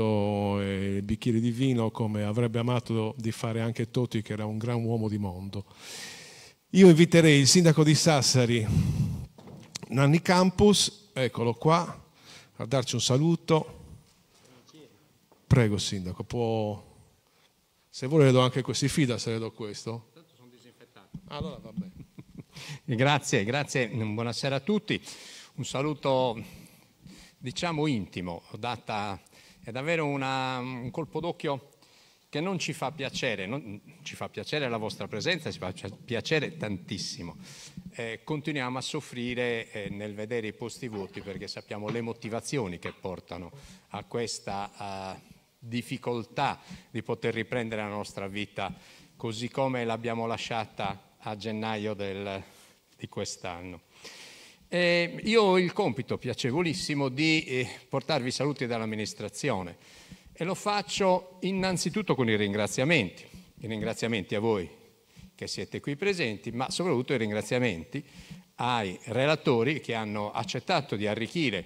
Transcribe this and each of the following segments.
e bicchieri eh, di vino come avrebbe amato di fare anche Totti che era un gran uomo di mondo. Io inviterei il sindaco di Sassari, Nanni Campus, eccolo qua, a darci un saluto. Prego sindaco, può... se vuole le do anche questi fida se le do questo? Tanto sono disinfettato. Ah, allora va bene. grazie, grazie, buonasera a tutti. Un saluto diciamo intimo, data è davvero una, un colpo d'occhio che non ci fa piacere, non, ci fa piacere la vostra presenza, ci fa piacere tantissimo. Eh, continuiamo a soffrire eh, nel vedere i posti vuoti perché sappiamo le motivazioni che portano a questa uh, difficoltà di poter riprendere la nostra vita così come l'abbiamo lasciata a gennaio del, di quest'anno. Eh, io ho il compito piacevolissimo di eh, portarvi saluti dall'amministrazione e lo faccio innanzitutto con i ringraziamenti, i ringraziamenti a voi che siete qui presenti, ma soprattutto i ringraziamenti ai relatori che hanno accettato di arricchire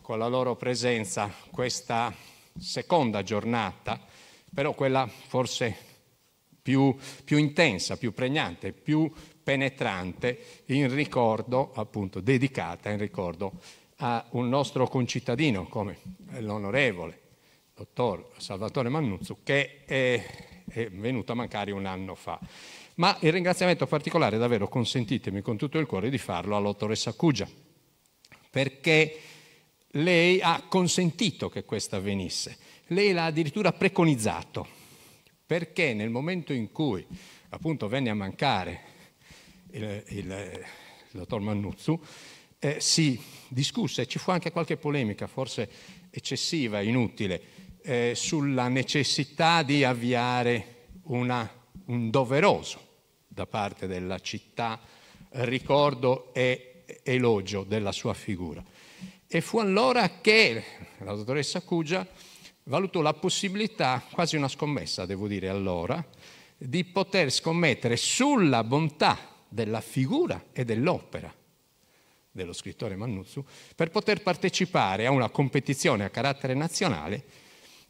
con la loro presenza questa seconda giornata, però quella forse più, più intensa, più pregnante, più, penetrante in ricordo, appunto, dedicata in ricordo a un nostro concittadino come l'onorevole dottor Salvatore Mannuzzu che è, è venuto a mancare un anno fa. Ma il ringraziamento particolare, davvero consentitemi con tutto il cuore di farlo alla dottoressa Cugia, perché lei ha consentito che questo avvenisse, lei l'ha addirittura preconizzato, perché nel momento in cui appunto venne a mancare il, il dottor Mannuzzu, eh, si discusse, ci fu anche qualche polemica, forse eccessiva, inutile, eh, sulla necessità di avviare una, un doveroso da parte della città ricordo e elogio della sua figura. E fu allora che la dottoressa Cugia valutò la possibilità, quasi una scommessa devo dire allora, di poter scommettere sulla bontà della figura e dell'opera dello scrittore Mannuzzu per poter partecipare a una competizione a carattere nazionale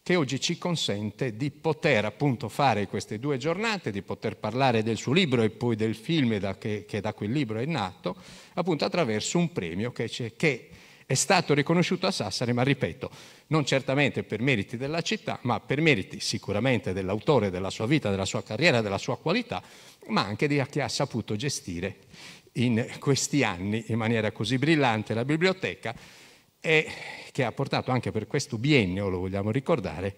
che oggi ci consente di poter appunto fare queste due giornate, di poter parlare del suo libro e poi del film da che, che, da quel libro è nato, appunto attraverso un premio che, che è stato riconosciuto a Sassari, ma ripeto, non certamente per meriti della città, ma per meriti sicuramente dell'autore, della sua vita, della sua carriera, della sua qualità, ma anche di chi ha saputo gestire in questi anni in maniera così brillante la biblioteca e che ha portato anche per questo biennio, lo vogliamo ricordare,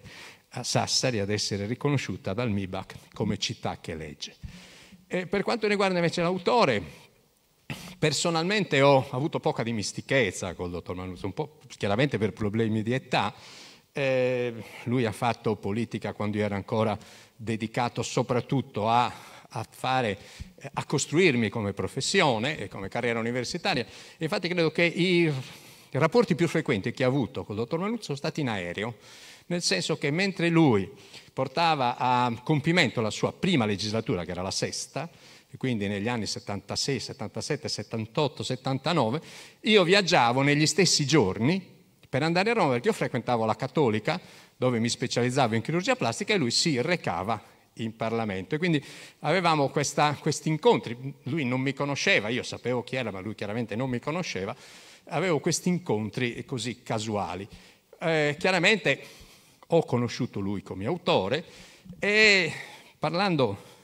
a Sassari ad essere riconosciuta dal MIBAC come città che legge. E per quanto riguarda invece l'autore, Personalmente ho avuto poca dimistichezza con il dottor Manuzzi, un po' chiaramente per problemi di età. Eh, lui ha fatto politica quando io era ancora dedicato soprattutto a, a, fare, a costruirmi come professione e come carriera universitaria. infatti credo che i rapporti più frequenti che ha avuto con il dottor Manuzzi sono stati in aereo, nel senso che mentre lui portava a compimento la sua prima legislatura, che era la sesta, e quindi negli anni 76, 77, 78, 79, io viaggiavo negli stessi giorni per andare a Roma perché io frequentavo la Cattolica dove mi specializzavo in chirurgia plastica e lui si recava in Parlamento. E quindi avevamo questi incontri, lui non mi conosceva, io sapevo chi era, ma lui chiaramente non mi conosceva, avevo questi incontri così casuali. Eh, chiaramente ho conosciuto lui come autore e parlando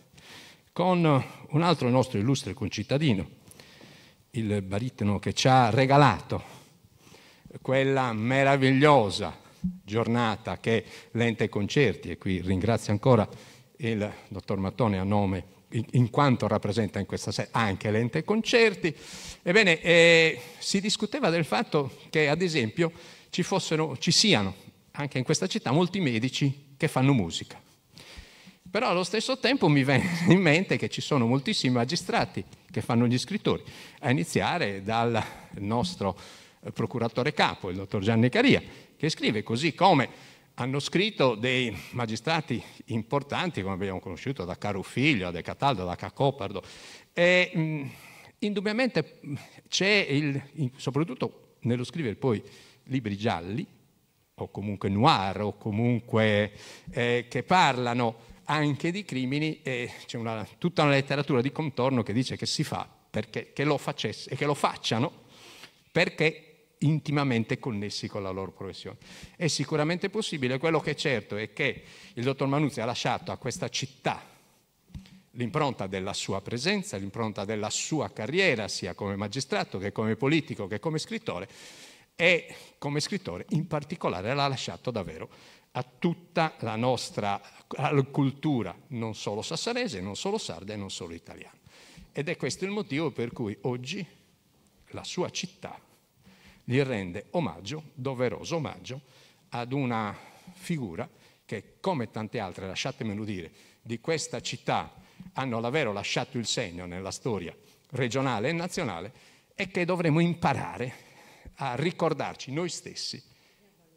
con un altro nostro illustre concittadino, il baritono che ci ha regalato quella meravigliosa giornata che l'ente concerti, e qui ringrazio ancora il dottor Mattone a nome, in, quanto rappresenta in questa sede anche l'ente concerti, ebbene eh, si discuteva del fatto che ad esempio ci, fossero, ci siano anche in questa città molti medici che fanno musica. Però allo stesso tempo mi viene in mente che ci sono moltissimi magistrati che fanno gli scrittori, a iniziare dal nostro eh, procuratore capo, il dottor Gianni Caria, che scrive così come hanno scritto dei magistrati importanti, come abbiamo conosciuto, da Carufiglio, da Cataldo, da Cacopardo. E, mh, mm, indubbiamente mm, c'è, il, soprattutto nello scrivere poi libri gialli, o comunque noir, o comunque eh, che parlano anche di crimini e c'è una, tutta una letteratura di contorno che dice che si fa perché che lo facesse, e che lo facciano perché intimamente connessi con la loro professione. È sicuramente possibile, quello che è certo è che il dottor Manuzzi ha lasciato a questa città l'impronta della sua presenza, l'impronta della sua carriera, sia come magistrato che come politico che come scrittore, e come scrittore in particolare l'ha lasciato davvero a tutta la nostra alla cultura non solo sassarese, non solo sarda e non solo italiana. Ed è questo il motivo per cui oggi la sua città gli rende omaggio, doveroso omaggio, ad una figura che, come tante altre, lasciatemelo dire, di questa città hanno davvero lasciato il segno nella storia regionale e nazionale e che dovremo imparare a ricordarci noi stessi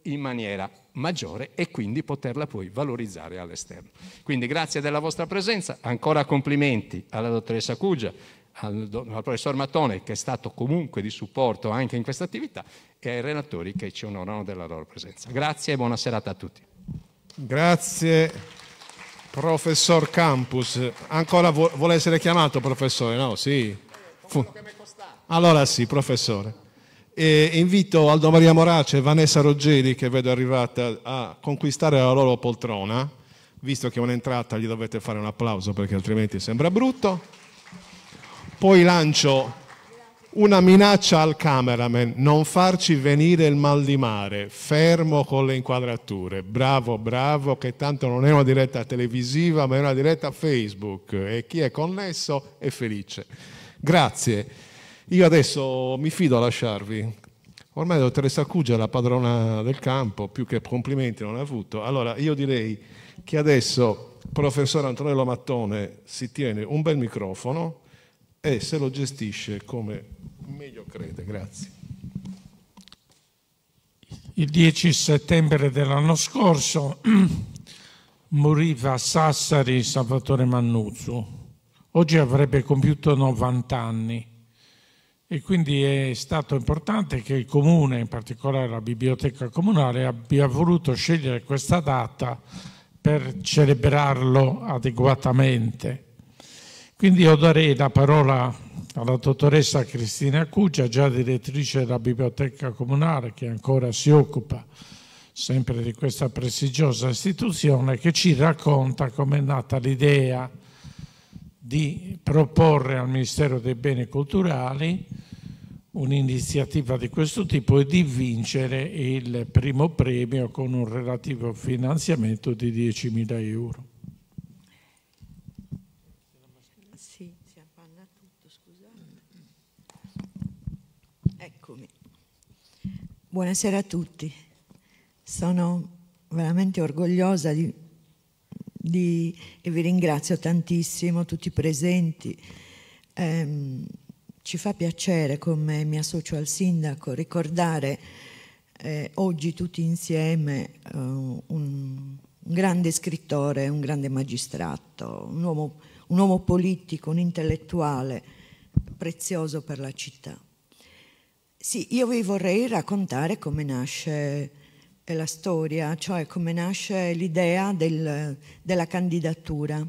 in maniera maggiore e quindi poterla poi valorizzare all'esterno. Quindi grazie della vostra presenza, ancora complimenti alla dottoressa Cugia, al, al, professor Mattone che è stato comunque di supporto anche in questa attività e ai relatori che ci onorano della loro presenza. Grazie e buona serata a tutti. Grazie professor Campus. Ancora vuole essere chiamato professore? No, sì. Fu allora sì, professore. E invito Aldo Maria Morace e Vanessa Roggeri, che vedo arrivata, a conquistare la loro poltrona, visto che è un'entrata gli dovete fare un applauso perché altrimenti sembra brutto. Poi lancio una minaccia al cameraman, non farci venire il mal di mare, fermo con le inquadrature, bravo, bravo, che tanto non è una diretta televisiva ma è una diretta Facebook e chi è connesso è felice. Grazie. Io adesso mi fido a lasciarvi. Ormai la dottoressa Cugia è la padrona del campo, più che complimenti non ha avuto. Allora io direi che adesso professor Antonello Mattone si tiene un bel microfono e se lo gestisce come meglio crede. Grazie. Il 10 settembre dell'anno scorso moriva a Sassari Salvatore Mannuzzo. Oggi avrebbe compiuto 90 anni e quindi è stato importante che il Comune, in particolare la Biblioteca Comunale, abbia voluto scegliere questa data per celebrarlo adeguatamente. Quindi io darei la parola alla dottoressa Cristina Cuccia, già direttrice della Biblioteca Comunale, che ancora si occupa sempre di questa prestigiosa istituzione, che ci racconta come è nata l'idea di proporre al Ministero dei Beni Culturali un'iniziativa di questo tipo e di vincere il primo premio con un relativo finanziamento di 10.000 euro. Buonasera a tutti. Sono veramente orgogliosa di di, e vi ringrazio tantissimo tutti i presenti. Eh, ci fa piacere, come mi associo al sindaco, ricordare eh, oggi tutti insieme eh, un, un, grande scrittore, un grande magistrato, un uomo, un uomo politico, un intellettuale prezioso per la città. Sì, io vi vorrei raccontare come nasce la storia, cioè come nasce l'idea del, della candidatura.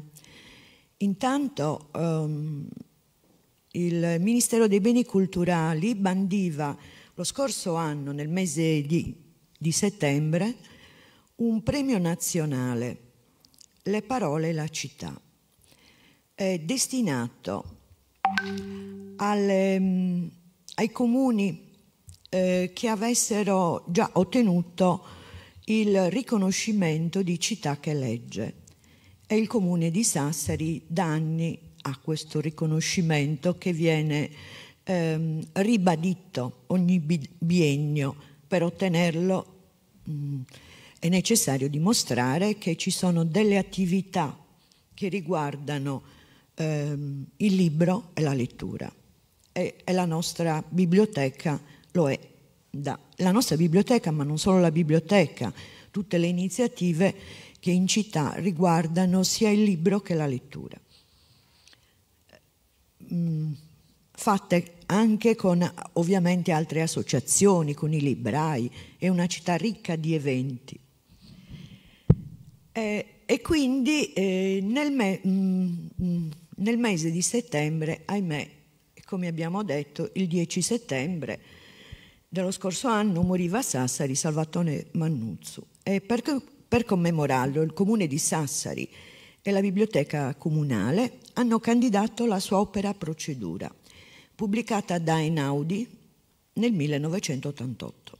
Intanto ehm, il Ministero dei Beni Culturali bandiva lo scorso anno, nel mese di, di settembre, un premio nazionale, Le parole e la città, è destinato alle, mm, ai comuni eh, che avessero già ottenuto il riconoscimento di città che legge e il comune di Sassari da anni ha questo riconoscimento che viene ehm, ribadito ogni biennio per ottenerlo mh, mm, è necessario dimostrare che ci sono delle attività che riguardano ehm, il libro e la lettura e, e la nostra biblioteca lo è la nostra biblioteca, ma non solo la biblioteca, tutte le iniziative che in città riguardano sia il libro che la lettura. Mm, fatte anche con ovviamente altre associazioni, con i librai, è una città ricca di eventi. Eh, e quindi eh, nel, me mh, mm, mm, nel mese di settembre, ahimè, come abbiamo detto, il 10 settembre, dello scorso anno moriva a Sassari Salvatone Mannuzzo e per, per commemorarlo il comune di Sassari e la biblioteca comunale hanno candidato la sua opera Procedura, pubblicata da Einaudi nel 1988.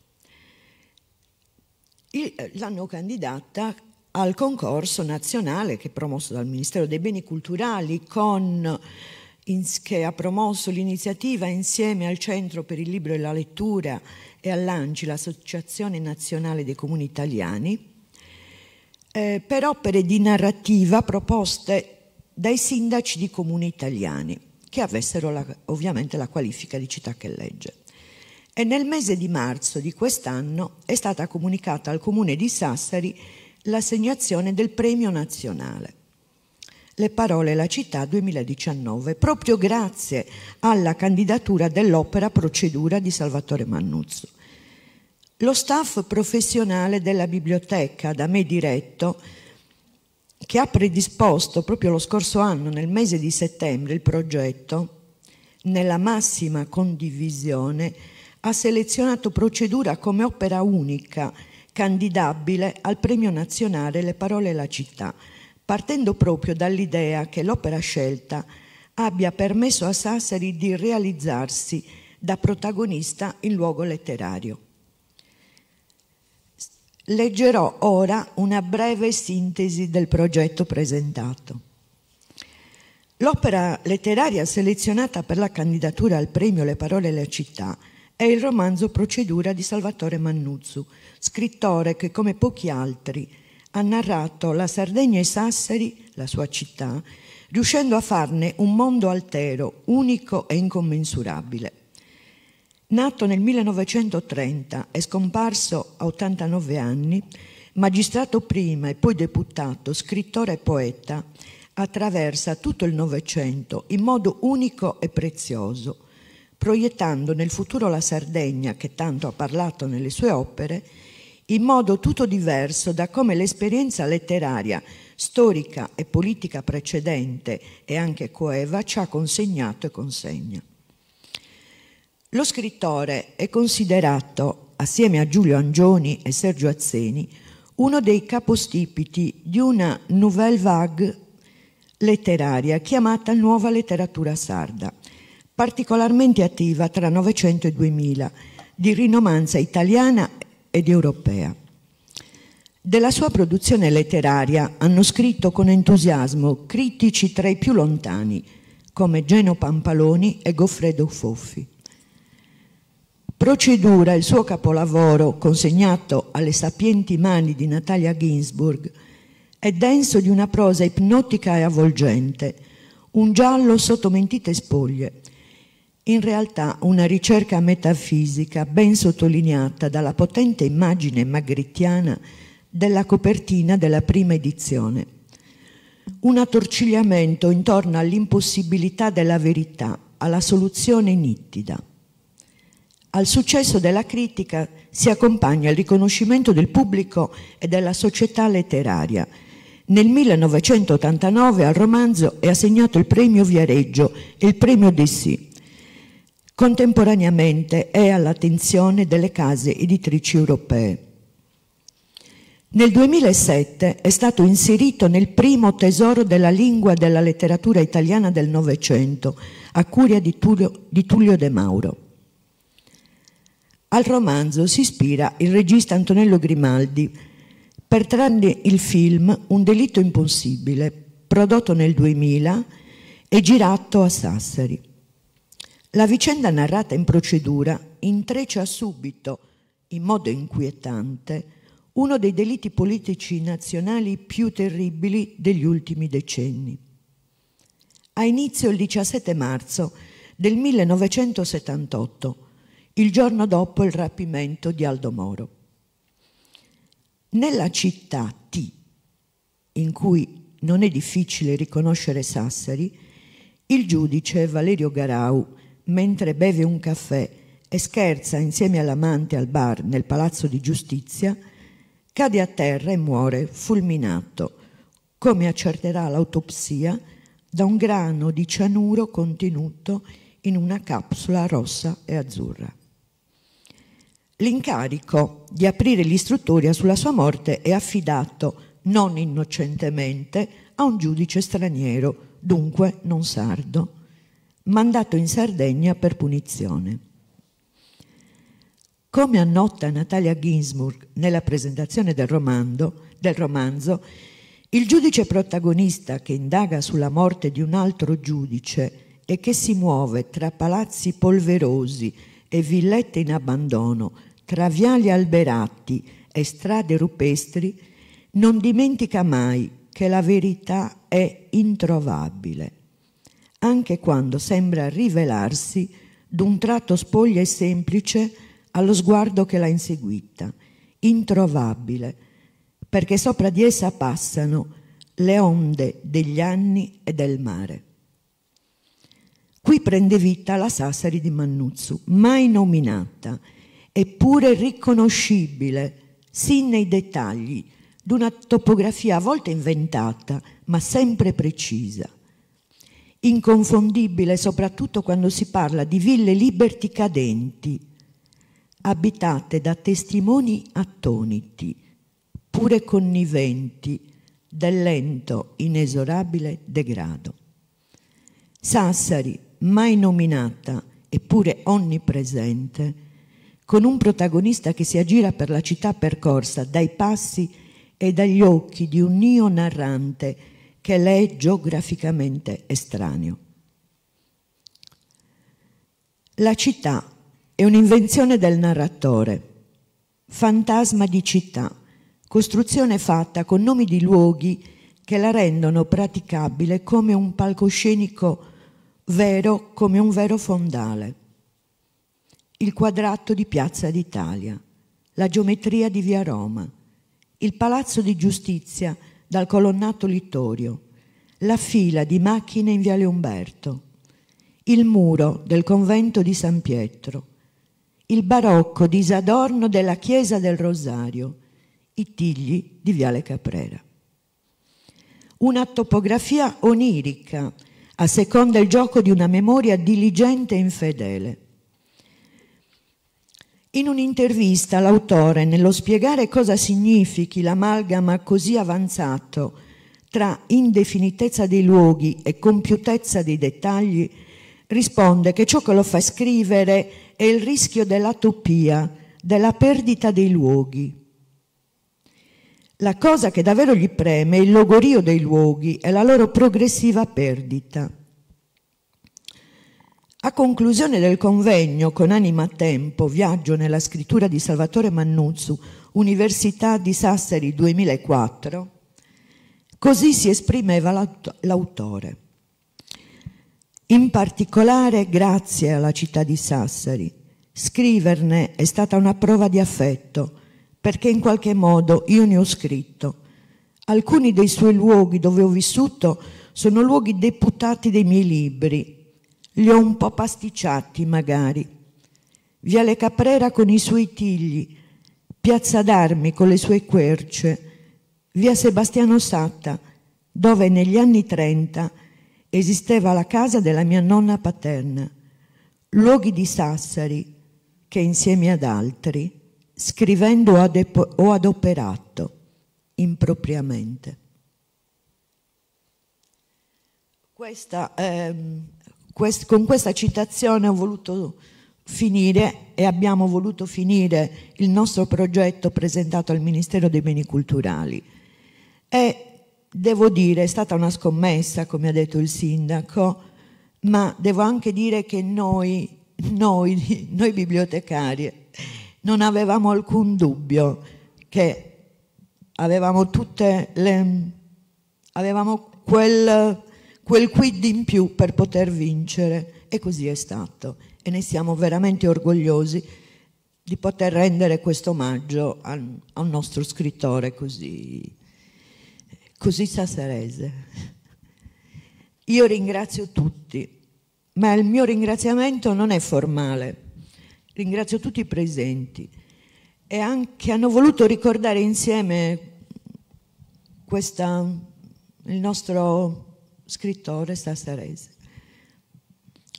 L'hanno candidata al concorso nazionale che è promosso dal Ministero dei Beni Culturali con che ha promosso l'iniziativa insieme al Centro per il Libro e la Lettura e all'ANCI, l'Associazione Nazionale dei Comuni Italiani, eh, per opere di narrativa proposte dai sindaci di comuni italiani che avessero la, ovviamente la qualifica di città che legge. E nel mese di marzo di quest'anno è stata comunicata al comune di Sassari l'assegnazione del premio nazionale le parole La città 2019, proprio grazie alla candidatura dell'opera Procedura di Salvatore Mannuzzo. Lo staff professionale della biblioteca da me diretto, che ha predisposto proprio lo scorso anno, nel mese di settembre, il progetto, nella massima condivisione, ha selezionato Procedura come opera unica candidabile al Premio Nazionale Le Parole e la Città, partendo proprio dall'idea che l'opera scelta abbia permesso a Sassari di realizzarsi da protagonista in luogo letterario. Leggerò ora una breve sintesi del progetto presentato. L'opera letteraria selezionata per la candidatura al premio Le parole e la città è il romanzo Procedura di Salvatore Mannuzzu, scrittore che come pochi altri ha narrato la Sardegna e i Sassari, la sua città, riuscendo a farne un mondo altero, unico e incommensurabile. Nato nel 1930 e scomparso a 89 anni, magistrato prima e poi deputato, scrittore e poeta, attraversa tutto il Novecento in modo unico e prezioso, proiettando nel futuro la Sardegna, che tanto ha parlato nelle sue opere, in modo tutto diverso da come l'esperienza letteraria, storica e politica precedente e anche coeva ci ha consegnato e consegna. Lo scrittore è considerato, assieme a Giulio Angioni e Sergio Azzeni, uno dei capostipiti di una nouvelle vague letteraria chiamata Nuova Letteratura Sarda, particolarmente attiva tra Novecento e 2000, di rinomanza italiana ed europea. Della sua produzione letteraria hanno scritto con entusiasmo critici tra i più lontani, come Geno Pampaloni e Goffredo Foffi. Procedura, il suo capolavoro, consegnato alle sapienti mani di Natalia Ginsburg, è denso di una prosa ipnotica e avvolgente, un giallo sotto mentite spoglie, in realtà una ricerca metafisica ben sottolineata dalla potente immagine magrittiana della copertina della prima edizione. Un attorcigliamento intorno all'impossibilità della verità, alla soluzione nitida. Al successo della critica si accompagna il riconoscimento del pubblico e della società letteraria. Nel 1989 al romanzo è assegnato il premio Viareggio e il premio Dessì contemporaneamente è all'attenzione delle case editrici europee. Nel 2007 è stato inserito nel primo tesoro della lingua e della letteratura italiana del Novecento, a curia di Tullio, di Tullio De Mauro. Al romanzo si ispira il regista Antonello Grimaldi per trarne il film Un delitto impossibile, prodotto nel 2000 e girato a Sassari. La vicenda narrata in procedura intreccia subito, in modo inquietante, uno dei delitti politici nazionali più terribili degli ultimi decenni. Ha inizio il 17 marzo del 1978, il giorno dopo il rapimento di Aldo Moro. Nella città T, in cui non è difficile riconoscere Sassari, il giudice Valerio Garau mentre beve un caffè e scherza insieme all'amante al bar nel palazzo di giustizia, cade a terra e muore fulminato, come accerterà l'autopsia, da un grano di cianuro contenuto in una capsula rossa e azzurra. L'incarico di aprire l'istruttoria sulla sua morte è affidato non innocentemente a un giudice straniero, dunque non sardo mandato in Sardegna per punizione. Come annota Natalia Ginsburg nella presentazione del, romando, del romanzo, il giudice protagonista che indaga sulla morte di un altro giudice e che si muove tra palazzi polverosi e villette in abbandono, tra viali alberati e strade rupestri, non dimentica mai che la verità è introvabile anche quando sembra rivelarsi d'un tratto spoglia e semplice allo sguardo che l'ha inseguita, introvabile, perché sopra di essa passano le onde degli anni e del mare. Qui prende vita la Sassari di Mannuzzu, mai nominata, eppure riconoscibile, sin nei dettagli, d'una topografia a volte inventata, ma sempre precisa inconfondibile soprattutto quando si parla di ville liberti cadenti, abitate da testimoni attoniti, pure conniventi, del lento, inesorabile degrado. Sassari, mai nominata eppure onnipresente, con un protagonista che si aggira per la città percorsa dai passi e dagli occhi di un neo narrante che le è geograficamente estraneo. La città è un'invenzione del narratore, fantasma di città, costruzione fatta con nomi di luoghi che la rendono praticabile come un palcoscenico vero, come un vero fondale. Il quadrato di Piazza d'Italia, la geometria di Via Roma, il palazzo di giustizia dal colonnato Littorio, la fila di macchine in Viale Umberto, il muro del convento di San Pietro, il barocco disadorno della chiesa del Rosario, i tigli di Viale Caprera. Una topografia onirica, a seconda il gioco di una memoria diligente e infedele in un'intervista l'autore, nello spiegare cosa significhi l'amalgama così avanzato tra indefinitezza dei luoghi e compiutezza dei dettagli, risponde che ciò che lo fa scrivere è il rischio dell'atopia, della perdita dei luoghi. La cosa che davvero gli preme è il logorio dei luoghi e la loro progressiva perdita. A conclusione del convegno con Anima a Tempo, viaggio nella scrittura di Salvatore Mannuzzu, Università di Sassari 2004, così si esprimeva l'autore. In particolare grazie alla città di Sassari, scriverne è stata una prova di affetto, perché in qualche modo io ne ho scritto. Alcuni dei suoi luoghi dove ho vissuto sono luoghi deputati dei miei libri li ho un po' pasticciati, magari. Viale Caprera con i suoi tigli, Piazza d'Armi con le sue querce, via Sebastiano Satta, dove negli anni Trenta esisteva la casa della mia nonna paterna, luoghi di Sassari che insieme ad altri, scrivendo ho adoperato impropriamente. Questa ehm, quest con questa citazione ho voluto finire e abbiamo voluto finire il nostro progetto presentato al Ministero dei Beni Culturali. E devo dire, è stata una scommessa, come ha detto il sindaco, ma devo anche dire che noi, noi, noi bibliotecari, non avevamo alcun dubbio che avevamo tutte le... avevamo quel quel quid in più per poter vincere e così è stato e ne siamo veramente orgogliosi di poter rendere questo omaggio a, a un nostro scrittore così, così sassarese. Io ringrazio tutti, ma il mio ringraziamento non è formale. Ringrazio tutti i presenti e anche hanno voluto ricordare insieme questa, il nostro scrittore sassarese.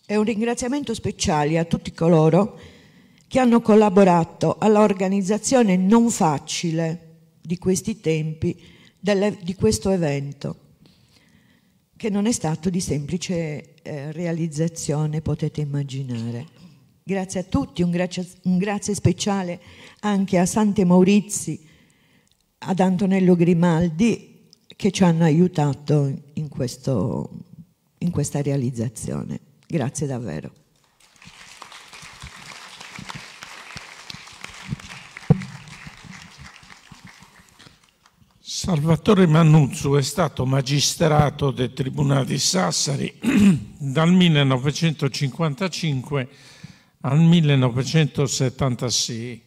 E un ringraziamento speciale a tutti coloro che hanno collaborato all'organizzazione non facile di questi tempi, delle, di questo evento, che non è stato di semplice eh, realizzazione, potete immaginare. Grazie a tutti, un grazie, un grazie speciale anche a Sante Maurizi, ad Antonello Grimaldi che ci hanno aiutato questo, in questa realizzazione. Grazie davvero. Salvatore Mannuzzu è stato magistrato del Tribunale di Sassari dal 1955 al 1976.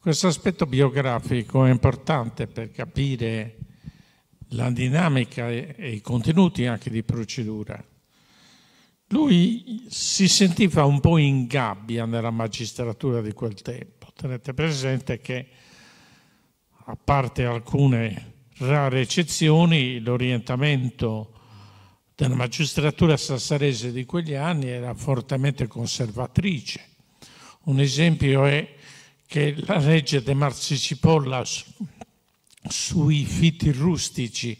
Questo aspetto biografico è importante per capire la dinamica e i contenuti anche di procedura. Lui si sentiva un po' in gabbia nella magistratura di quel tempo. Tenete presente che, a parte alcune rare eccezioni, l'orientamento della magistratura sassarese di quegli anni era fortemente conservatrice. Un esempio è che la legge De Marzi Cipolla sui fitti rustici.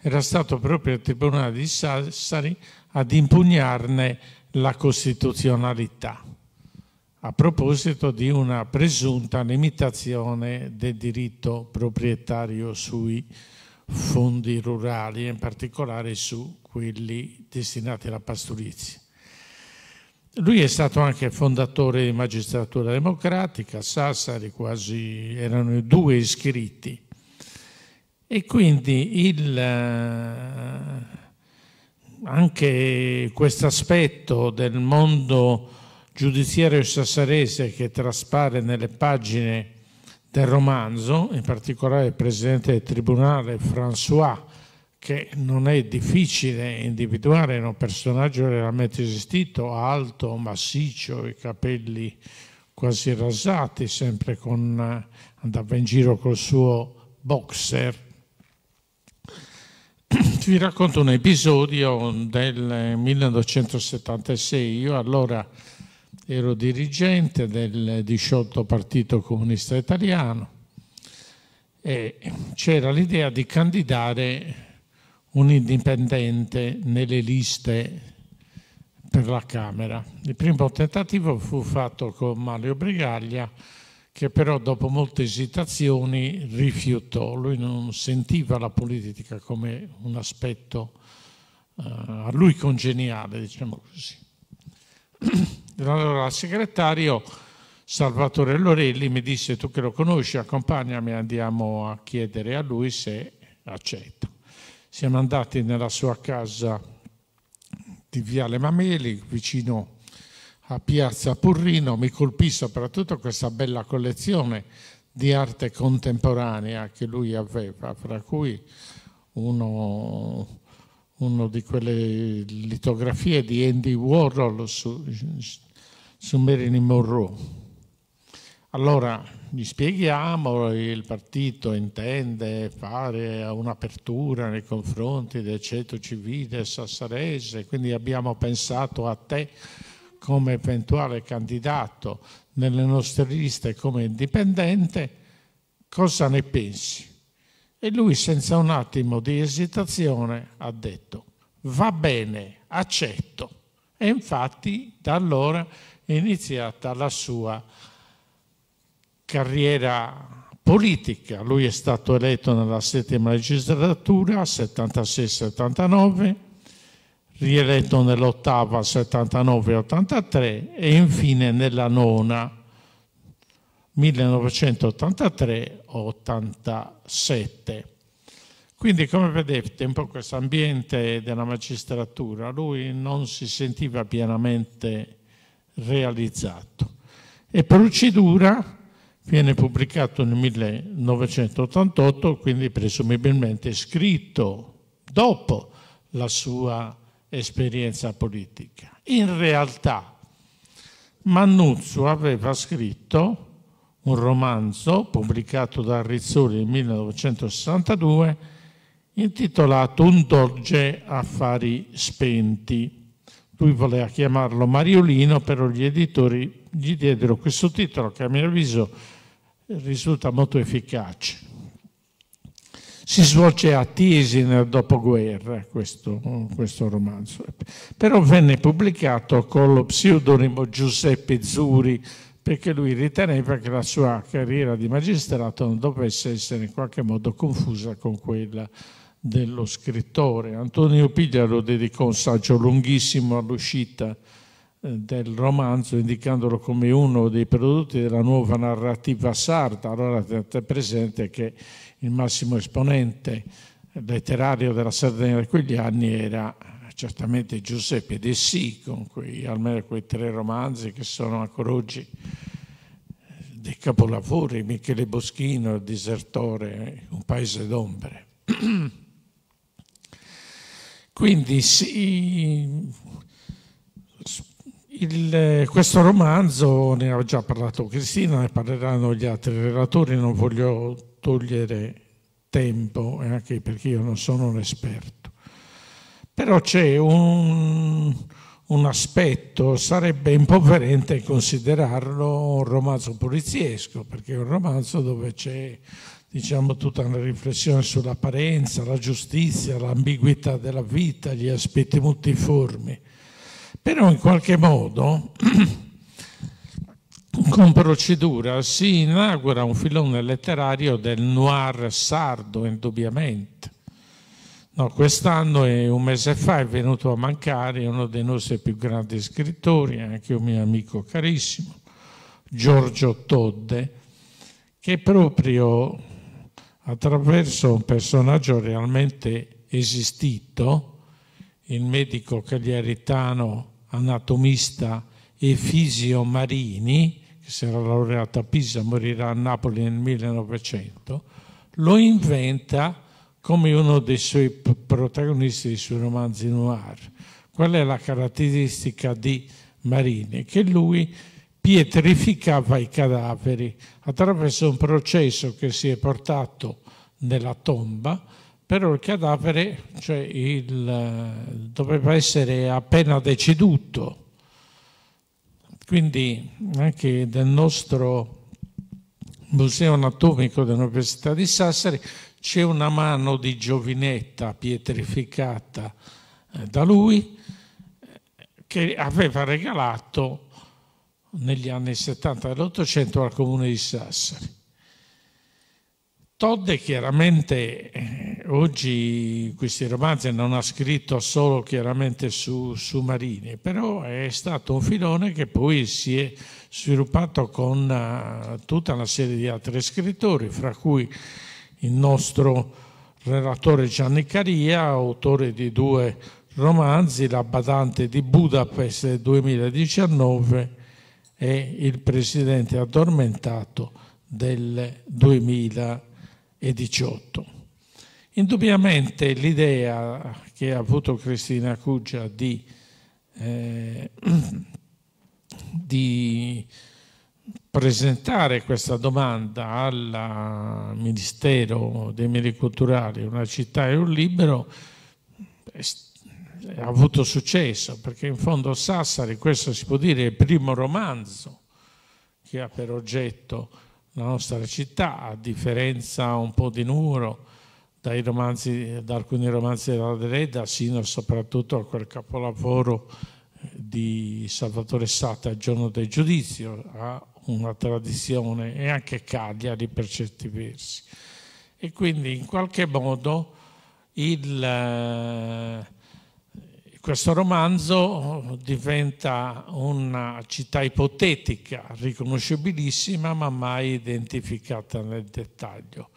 Era stato proprio il Tribunale di Sassari ad impugnarne la costituzionalità, a proposito di una presunta limitazione del diritto proprietario sui fondi rurali, in particolare su quelli destinati alla pastorizia. Lui è stato anche fondatore di Magistratura Democratica, Sassari quasi erano due iscritti e quindi il, eh, anche questo aspetto del mondo giudiziario sassarese che traspare nelle pagine del romanzo, in particolare il presidente del tribunale François, che non è difficile individuare in un personaggio realmente esistito, alto, massiccio, i capelli quasi rasati, sempre con, andava in giro col suo boxer vi racconto un episodio del 1976. Io allora ero dirigente del 18 Partito Comunista Italiano e c'era l'idea di candidare un indipendente nelle liste per la Camera. Il primo tentativo fu fatto con Mario Brigaglia che però dopo molte esitazioni rifiutò. Lui non sentiva la politica come un aspetto eh, a lui congeniale, diciamo così. Allora il segretario Salvatore Lorelli mi disse tu che lo conosci, accompagnami, andiamo a chiedere a lui se accetta. Siamo andati nella sua casa di Viale Mameli, vicino a Piazza Purrino mi colpì soprattutto questa bella collezione di arte contemporanea che lui aveva, fra cui uno, uno di quelle litografie di Andy Warhol su, su Marilyn Monroe. Allora gli spieghiamo, il partito intende fare un'apertura nei confronti del ceto civile sassarese, quindi abbiamo pensato a te come eventuale candidato nelle nostre liste come indipendente, cosa ne pensi? E lui senza un attimo di esitazione ha detto va bene, accetto. E infatti da allora è iniziata la sua carriera politica. Lui è stato eletto nella settima legislatura, 76-79, rieletto nell'ottava 79-83 e infine nella nona 1983-87. Quindi come vedete un po' questo ambiente della magistratura lui non si sentiva pienamente realizzato. E Procedura viene pubblicato nel 1988, quindi presumibilmente scritto dopo la sua esperienza politica. In realtà Mannuzzo aveva scritto un romanzo pubblicato da Rizzoli nel 1962 intitolato Un dolce affari spenti. Lui voleva chiamarlo Mariolino, però gli editori gli diedero questo titolo che a mio avviso risulta molto efficace si svolge a Tiesi nel dopoguerra questo, questo romanzo, però venne pubblicato con lo pseudonimo Giuseppe Zuri perché lui riteneva che la sua carriera di magistrato non dovesse essere in qualche modo confusa con quella dello scrittore. Antonio Piglia lo dedicò un saggio lunghissimo all'uscita eh, del romanzo, indicandolo come uno dei prodotti della nuova narrativa sarda. Allora tenete presente che il massimo esponente letterario della Sardegna di quegli anni era certamente Giuseppe De Sì, con quei, almeno quei tre romanzi che sono ancora oggi dei capolavori, Michele Boschino, Il disertore, Un paese d'ombre. Quindi sì, il, questo romanzo, ne ho già parlato Cristina, ne parleranno gli altri relatori, non voglio togliere tempo, anche perché io non sono un esperto. Però c'è un, un aspetto, sarebbe impoverente considerarlo un romanzo poliziesco, perché è un romanzo dove c'è diciamo, tutta una riflessione sull'apparenza, la giustizia, l'ambiguità della vita, gli aspetti multiformi. Però in qualche modo con procedura si inaugura un filone letterario del noir sardo, indubbiamente. No, quest'anno un mese fa è venuto a mancare uno dei nostri più grandi scrittori, anche un mio amico carissimo, Giorgio Todde, che proprio attraverso un personaggio realmente esistito, il medico cagliaritano anatomista Efisio Marini, che si era laureato a Pisa, morirà a Napoli nel 1900, lo inventa come uno dei suoi protagonisti dei suoi romanzi noir. Qual è la caratteristica di Marini? Che lui pietrificava i cadaveri attraverso un processo che si è portato nella tomba, però il cadavere cioè il, doveva essere appena deceduto quindi anche nel nostro Museo Anatomico dell'Università di Sassari c'è una mano di giovinetta pietrificata eh, da lui che aveva regalato negli anni 70 dell'Ottocento al comune di Sassari. Todde chiaramente eh, oggi questi romanzi non ha scritto solo chiaramente su, su, Marini, però è stato un filone che poi si è sviluppato con uh, tutta una serie di altri scrittori, fra cui il nostro relatore Gianni Caria, autore di due romanzi, La badante di Budapest 2019 e Il presidente addormentato del 2019 e 18. Indubbiamente l'idea che ha avuto Cristina Cuggia di, eh, di, presentare questa domanda al Ministero dei Meri Culturali, una città e un libero, ha avuto successo perché in fondo Sassari, questo si può dire, è il primo romanzo che ha per oggetto la nostra città, a differenza un po' di Nuro, romanzi, da alcuni romanzi della Dereda, sino soprattutto a quel capolavoro eh, di Salvatore Sata, Il giorno del giudizio, ha una tradizione e anche Cagliari per certi versi. E quindi in qualche modo il eh, questo romanzo oh, diventa una città ipotetica, riconoscibilissima, ma mai identificata nel dettaglio.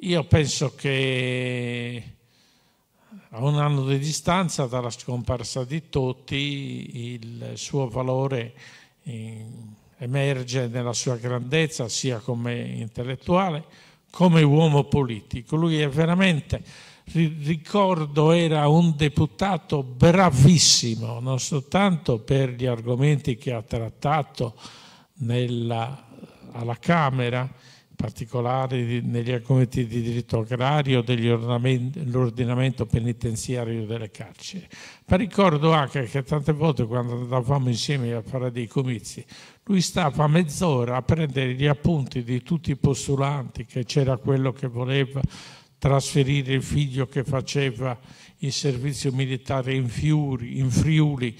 Io penso che a un anno di distanza dalla scomparsa di Totti il suo valore eh, emerge nella sua grandezza sia come intellettuale come uomo politico. Lui è veramente ricordo era un deputato bravissimo, non soltanto per gli argomenti che ha trattato nella, alla Camera, in particolare negli argomenti di diritto agrario, dell'ordinamento penitenziario delle carceri, ma ricordo anche che tante volte quando andavamo insieme a fare dei comizi, lui stava mezz'ora a prendere gli appunti di tutti i postulanti, che c'era quello che voleva trasferire il figlio che faceva il servizio militare in, Fiuri, in Friuli,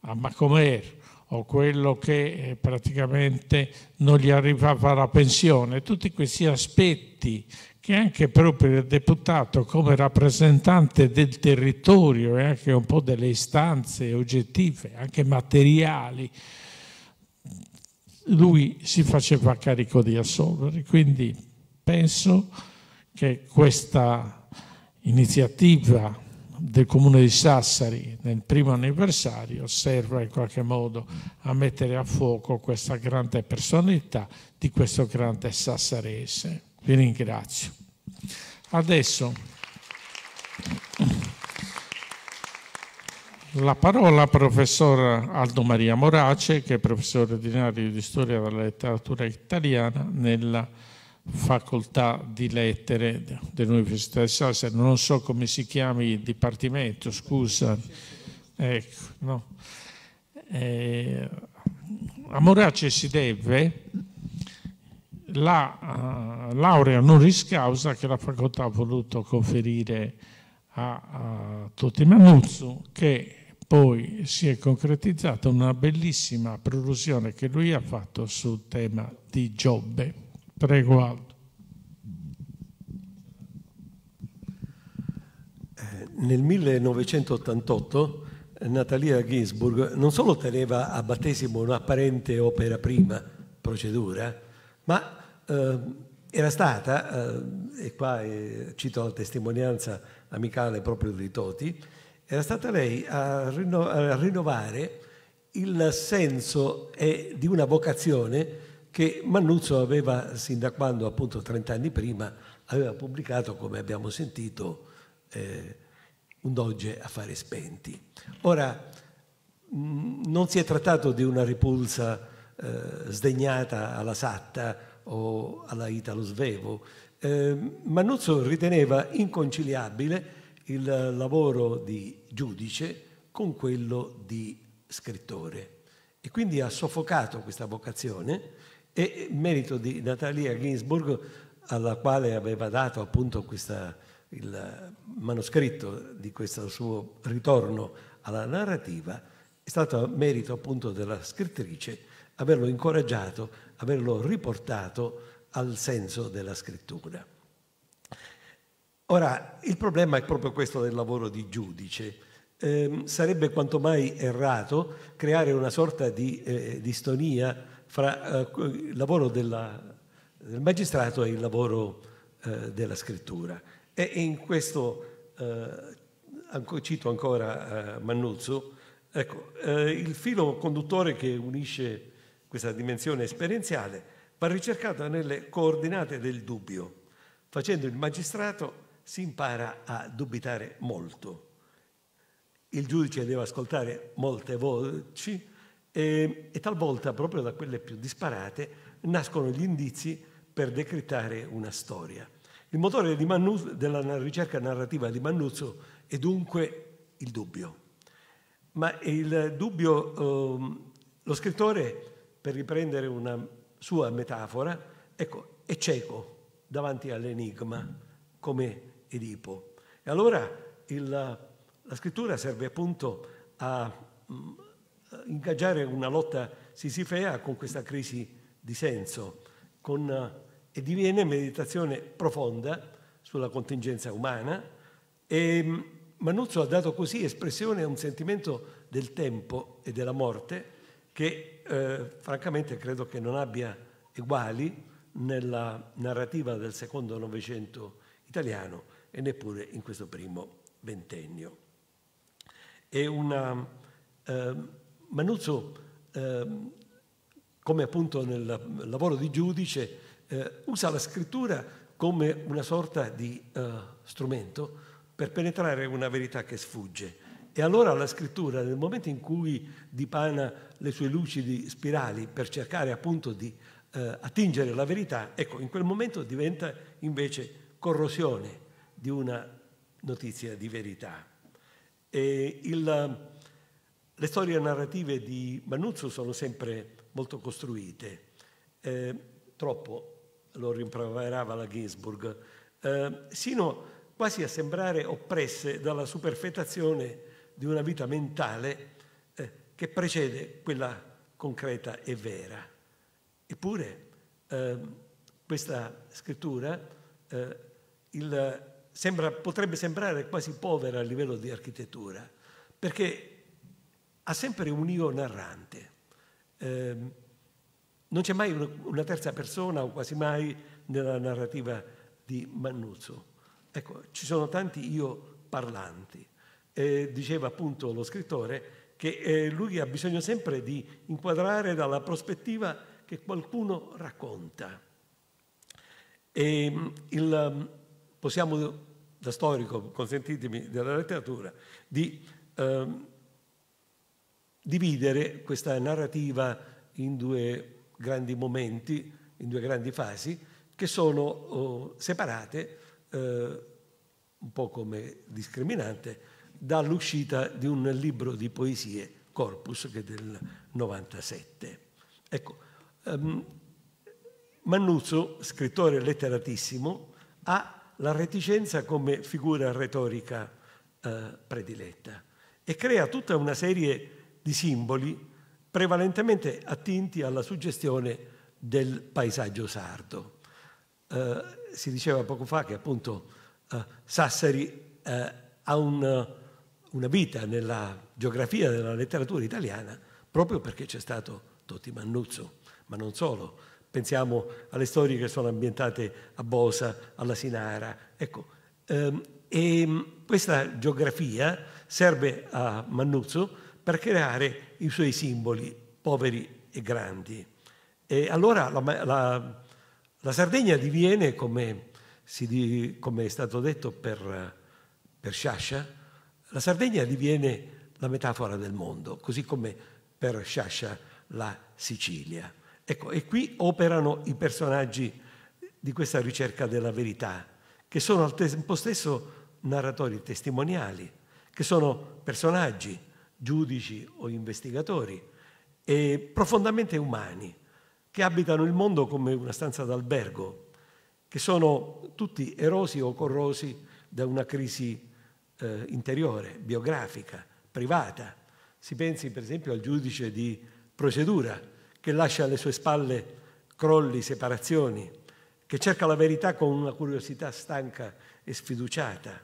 a Macomer, o quello che eh, praticamente non gli arrivava la pensione, tutti questi aspetti che anche proprio il deputato come rappresentante del territorio e anche un po' delle istanze oggettive, anche materiali, lui si faceva carico di assolvere. Quindi penso che questa iniziativa del Comune di Sassari nel primo anniversario serva in qualche modo a mettere a fuoco questa grande personalità di questo grande sassarese. Vi ringrazio. Adesso la parola al professor Aldo Maria Morace, che è professore ordinario di Storia della Letteratura Italiana nella facoltà di lettere dell'Università di Sasser, non so come si chiami il dipartimento, scusa. Ecco, no. eh, a Morace si deve la uh, laurea honoris causa che la facoltà ha voluto conferire a, a Totti Manuzzu, che poi si è concretizzata una bellissima prolusione che lui ha fatto sul tema di Giobbe. Prego Aldo. Eh, nel 1988 eh, Natalia Ginsburg non solo teneva a battesimo un'apparente opera prima procedura, ma eh, era stata, eh, e qua eh, cito la testimonianza amicale proprio di Toti, era stata lei a, rinno a rinnovare il senso di una vocazione che Mannuzzo aveva, sin da quando appunto 30 anni prima, aveva pubblicato, come abbiamo sentito, eh, un doge a fare spenti. Ora, mh, non si è trattato di una ripulsa eh, sdegnata alla Satta o alla Italo Svevo. Eh, Mannuzzo riteneva inconciliabile il lavoro di giudice con quello di scrittore e quindi ha soffocato questa vocazione e merito di Natalia Ginsburg, alla quale aveva dato appunto questa, il manoscritto di questo suo ritorno alla narrativa, è stato merito appunto della scrittrice averlo incoraggiato, averlo riportato al senso della scrittura. Ora, il problema è proprio questo del lavoro di giudice. Eh, sarebbe quanto mai errato creare una sorta di eh, distonia fra eh, il lavoro della, del magistrato e il lavoro eh, della scrittura. E, in questo, eh, anco, cito ancora eh, Mannuzzo, ecco, il filo conduttore che unisce questa dimensione esperienziale va ricercato nelle coordinate del dubbio. Facendo il magistrato si impara a dubitare molto. Il giudice deve ascoltare molte voci, e, e talvolta, proprio da quelle più disparate, nascono gli indizi per decretare una storia. Il motore Mannuzzo, della ricerca narrativa di Mannuzzo è dunque il dubbio. Ma il dubbio, ehm, lo scrittore, per riprendere una sua metafora, ecco, è cieco davanti all'enigma, come Edipo. E allora il, la scrittura serve appunto a, mm, eh, ingaggiare una lotta sisifea con questa crisi di senso con, eh, e diviene meditazione profonda sulla contingenza umana. E ehm, Manuzzo ha dato così espressione a un sentimento del tempo e della morte che eh, francamente credo che non abbia uguali nella narrativa del secondo Novecento italiano e neppure in questo primo ventennio. È una eh, Manuzzo, eh, come appunto nel lavoro di giudice, eh, usa la scrittura come una sorta di eh, strumento per penetrare una verità che sfugge. E allora la scrittura, nel momento in cui dipana le sue lucidi spirali per cercare appunto di eh, attingere la verità, ecco, in quel momento diventa invece corrosione di una notizia di verità. E il, le storie narrative di Manuzzo sono sempre molto costruite, eh, troppo lo rimproverava la Ginsburg, eh, sino quasi a sembrare oppresse dalla superfetazione di una vita mentale eh, che precede quella concreta e vera. Eppure ehm, questa scrittura eh, il, sembra, potrebbe sembrare quasi povera a livello di architettura, perché ha sempre un io narrante. Ehm, non c'è mai una terza persona, o quasi mai, nella narrativa di Mannuzzo. Ecco, ci sono tanti io parlanti. Eh, diceva appunto lo scrittore che eh, lui ha bisogno sempre di inquadrare dalla prospettiva che qualcuno racconta. E, ehm, il, possiamo, da storico, consentitemi, della letteratura, di... Ehm, dividere questa narrativa in due grandi momenti, in due grandi fasi, che sono oh, separate, eh, un po' come discriminante, dall'uscita di un libro di poesie, Corpus, che è del 97. Ecco, ehm, Mannuzzo, scrittore letteratissimo, ha la reticenza come figura retorica eh, prediletta e crea tutta una serie di di simboli prevalentemente attinti alla suggestione del paesaggio sardo. Eh, si diceva poco fa che appunto eh, Sassari eh, ha un, una vita nella geografia della letteratura italiana proprio perché c'è stato Totti Mannuzzo, ma non solo. Pensiamo alle storie che sono ambientate a Bosa, alla Sinara, ecco. Ehm, e questa geografia serve a Mannuzzo per creare i suoi simboli, poveri e grandi. E allora la, la, la Sardegna diviene, come, si, come, è stato detto per, per Sciascia, la Sardegna diviene la metafora del mondo, così come per Sciascia la Sicilia. Ecco, e qui operano i personaggi di questa ricerca della verità, che sono al tempo stesso narratori testimoniali, che sono personaggi, giudici o investigatori, e profondamente umani, che abitano il mondo come una stanza d'albergo, che sono tutti erosi o corrosi da una crisi eh, interiore, biografica, privata. Si pensi per esempio al giudice di procedura che lascia alle sue spalle crolli, separazioni, che cerca la verità con una curiosità stanca e sfiduciata.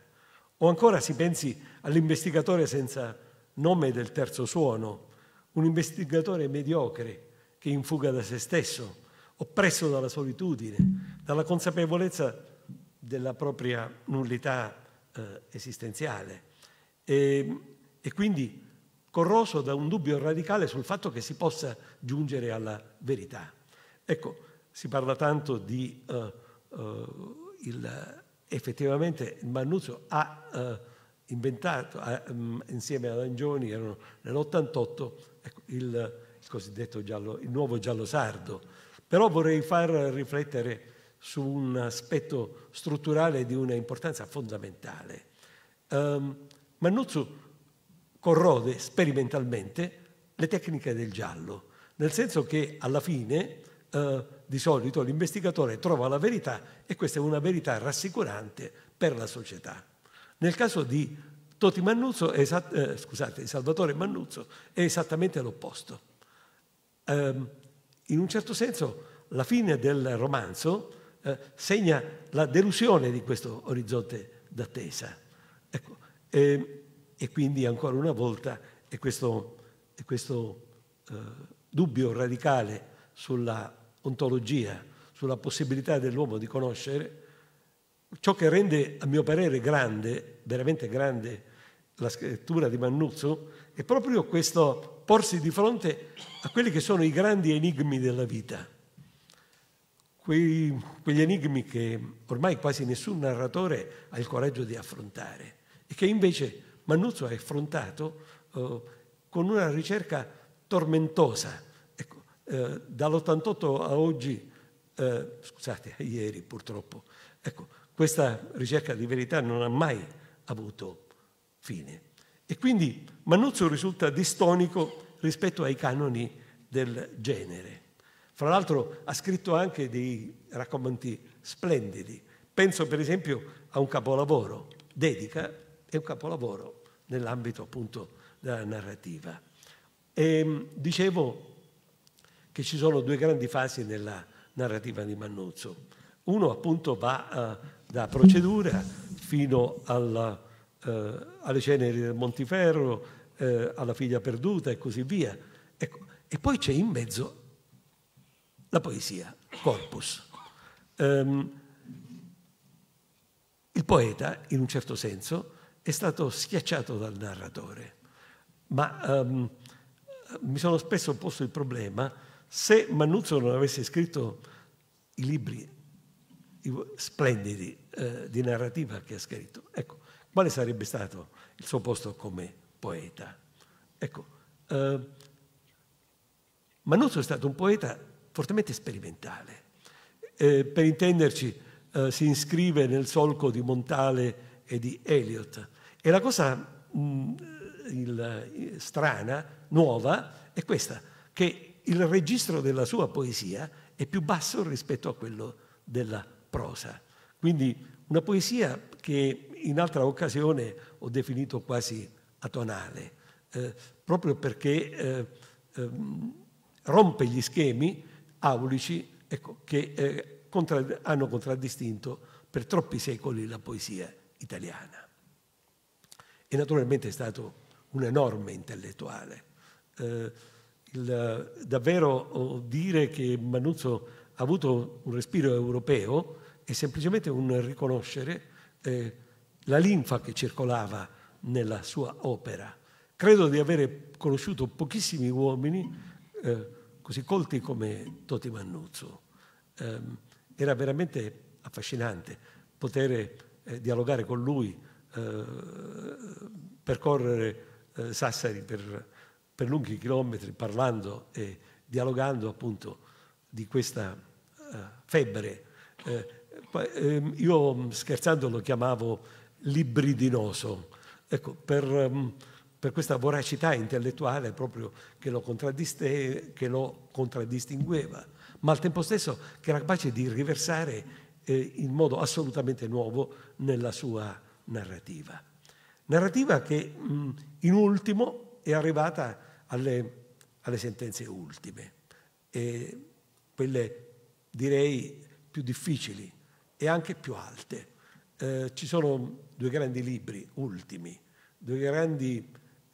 O ancora si pensi all'investigatore senza nome del terzo suono, un investigatore mediocre che in fuga da se stesso, oppresso dalla solitudine, dalla consapevolezza della propria nullità eh, esistenziale e, e quindi corroso da un dubbio radicale sul fatto che si possa giungere alla verità. Ecco, si parla tanto di uh, uh, il, effettivamente il Mannuzio ha uh, inventato eh, mm, insieme ad Angioni, erano nell'88, ecco, il, cosiddetto giallo, il nuovo giallo sardo. Però vorrei far riflettere su un aspetto strutturale di una importanza fondamentale. Um, Mannuzzo corrode sperimentalmente le tecniche del giallo, nel senso che alla fine uh, di solito l'investigatore trova la verità e questa è una verità rassicurante per la società. Nel caso di Toti Mannuzzo, esat- eh, scusate, Salvatore Mannuzzo, è esattamente l'opposto. Eh, in un certo senso la fine del romanzo eh, segna la delusione di questo orizzonte d'attesa. Ecco, ehm, e quindi ancora una volta è questo, è questo eh, dubbio radicale sulla ontologia, sulla possibilità dell'uomo di conoscere, ciò che rende, a mio parere, grande, veramente grande, la scrittura di Mannuzzo è proprio questo porsi di fronte a quelli che sono i grandi enigmi della vita. Quei, quegli enigmi che ormai quasi nessun narratore ha il coraggio di affrontare e che invece Mannuzzo ha affrontato eh, con una ricerca tormentosa. Ecco, eh, dall'88 a oggi, eh, scusate, a ieri purtroppo, ecco, questa ricerca di verità non ha mai avuto fine. E quindi Manuzio risulta distonico rispetto ai canoni del genere. Fra l'altro ha scritto anche dei racconti splendidi. Penso per esempio a un capolavoro, Dedica è un capolavoro nell'ambito appunto della narrativa. E, ehm, dicevo che ci sono due grandi fasi nella narrativa di Mannuzzo. Uno appunto va eh, da procedura fino alla, eh, alle ceneri del Montiferro, eh, alla figlia perduta e così via. Ecco. E poi c'è in mezzo la poesia, corpus. Um, il poeta, in un certo senso, è stato schiacciato dal narratore, ma um, mi sono spesso posto il problema se Mannuzzo non avesse scritto i libri splendidi eh, di narrativa che ha scritto. Ecco, quale sarebbe stato il suo posto come poeta? Ecco, eh, Manuzzo è stato un poeta fortemente sperimentale. Eh, per intenderci, eh, si iscrive nel solco di Montale e di Eliot. E la cosa mh, mm, il, eh, strana, nuova, è questa, che il registro della sua poesia è più basso rispetto a quello della poesia prosa. Quindi una poesia che in altra occasione ho definito quasi atonale, eh, proprio perché eh, eh, rompe gli schemi aulici ecco, che eh, contra hanno contraddistinto per troppi secoli la poesia italiana. E naturalmente è stato un enorme intellettuale. Eh, il, davvero oh, dire che Manuzzo ha avuto un respiro europeo è semplicemente un riconoscere eh, la linfa che circolava nella sua opera. Credo di avere conosciuto pochissimi uomini eh, così colti come Toti Mannuzzo. Eh, era veramente affascinante poter eh, dialogare con lui, eh, percorrere eh, Sassari per, per, lunghi chilometri parlando e dialogando appunto di questa febbre eh, Ehm, io mm, scherzando lo chiamavo libridinoso, ecco, per, mm, per questa voracità intellettuale proprio che lo, che lo, contraddistingueva, ma al tempo stesso che era capace di riversare eh, in modo assolutamente nuovo nella sua narrativa. Narrativa che mm, in ultimo è arrivata alle, alle sentenze ultime, quelle direi più difficili, e anche più alte. Eh, ci sono due grandi libri, ultimi, due grandi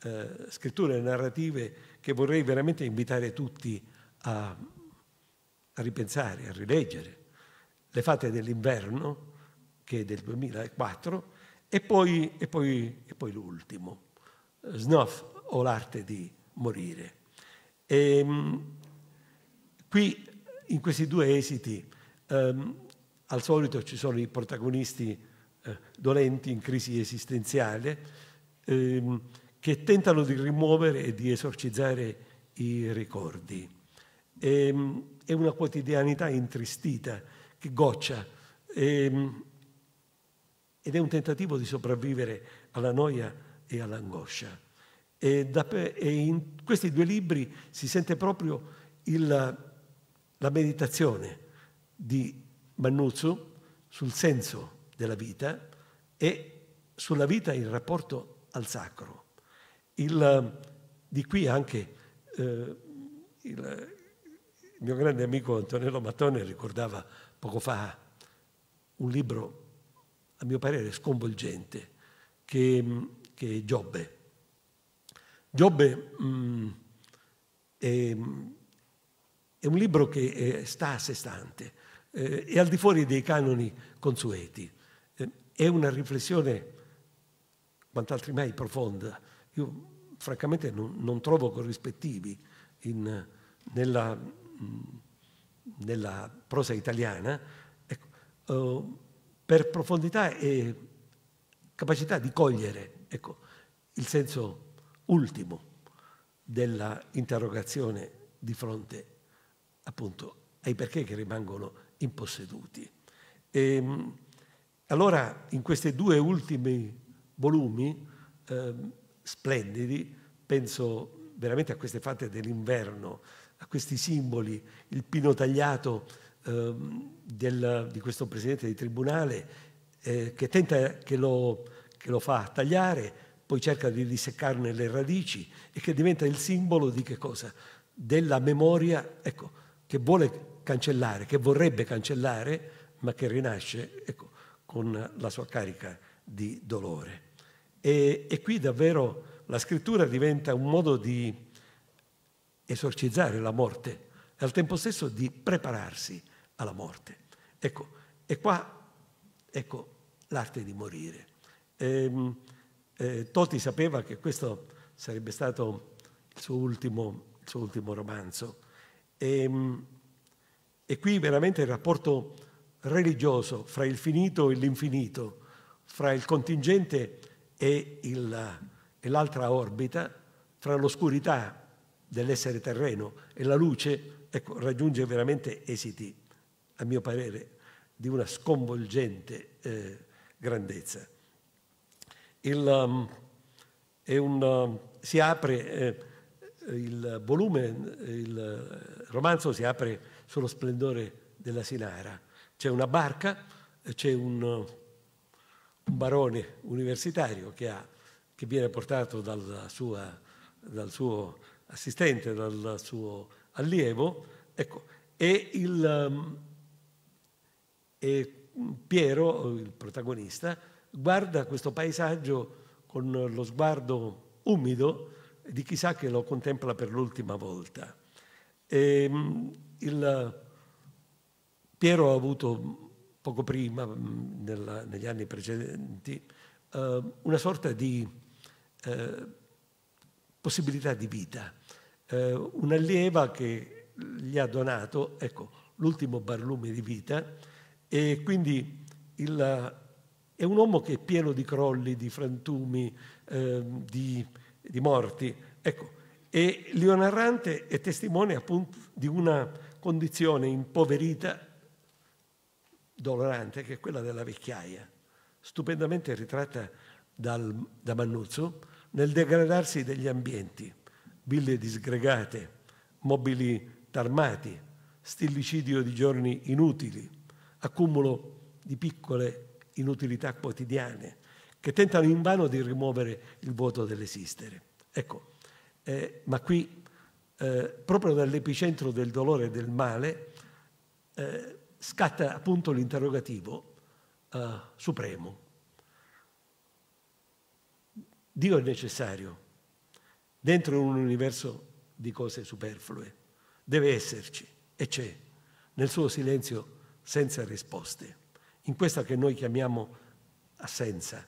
eh, scritture narrative che vorrei veramente invitare tutti a, a ripensare, a rileggere. Le fate dell'inverno, che è del 2004, e poi, e poi, e poi l'ultimo, Snuff o l'arte di morire. E, ehm, qui in questi due esiti ehm, al solito ci sono i protagonisti eh, dolenti in crisi esistenziale ehm, che tentano di rimuovere e di esorcizzare i ricordi. E, ehm, è una quotidianità intristita che goccia e, ehm, ed è un tentativo di sopravvivere alla noia e all'angoscia. E, da, e in questi due libri si sente proprio il, la meditazione di Bannuzzo sul senso della vita e sulla vita in rapporto al sacro. Il, eh, di qui anche eh, il, il mio grande amico Antonello Mattone ricordava poco fa un libro, a mio parere, sconvolgente, che, che è Giobbe. Giobbe mh, mm, è, è, un libro che è, sta a sé stante, eh, e al di fuori dei canoni consueti. Eh, è una riflessione quant'altri mai profonda. Io francamente non, non trovo corrispettivi in, nella, nella, prosa italiana ecco, eh, per profondità e capacità di cogliere ecco, il senso ultimo dell'interrogazione di fronte appunto ai perché che rimangono imposseduti. E, ehm, allora, in questi due ultimi volumi eh, splendidi, penso veramente a queste fate dell'inverno, a questi simboli, il pino tagliato eh, del, di questo presidente di tribunale eh, che tenta che lo, che lo fa tagliare, poi cerca di disseccarne le radici e che diventa il simbolo di che cosa? Della memoria, ecco, che vuole cancellare, che vorrebbe cancellare, ma che rinasce ecco, con la sua carica di dolore. E, e, qui davvero la scrittura diventa un modo di esorcizzare la morte e al tempo stesso di prepararsi alla morte. Ecco, e qua ecco l'arte di morire. E, ehm, eh, Toti sapeva che questo sarebbe stato il suo ultimo, il suo ultimo romanzo. E, ehm, e qui veramente il rapporto religioso fra il finito e l'infinito, fra il contingente e, l'altra orbita, fra l'oscurità dell'essere terreno e la luce, ecco, raggiunge veramente esiti, a mio parere, di una sconvolgente eh, grandezza. Il, um, un, um, si apre, eh, il volume, il romanzo si apre sullo splendore della Sinara. C'è una barca, c'è un, un barone universitario che, ha, che viene portato sua, dal suo assistente, dal suo allievo, ecco, e, il, e Piero, il protagonista, guarda questo paesaggio con lo sguardo umido di chissà che lo contempla per l'ultima volta. E, ehm, il, Piero ha avuto poco prima, mm, nella, negli anni precedenti, eh, una sorta di eh, possibilità di vita. Eh, un'allieva che gli ha donato ecco, l'ultimo barlume di vita e quindi il, è un uomo che è pieno di crolli, di frantumi, eh, di, di, morti. Ecco, e Leonarrante è testimone appunto di una condizione impoverita, dolorante, che è quella della vecchiaia, stupendamente ritratta dal, da Mannuzzo nel degradarsi degli ambienti, ville disgregate, mobili tarmati, stillicidio di giorni inutili, accumulo di piccole inutilità quotidiane che tentano invano di rimuovere il vuoto dell'esistere. Ecco, eh, ma qui eh, proprio dall'epicentro del dolore e del male, eh, scatta appunto l'interrogativo eh, supremo. Dio è necessario dentro un universo di cose superflue, deve esserci e c'è nel suo silenzio senza risposte, in questa che noi chiamiamo assenza,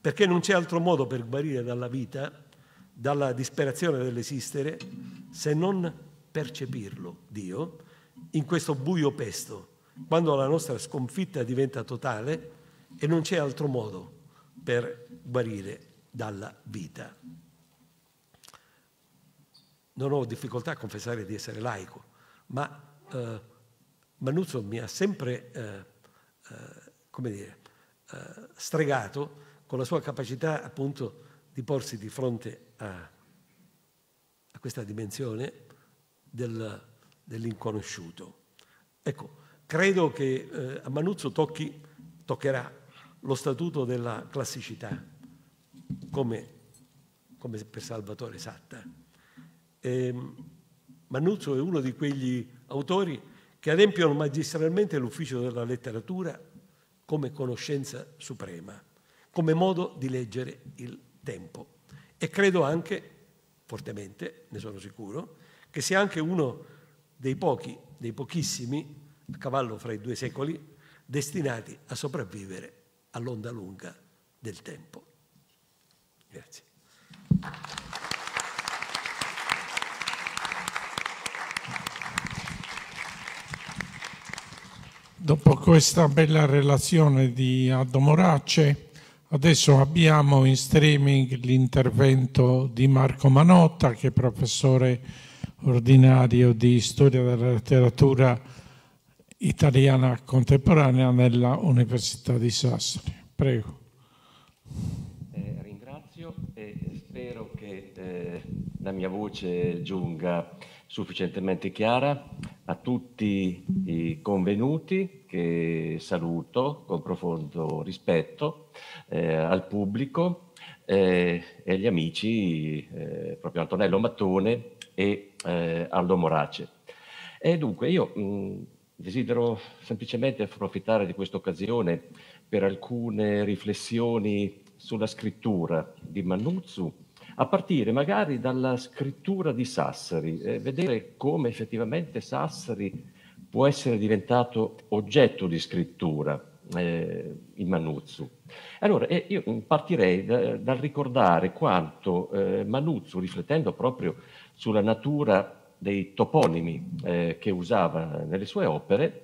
perché non c'è altro modo per guarire dalla vita dalla disperazione dell'esistere se non percepirlo, Dio, in questo buio pesto, quando la nostra sconfitta diventa totale e non c'è altro modo per guarire dalla vita. Non ho difficoltà a confessare di essere laico, ma eh, Manuzzo mi ha sempre, eh, eh, come dire, eh, stregato con la sua capacità appunto di porsi di fronte a, a questa dimensione del, dell'inconosciuto. Ecco, credo che eh, a Manuzzo tocchi, toccherà lo statuto della classicità, come, come per Salvatore Satta. E, ehm, Manuzzo è uno di quegli autori che adempiono magistralmente l'ufficio della letteratura come conoscenza suprema, come modo di leggere il tempo. E credo anche, fortemente, ne sono sicuro, che sia anche uno dei pochi, dei pochissimi, a cavallo fra i due secoli, destinati a sopravvivere all'onda lunga del tempo. Grazie. Dopo questa bella relazione di Aldo Morace, Adesso abbiamo in streaming l'intervento di Marco Manotta, che è professore ordinario di storia della letteratura italiana contemporanea nella Università di Sassari. Prego. Eh, ringrazio e spero che eh, la mia voce giunga sufficientemente chiara a tutti i convenuti che saluto con profondo rispetto, eh, al pubblico eh, e agli amici eh, proprio Antonello Mattone e eh, Aldo Morace. E dunque io mh, desidero semplicemente approfittare di questa occasione per alcune riflessioni sulla scrittura di Mannuzzu a partire magari dalla scrittura di Sassari, eh, vedere come effettivamente Sassari può essere diventato oggetto di scrittura eh, in Manuzzu. Allora, eh, io partirei da, dal ricordare quanto eh, Manuzzu, riflettendo proprio sulla natura dei toponimi eh, che usava nelle sue opere,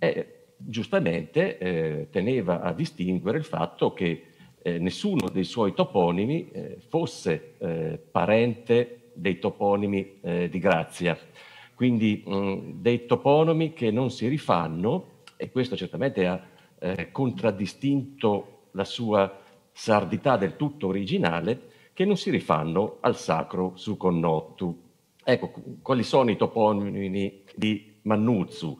eh, giustamente eh, teneva a distinguere il fatto che eh, nessuno dei suoi toponimi eh, fosse eh, parente dei toponimi eh, di Grazia, quindi mh, mm, dei toponimi che non si rifanno e questo certamente ha eh, contraddistinto la sua sardità del tutto originale, che non si rifanno al sacro Sukonnottu. Ecco, quali sono i toponimi di Mannuzzu?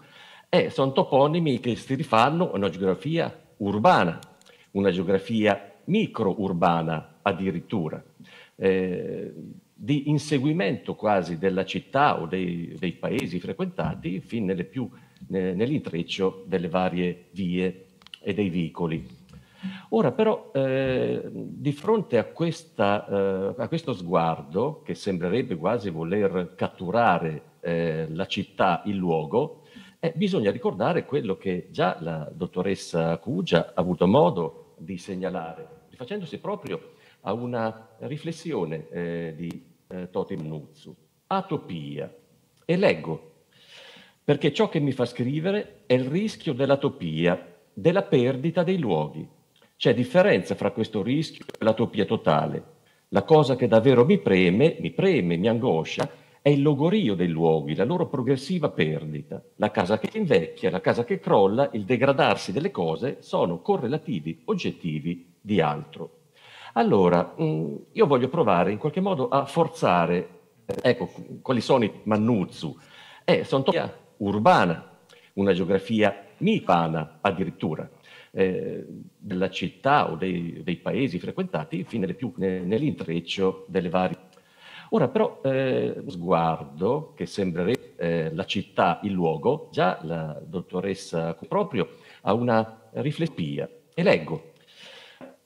Eh, sono toponimi che si rifanno a una geografia urbana, una geografia microurbana addirittura, eh, di inseguimento quasi della città o dei, dei paesi frequentati fin più, eh, nell'intreccio delle varie vie e dei veicoli. Ora però eh, di fronte a, questa, eh, a, questo sguardo che sembrerebbe quasi voler catturare eh, la città, il luogo, eh, bisogna ricordare quello che già la dottoressa Cugia ha avuto modo di segnalare, facendosi proprio a una riflessione eh, di eh, Totem Nutsu. Atopia. E leggo, perché ciò che mi fa scrivere è il rischio dell'atopia, della perdita dei luoghi. C'è differenza fra questo rischio e l'atopia totale. La cosa che davvero mi preme, mi preme, mi angoscia, è il logorio dei luoghi, la loro progressiva perdita. La casa che invecchia, la casa che crolla, il degradarsi delle cose sono correlativi, oggettivi di altro. Allora, mm, io voglio provare in qualche modo a forzare, eh, ecco, quali sono i Mannuzzu? Eh, sono topia eh, urbana, una geografia mipana addirittura, eh, della città o dei, dei paesi frequentati fin più nell'intreccio delle varie. Ora però eh, sguardo che sembrerebbe eh, la città, il luogo, già la dottoressa proprio ha una riflessia e leggo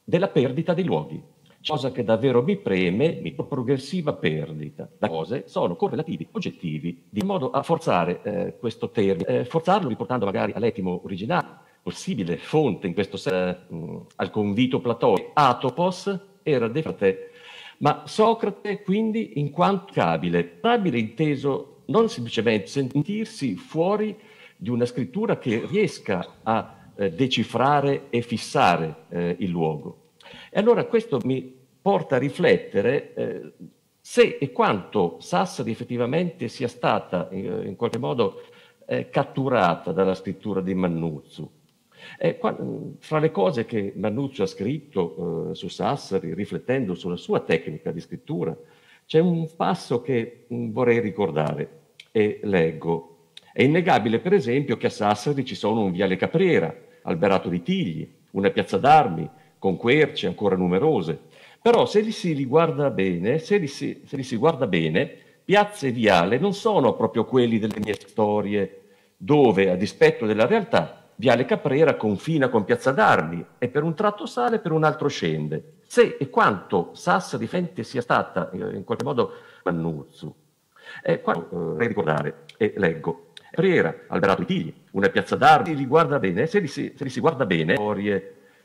della perdita dei luoghi, cosa che davvero mi preme, mi progressiva perdita. Le cose sono correlativi, oggettivi, di modo a forzare eh, questo termine, eh, forzarlo riportando magari all'etimo originale, possibile fonte in questo senso, eh, al convito platonico. Atopos era de frate, ma Socrate quindi in quanto cabile, cabile inteso non semplicemente sentirsi fuori di una scrittura che riesca a eh, decifrare e fissare eh, il luogo. E allora questo mi porta a riflettere eh, se e quanto Sassari effettivamente sia stata eh, in qualche modo eh, catturata dalla scrittura di Mannuzzu. Eh, qua, mm, fra le cose che Mannuzzu ha scritto su Sassari, riflettendo sulla sua tecnica di scrittura, c'è un passo che mm, vorrei ricordare e leggo è innegabile, per esempio, che a Sassari ci sono un viale Caprera, Alberato di Tigli, una piazza d'armi, con querce ancora numerose. Però se li si riguarda bene, se li si, se li si guarda bene, piazze e viale non sono proprio quelli delle mie storie, dove, a dispetto della realtà, Viale Caprera confina con Piazza d'Armi e per un tratto sale per un altro scende. Se e quanto Sassari Fente sia stata eh, in qualche modo Mannuzzu. Eh, qua eh, vorrei ricordare, e leggo, Riera, Alberato Itigli, una piazza d'armi, li bene, se li si, se li si guarda bene,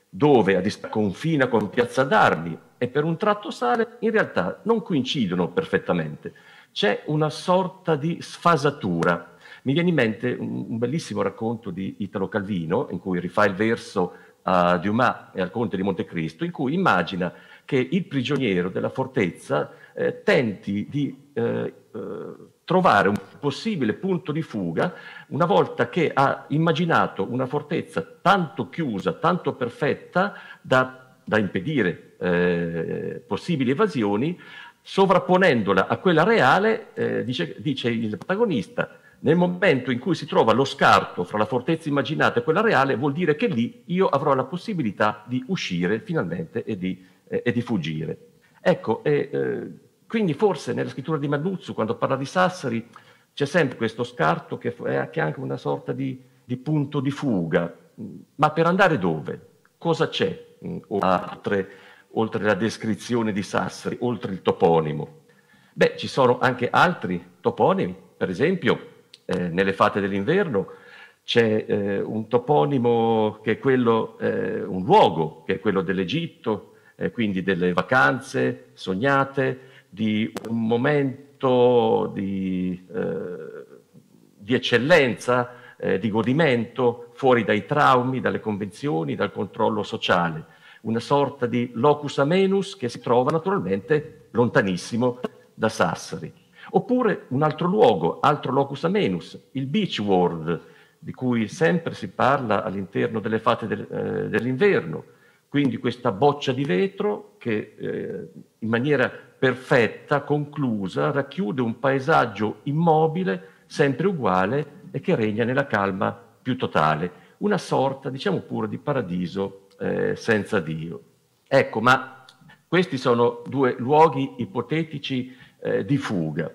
dove confina con piazza d'armi e per un tratto sale, in realtà non coincidono perfettamente. C'è una sorta di sfasatura. Mi viene in mente un, un bellissimo racconto di Italo Calvino, in cui rifà il verso a Dumas e al conte di Montecristo, in cui immagina che il prigioniero della fortezza eh, tenti di eh, eh, trovare un possibile punto di fuga una volta che ha immaginato una fortezza tanto chiusa, tanto perfetta da, da impedire eh, possibili evasioni, sovrapponendola a quella reale, eh, dice, dice il protagonista, nel momento in cui si trova lo scarto fra la fortezza immaginata e quella reale, vuol dire che lì io avrò la possibilità di uscire finalmente e di, eh, e di fuggire. Ecco, eh, quindi forse nella scrittura di Maduzzu, quando parla di Sassari, c'è sempre questo scarto che è anche una sorta di, di punto di fuga. Ma per andare dove? Cosa c'è mm, oltre, oltre la descrizione di Sassari, oltre il toponimo? Beh, ci sono anche altri toponimi, per esempio eh, nelle fate dell'inverno c'è eh, un toponimo che è quello, eh, un luogo che è quello dell'Egitto, eh, quindi delle vacanze sognate, di un momento di, eh, di eccellenza, eh, di godimento, fuori dai traumi, dalle convenzioni, dal controllo sociale. Una sorta di locus amenus che si trova naturalmente lontanissimo da Sassari. Oppure un altro luogo, altro locus amenus, il beach world, di cui sempre si parla all'interno delle fate del, eh, dell'inverno. Quindi questa boccia di vetro che eh, in maniera perfetta, conclusa, racchiude un paesaggio immobile, sempre uguale e che regna nella calma più totale, una sorta, diciamo pure, di paradiso eh, senza Dio. Ecco, ma questi sono due luoghi ipotetici eh, di fuga.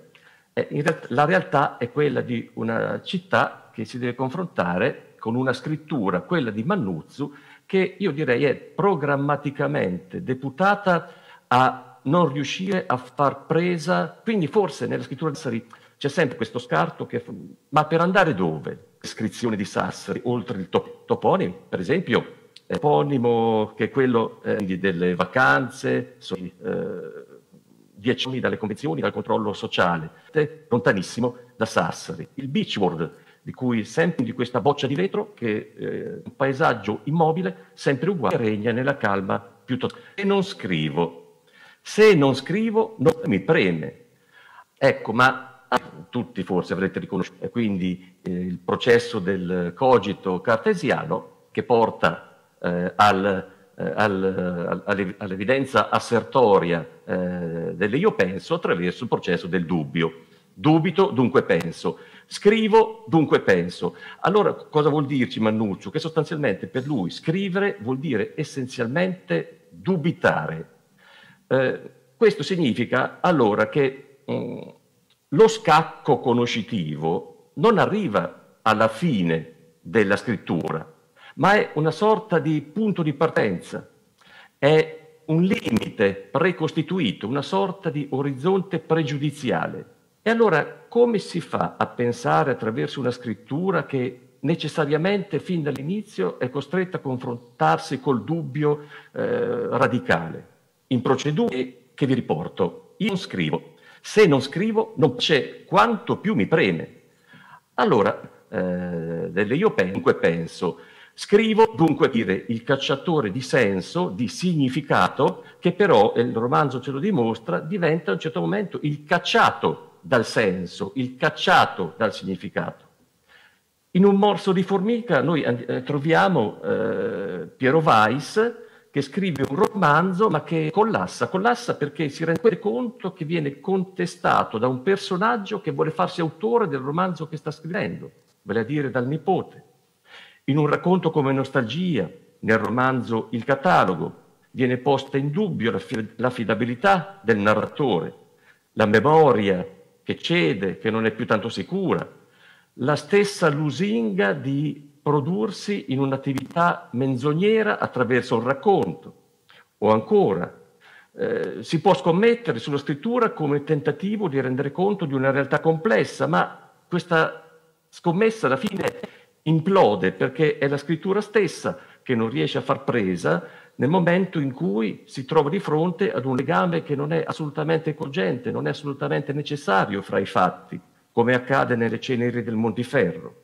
Eh, realtà, la realtà è quella di una città che si deve confrontare con una scrittura, quella di Mannuzzu, che io direi è programmaticamente deputata a non riuscire a far presa, quindi forse nella scrittura di Sassari c'è sempre questo scarto, che, ma per andare dove? Descrizione di Sassari, oltre il top, toponimo, per esempio, toponimo che è quello eh, delle vacanze, sono, eh, dieci anni dalle convenzioni, dal controllo sociale, eh, lontanissimo da Sassari. Il beach world, di cui sempre di questa boccia di vetro, che è eh, un paesaggio immobile, sempre uguale, regna nella calma Piuttosto. E non scrivo se non scrivo, non mi preme. Ecco, ma tutti forse avrete riconosciuto quindi eh, il processo del cogito cartesiano che porta eh, al, eh, al, all'evidenza assertoria eh, delle io penso attraverso il processo del dubbio. Dubito, dunque penso. Scrivo, dunque penso. Allora, cosa vuol dirci Mannuccio? Che sostanzialmente per lui scrivere vuol dire essenzialmente dubitare, eh, questo significa allora che mh, mm, lo scacco conoscitivo non arriva alla fine della scrittura, ma è una sorta di punto di partenza, è un limite precostituito, una sorta di orizzonte pregiudiziale. E allora come si fa a pensare attraverso una scrittura che necessariamente fin dall'inizio è costretta a confrontarsi col dubbio eh, radicale? in procedure che vi riporto. Io non scrivo. Se non scrivo non c'è quanto più mi preme. Allora, eh, io dunque penso, scrivo, dunque dire il cacciatore di senso, di significato, che però, e il romanzo ce lo dimostra, diventa a un certo momento il cacciato dal senso, il cacciato dal significato. In un morso di formica noi eh, troviamo eh, Piero Weiss, che scrive un romanzo ma che collassa, collassa perché si rende conto che viene contestato da un personaggio che vuole farsi autore del romanzo che sta scrivendo, vale a dire dal nipote. In un racconto come Nostalgia, nel romanzo Il catalogo, viene posta in dubbio l'affidabilità del narratore, la memoria che cede, che non è più tanto sicura, la stessa lusinga di prodursi in un'attività menzognera attraverso un racconto. O ancora, eh, si può scommettere sulla scrittura come tentativo di rendere conto di una realtà complessa, ma questa scommessa alla fine implode perché è la scrittura stessa che non riesce a far presa nel momento in cui si trova di fronte ad un legame che non è assolutamente cogente, non è assolutamente necessario fra i fatti, come accade nelle ceneri del Montiferro.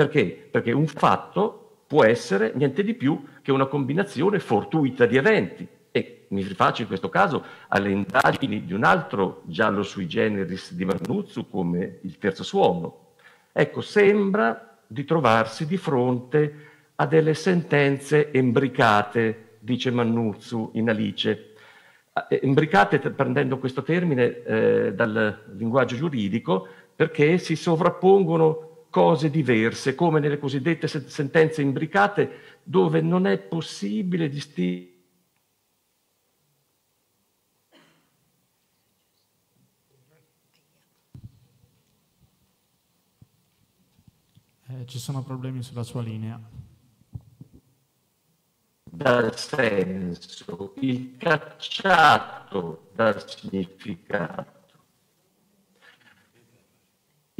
Perché? Perché un fatto può essere niente di più che una combinazione fortuita di eventi. E mi rifaccio in questo caso alle indagini di un altro giallo sui generis di Marnuzzu come il terzo suono. Ecco, sembra di trovarsi di fronte a delle sentenze embricate, dice Mannuzzu in Alice. Ah, embricate, eh, prendendo questo termine eh, dal linguaggio giuridico, perché si sovrappongono cose diverse, come nelle cosiddette sentenze imbricate, dove non è possibile distinguere Eh, ci sono problemi sulla sua linea. Dal senso, il cacciato dal significato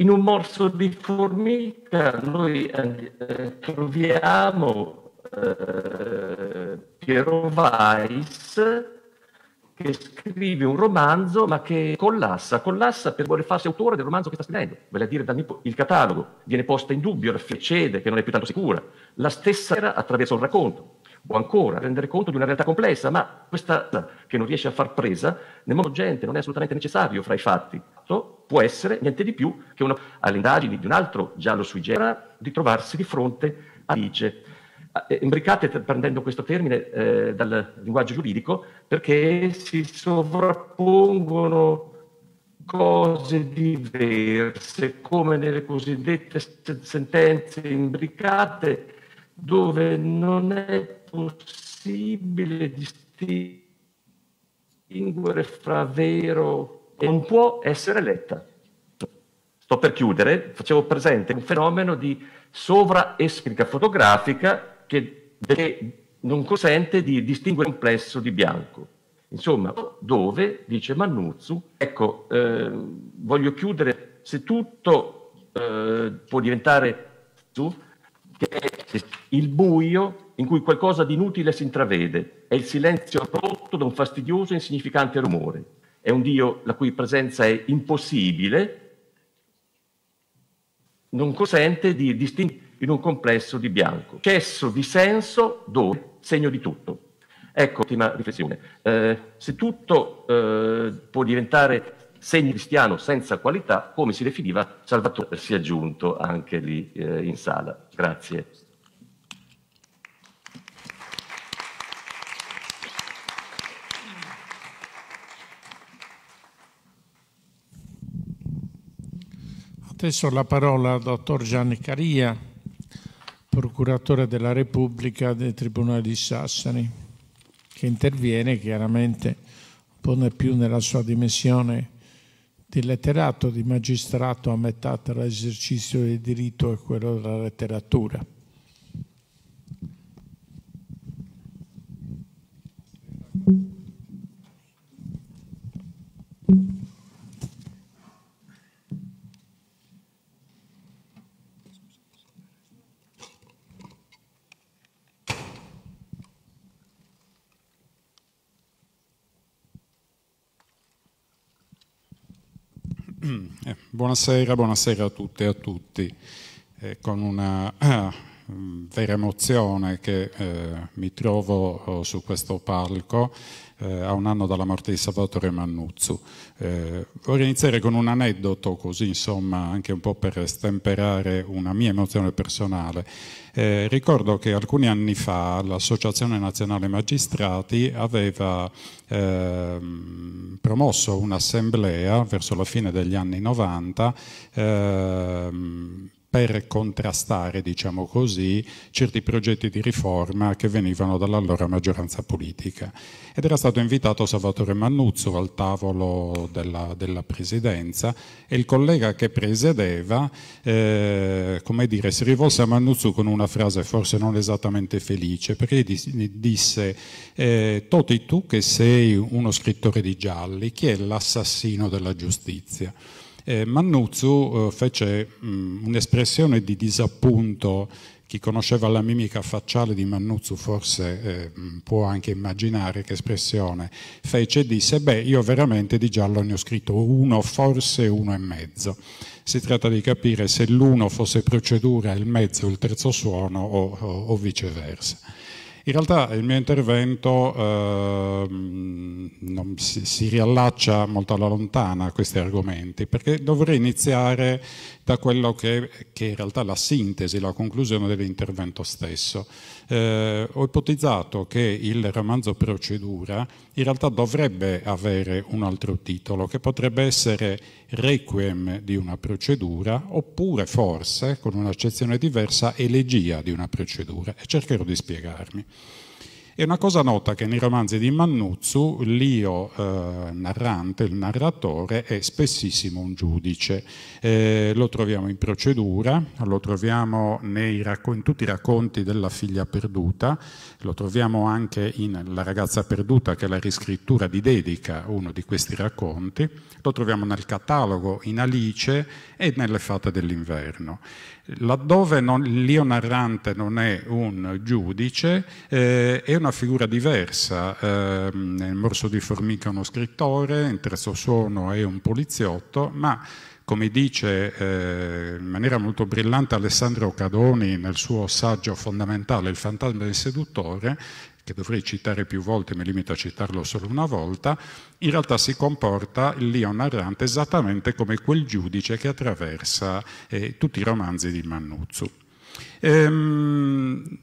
in un morso di formica noi eh, troviamo eh, Piero Weiss che scrive un romanzo ma che collassa, collassa per voler farsi autore del romanzo che sta scrivendo, vale a dire il catalogo, viene posta in dubbio, la fede cede che non è più tanto sicura, la stessa era attraverso il racconto, o ancora rendere conto di una realtà complessa, ma questa che non riesce a far presa nel modo urgente non è assolutamente necessario fra i fatti. Può essere niente di più che una, alle indagini di un altro giallo sui genera di trovarsi di fronte a dice. Eh, imbricate, prendendo questo termine eh, dal linguaggio giuridico, perché si sovrappongono cose diverse, come nelle cosiddette sentenze imbricate, dove non è possibile distinguere fra vero e non può essere letta. Sto per chiudere, facevo presente un fenomeno di sovraesperienza fotografica che, che non consente di distinguere complesso di bianco. Insomma, dove, dice Mannuzzu, ecco, eh, voglio chiudere, se tutto eh, può diventare su, che il buio in cui qualcosa di inutile si intravede, è il silenzio prodotto da un fastidioso e insignificante rumore. È un Dio la cui presenza è impossibile, non consente di distinguere in un complesso di bianco. Cesso di senso dove? Segno di tutto. Ecco, ultima riflessione. Eh, se tutto eh, può diventare segno cristiano senza qualità, come si definiva Salvatore, si è aggiunto anche lì eh, in sala. Grazie. Adesso la parola al dottor Gianni Caria, procuratore della Repubblica del Tribunale di Sassari, che interviene chiaramente un po' ne più nella sua dimensione di letterato, di magistrato a metà tra l'esercizio del diritto e quello della letteratura. Buonasera, buonasera a tutte e a tutti. Eh, con una vera emozione che eh, mi trovo oh, su questo palco eh, a un anno dalla morte di Salvatore Mannuzzu. Eh, vorrei iniziare con un aneddoto così insomma anche un po' per stemperare una mia emozione personale. Eh, ricordo che alcuni anni fa l'Associazione Nazionale Magistrati aveva ehm, promosso un'assemblea verso la fine degli anni 90 per contrastare, diciamo così, certi progetti di riforma che venivano dall'allora maggioranza politica. Ed era stato invitato Salvatore Mannuzzo al tavolo della, della presidenza e il collega che presiedeva, eh, come dire, si rivolse a Mannuzzo con una frase forse non esattamente felice, perché gli disse eh, Toti tu che sei uno scrittore di gialli, chi è l'assassino della giustizia? Eh, Mannuzzu eh, fece mm, un'espressione di disappunto, chi conosceva la mimica facciale di Mannuzzu forse eh, mm, può anche immaginare che espressione fece, e disse beh io veramente di giallo ne ho scritto uno, forse uno e mezzo. Si tratta di capire se l'uno fosse procedura, il mezzo il terzo suono o, o, o viceversa. In realtà il mio intervento eh, non, si, si, riallaccia molto alla lontana a questi argomenti, perché dovrei iniziare da quello che, che in realtà la sintesi, la conclusione dell'intervento stesso eh, ho ipotizzato che il romanzo Procedura in realtà dovrebbe avere un altro titolo che potrebbe essere Requiem di una procedura oppure forse, con un'accezione diversa, Elegia di una procedura e cercherò di spiegarmi. È una cosa nota che nei romanzi di Mannuzzu l'io eh, narrante, il narratore, è spessissimo un giudice. Eh, lo troviamo in procedura, lo troviamo in tutti i racconti della figlia perduta, lo troviamo anche in La ragazza perduta, che è la riscrittura di Dedica, uno di questi racconti, lo troviamo nel catalogo, in Alice e nelle fate dell'inverno. Laddove non, l'io narrante non è un giudice, eh, è una figura diversa. Eh, nel morso di formica uno scrittore, in terzo suono è un poliziotto, ma come dice eh, in maniera molto brillante Alessandro Cadoni nel suo saggio fondamentale Il fantasma del seduttore, che dovrei citare più volte, mi limito a citarlo solo una volta, in realtà si comporta il Lio narrante esattamente come quel giudice che attraversa eh, tutti i romanzi di Mannuzzu. Ehm,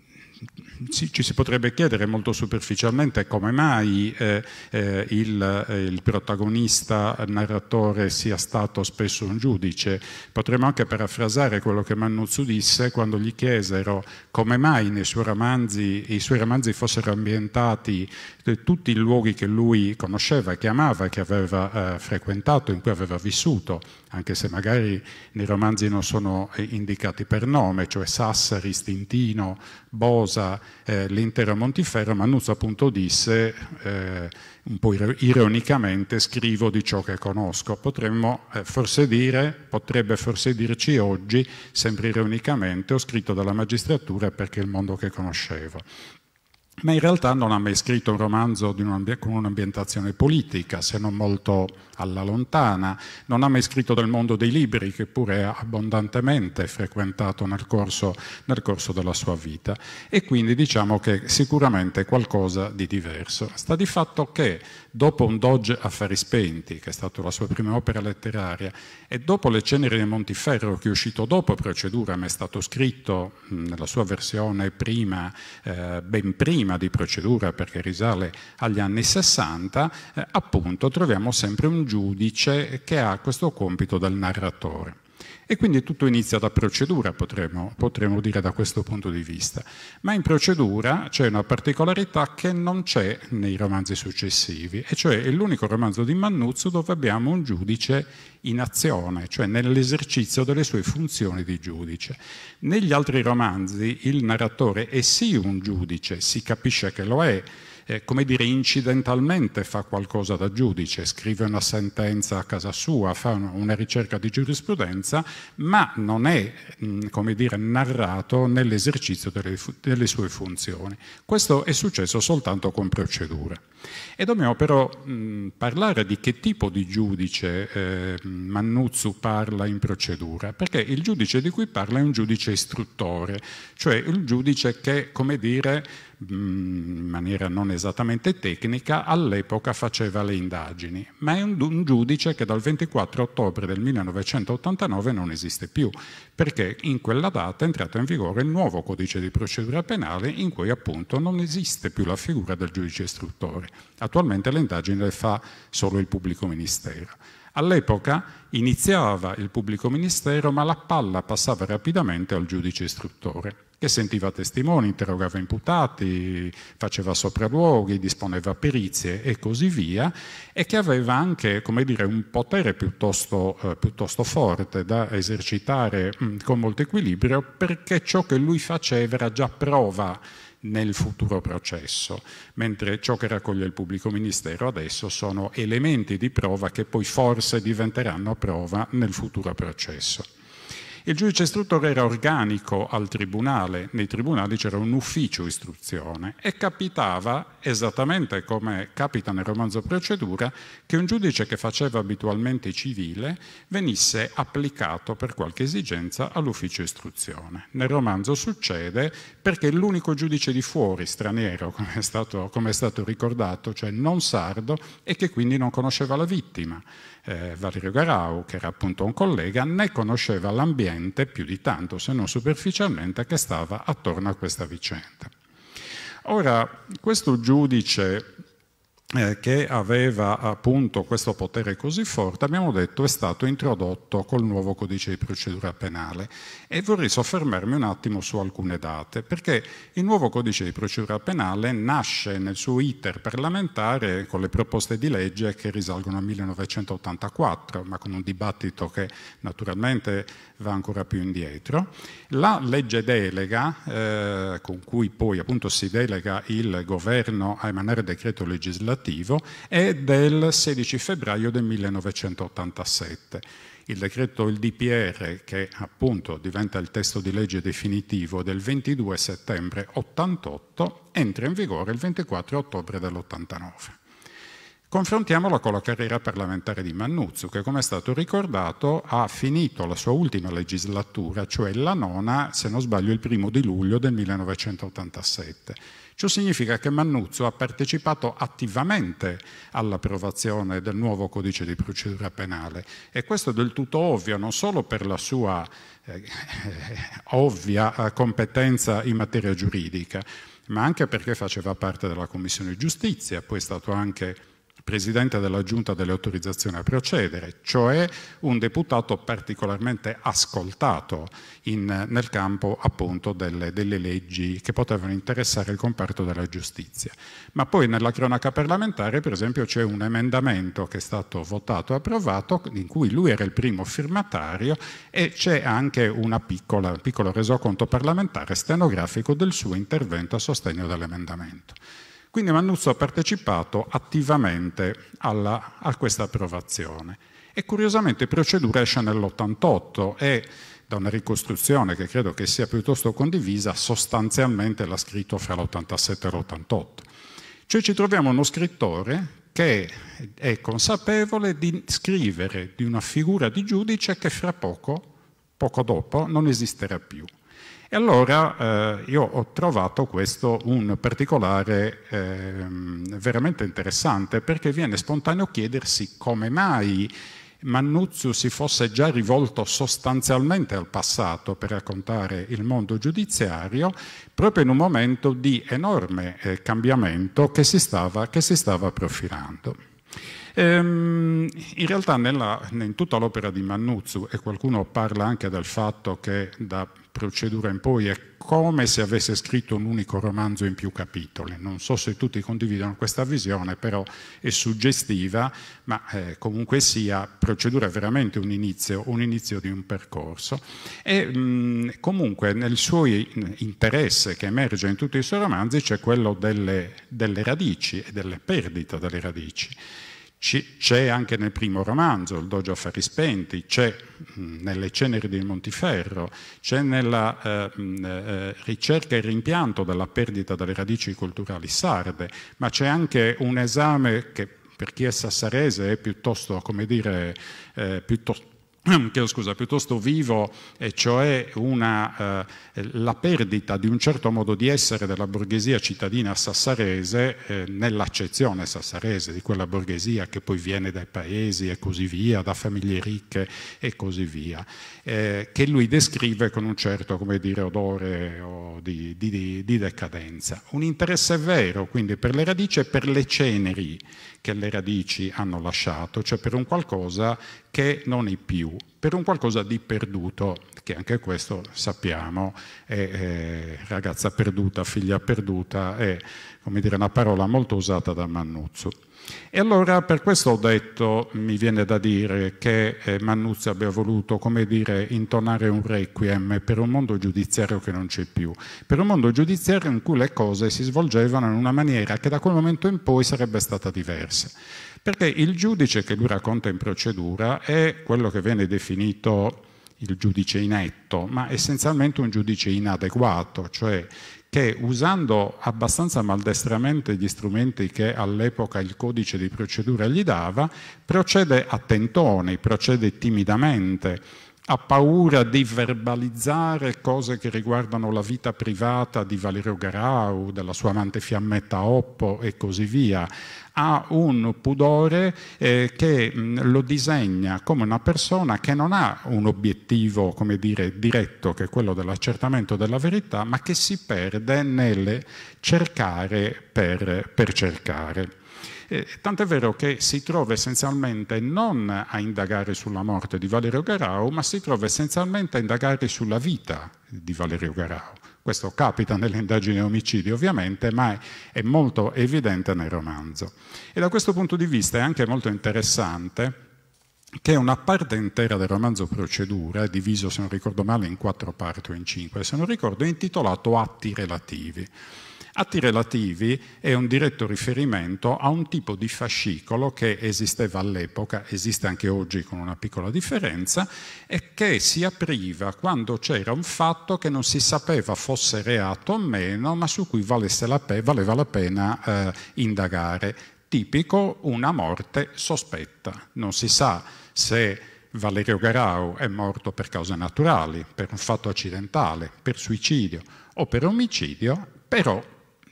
ci, ci si potrebbe chiedere molto superficialmente come mai eh, eh, il, eh, il, protagonista narratore sia stato spesso un giudice. Potremmo anche parafrasare quello che Mannuzzu disse quando gli chiesero come mai nei suoi romanzi, i suoi romanzi fossero ambientati eh, tutti i luoghi che lui conosceva, che amava, che aveva eh, frequentato, in cui aveva vissuto anche se magari nei romanzi non sono eh, indicati per nome, cioè Sassari, Stintino, Bosa, eh, l'intero Montiferro, Manuzzo appunto disse, eh, un po' ironicamente, scrivo di ciò che conosco. Potremmo eh, forse dire, potrebbe forse dirci oggi, sempre ironicamente, ho scritto dalla magistratura perché è il mondo che conoscevo ma in realtà non ha mai scritto un romanzo con un'ambientazione politica, se non molto alla lontana, non ha mai scritto del mondo dei libri, che pure ha abbondantemente frequentato nel corso, nel corso della sua vita, e quindi diciamo che sicuramente è qualcosa di diverso. Sta di fatto che dopo un Doge a spenti, che è stata la sua prima opera letteraria, e dopo Le ceneri di Montiferro, che è uscito dopo Procedura, ma è stato scritto nella sua versione prima, eh, ben prima di Procedura, perché risale agli anni 60, eh, appunto troviamo sempre un giudice che ha questo compito del narratore. E quindi tutto inizia da procedura, potremmo, potremmo dire da questo punto di vista. Ma in procedura c'è una particolarità che non c'è nei romanzi successivi, e cioè è l'unico romanzo di Mannuzzo dove abbiamo un giudice in azione, cioè nell'esercizio delle sue funzioni di giudice. Negli altri romanzi il narratore è sì un giudice, si capisce che lo è, eh, come dire, incidentalmente fa qualcosa da giudice, scrive una sentenza a casa sua, fa una ricerca di giurisprudenza, ma non è, mm, come dire, narrato nell'esercizio delle, delle sue funzioni. Questo è successo soltanto con procedure. E dobbiamo però mh, mm, parlare di che tipo di giudice eh, Mannuzzu parla in procedura, perché il giudice di cui parla è un giudice istruttore, cioè il giudice che, come dire, in maniera non esattamente tecnica, all'epoca faceva le indagini, ma è un, un, giudice che dal 24 ottobre del 1989 non esiste più, perché in quella data è entrato in vigore il nuovo codice di procedura penale in cui appunto non esiste più la figura del giudice istruttore. Attualmente le indagini le fa solo il pubblico ministero. All'epoca iniziava il pubblico ministero, ma la palla passava rapidamente al giudice istruttore che sentiva testimoni, interrogava imputati, faceva sopralluoghi, disponeva perizie e così via, e che aveva anche dire, un potere piuttosto, eh, piuttosto, forte da esercitare mh, mm, con molto equilibrio perché ciò che lui faceva era già prova nel futuro processo, mentre ciò che raccoglie il pubblico ministero adesso sono elementi di prova che poi forse diventeranno prova nel futuro processo. Il giudice istruttore era organico al tribunale, nei tribunali c'era un ufficio istruzione e capitava, esattamente come capita nel romanzo Procedura, che un giudice che faceva abitualmente civile venisse applicato per qualche esigenza all'ufficio istruzione. Nel romanzo succede perché l'unico giudice di fuori, straniero, come è stato, come è stato ricordato, cioè non sardo, e che quindi non conosceva la vittima eh, Valerio Garau, che era appunto un collega, ne conosceva l'ambiente più di tanto, se non superficialmente, che stava attorno a questa vicenda. Ora, questo giudice eh, che aveva appunto questo potere così forte, abbiamo detto è stato introdotto col nuovo codice di procedura penale e vorrei soffermarmi un attimo su alcune date, perché il nuovo codice di procedura penale nasce nel suo iter parlamentare con le proposte di legge che risalgono al 1984, ma con un dibattito che naturalmente va ancora più indietro. La legge delega, eh, con cui poi appunto si delega il governo a emanare decreto legislativo, è del 16 febbraio del 1987 il decreto, il DPR, che appunto diventa il testo di legge definitivo del 22 settembre 88, entra in vigore il 24 ottobre dell'89. Confrontiamolo con la carriera parlamentare di Mannuzzo, che come è stato ricordato ha finito la sua ultima legislatura, cioè la nona, se non sbaglio il primo di luglio del 1987 Ciò significa che Mannuzzo ha partecipato attivamente all'approvazione del nuovo codice di procedura penale e questo è del tutto ovvio non solo per la sua eh, ovvia eh, competenza in materia giuridica, ma anche perché faceva parte della Commissione Giustizia, poi è stato anche Presidente della Giunta delle autorizzazioni a procedere, cioè un deputato particolarmente ascoltato in, nel campo appunto delle, delle leggi che potevano interessare il comparto della giustizia. Ma poi nella cronaca parlamentare per esempio c'è un emendamento che è stato votato e approvato in cui lui era il primo firmatario e c'è anche una piccola, un piccolo resoconto parlamentare stenografico del suo intervento a sostegno dell'emendamento. Quindi Mannusso ha partecipato attivamente alla, a questa approvazione. E curiosamente Procedura esce nell'88 e da una ricostruzione che credo che sia piuttosto condivisa, sostanzialmente l'ha scritto fra l'87 e l'88. Cioè ci troviamo uno scrittore che è consapevole di scrivere di una figura di giudice che fra poco, poco dopo, non esisterà più. E allora eh, io ho trovato questo un particolare eh, veramente interessante perché viene spontaneo chiedersi come mai Mannuzio si fosse già rivolto sostanzialmente al passato per raccontare il mondo giudiziario proprio in un momento di enorme eh, cambiamento che si stava, che si stava profilando. Ehm, in realtà nella, in tutta l'opera di Mannuzzu, e qualcuno parla anche del fatto che da procedura in poi è come se avesse scritto un unico romanzo in più capitoli. Non so se tutti condividono questa visione, però è suggestiva, ma eh, comunque sia, procedura è veramente un inizio, un inizio di un percorso. E mh, mm, comunque nel suo interesse che emerge in tutti i suoi romanzi c'è quello delle, delle radici e delle perdite delle radici c'è anche nel primo romanzo, Il Dojo Affari Spenti, c'è mm, nelle Ceneri di Montiferro, c'è nella eh, mm, eh, ricerca e rimpianto della perdita delle radici culturali sarde, ma c'è anche un esame che per chi è sassarese è piuttosto, come dire, eh, piuttosto chiedo scusa, piuttosto vivo, e cioè una, eh, la perdita di un certo modo di essere della borghesia cittadina sassarese eh, nell'accezione sassarese di quella borghesia che poi viene dai paesi e così via, da famiglie ricche e così via, eh, che lui descrive con un certo, dire, odore o di, di, di decadenza. Un interesse vero quindi per le radici e per le ceneri che le radici hanno lasciato, cioè per un qualcosa che non è più, per un qualcosa di perduto, che anche questo sappiamo, è, è ragazza perduta, figlia perduta, è dire, una parola molto usata da Mannuzzo. E allora per questo ho detto, mi viene da dire, che eh, Mannuzzi abbia voluto, come dire, intonare un requiem per un mondo giudiziario che non c'è più, per un mondo giudiziario in cui le cose si svolgevano in una maniera che da quel momento in poi sarebbe stata diversa. Perché il giudice che lui racconta in procedura è quello che viene definito il giudice inetto, ma essenzialmente un giudice inadeguato, cioè che usando abbastanza maldestramente gli strumenti che all'epoca il codice di procedura gli dava, procede a tentoni, procede timidamente, ha paura di verbalizzare cose che riguardano la vita privata di Valerio Garau, della sua amante Fiammetta Oppo e così via, ha un pudore eh, che mm, lo disegna come una persona che non ha un obiettivo dire, diretto che è quello dell'accertamento della verità, ma che si perde nel cercare per, per cercare. Eh, tant'è vero che si trova essenzialmente non a indagare sulla morte di Valerio Garau, ma si trova essenzialmente a indagare sulla vita di Valerio Garau. Questo capita nelle indagini omicidi ovviamente, ma è molto evidente nel romanzo. E da questo punto di vista è anche molto interessante che una parte intera del romanzo Procedura, diviso se non ricordo male in quattro parti o in cinque, se non ricordo è intitolato Atti relativi. Atti relativi è un diretto riferimento a un tipo di fascicolo che esisteva all'epoca, esiste anche oggi con una piccola differenza, e che si apriva quando c'era un fatto che non si sapeva fosse reato o meno, ma su cui la valeva la pena eh, indagare. Tipico una morte sospetta. Non si sa se Valerio Garau è morto per cause naturali, per un fatto accidentale, per suicidio o per omicidio, però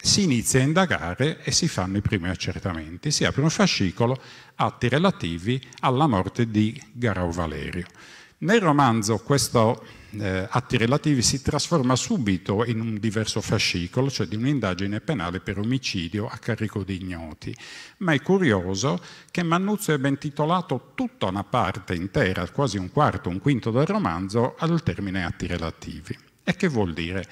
si inizia a indagare e si fanno i primi accertamenti. Si apre un fascicolo, atti relativi alla morte di Garau Valerio. Nel romanzo questi eh, atti relativi si trasforma subito in un diverso fascicolo, cioè di un'indagine penale per omicidio a carico di ignoti. Ma è curioso che Mannuzzo abbia intitolato tutta una parte intera, quasi un quarto, un quinto del romanzo, al termine atti relativi. E che vuol dire?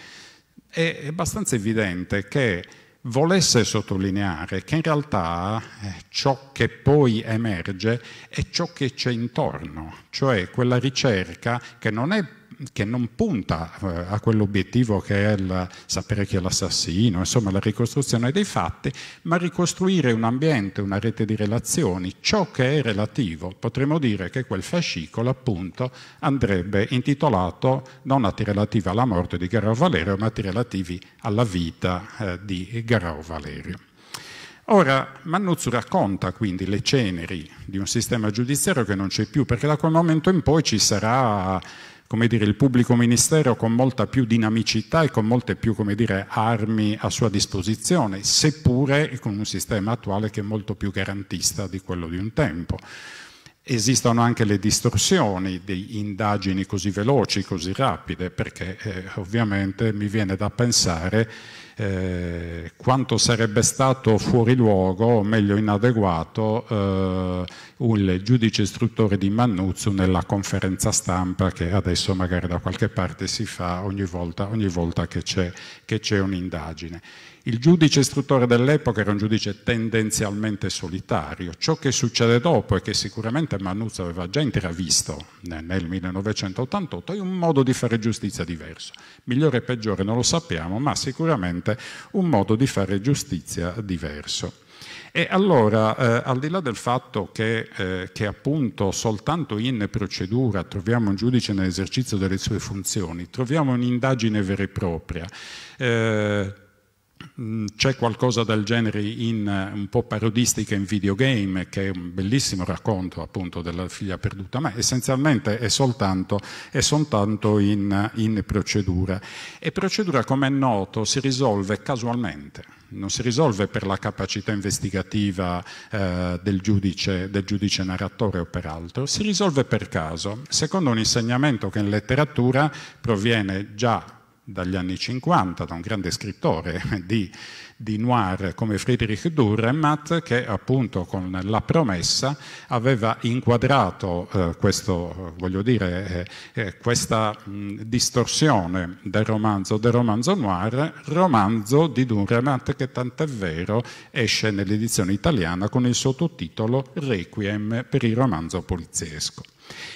è abbastanza evidente che volesse sottolineare che in realtà eh, ciò che poi emerge è ciò che c'è intorno, cioè quella ricerca che non è che non punta eh, a quell'obiettivo che è il sapere chi è l'assassino, insomma la ricostruzione dei fatti, ma ricostruire un ambiente, una rete di relazioni, ciò che è relativo. Potremmo dire che quel fascicolo appunto andrebbe intitolato non atti relativi alla morte di Garau Valerio, ma atti relativi alla vita eh, di Garau Valerio. Ora, Mannuzzi racconta quindi le ceneri di un sistema giudiziario che non c'è più, perché da quel momento in poi ci sarà come dire, il pubblico ministero con molta più dinamicità e con molte più come dire, armi a sua disposizione, seppure con un sistema attuale che è molto più garantista di quello di un tempo. Esistono anche le distorsioni di indagini così veloci, così rapide, perché eh, ovviamente mi viene da pensare eh, quanto sarebbe stato fuori luogo, o meglio inadeguato, eh, il giudice istruttore di Mannuzzo nella conferenza stampa che adesso magari da qualche parte si fa ogni volta, ogni volta che c'è un'indagine. Il giudice istruttore dell'epoca era un giudice tendenzialmente solitario. Ciò che succede dopo e che sicuramente Mannuzzo aveva già intravisto nel 1988 è un modo di fare giustizia diverso migliore o peggiore non lo sappiamo, ma sicuramente un modo di fare giustizia diverso. E allora, eh, al di là del fatto che, eh, che, appunto soltanto in procedura troviamo un giudice nell'esercizio delle sue funzioni, troviamo un'indagine vera e propria, eh, Mm, c'è qualcosa del genere in, eh, un po' parodistica in videogame, che è un bellissimo racconto appunto della figlia perduta, ma essenzialmente è soltanto, è soltanto in, in procedura. E procedura, come è noto, si risolve casualmente non si risolve per la capacità investigativa eh, del, giudice, del, giudice, narratore o per altro, si risolve per caso, secondo un insegnamento che in letteratura proviene già dagli anni 50 da un grande scrittore di, di noir come Friedrich Dürrenmatt che appunto con La promessa aveva inquadrato eh, questo, dire, eh, eh, questa mh, distorsione del romanzo, del romanzo noir, romanzo di Dürrenmatt che tant'è vero esce nell'edizione italiana con il sottotitolo Requiem per il romanzo poliziesco.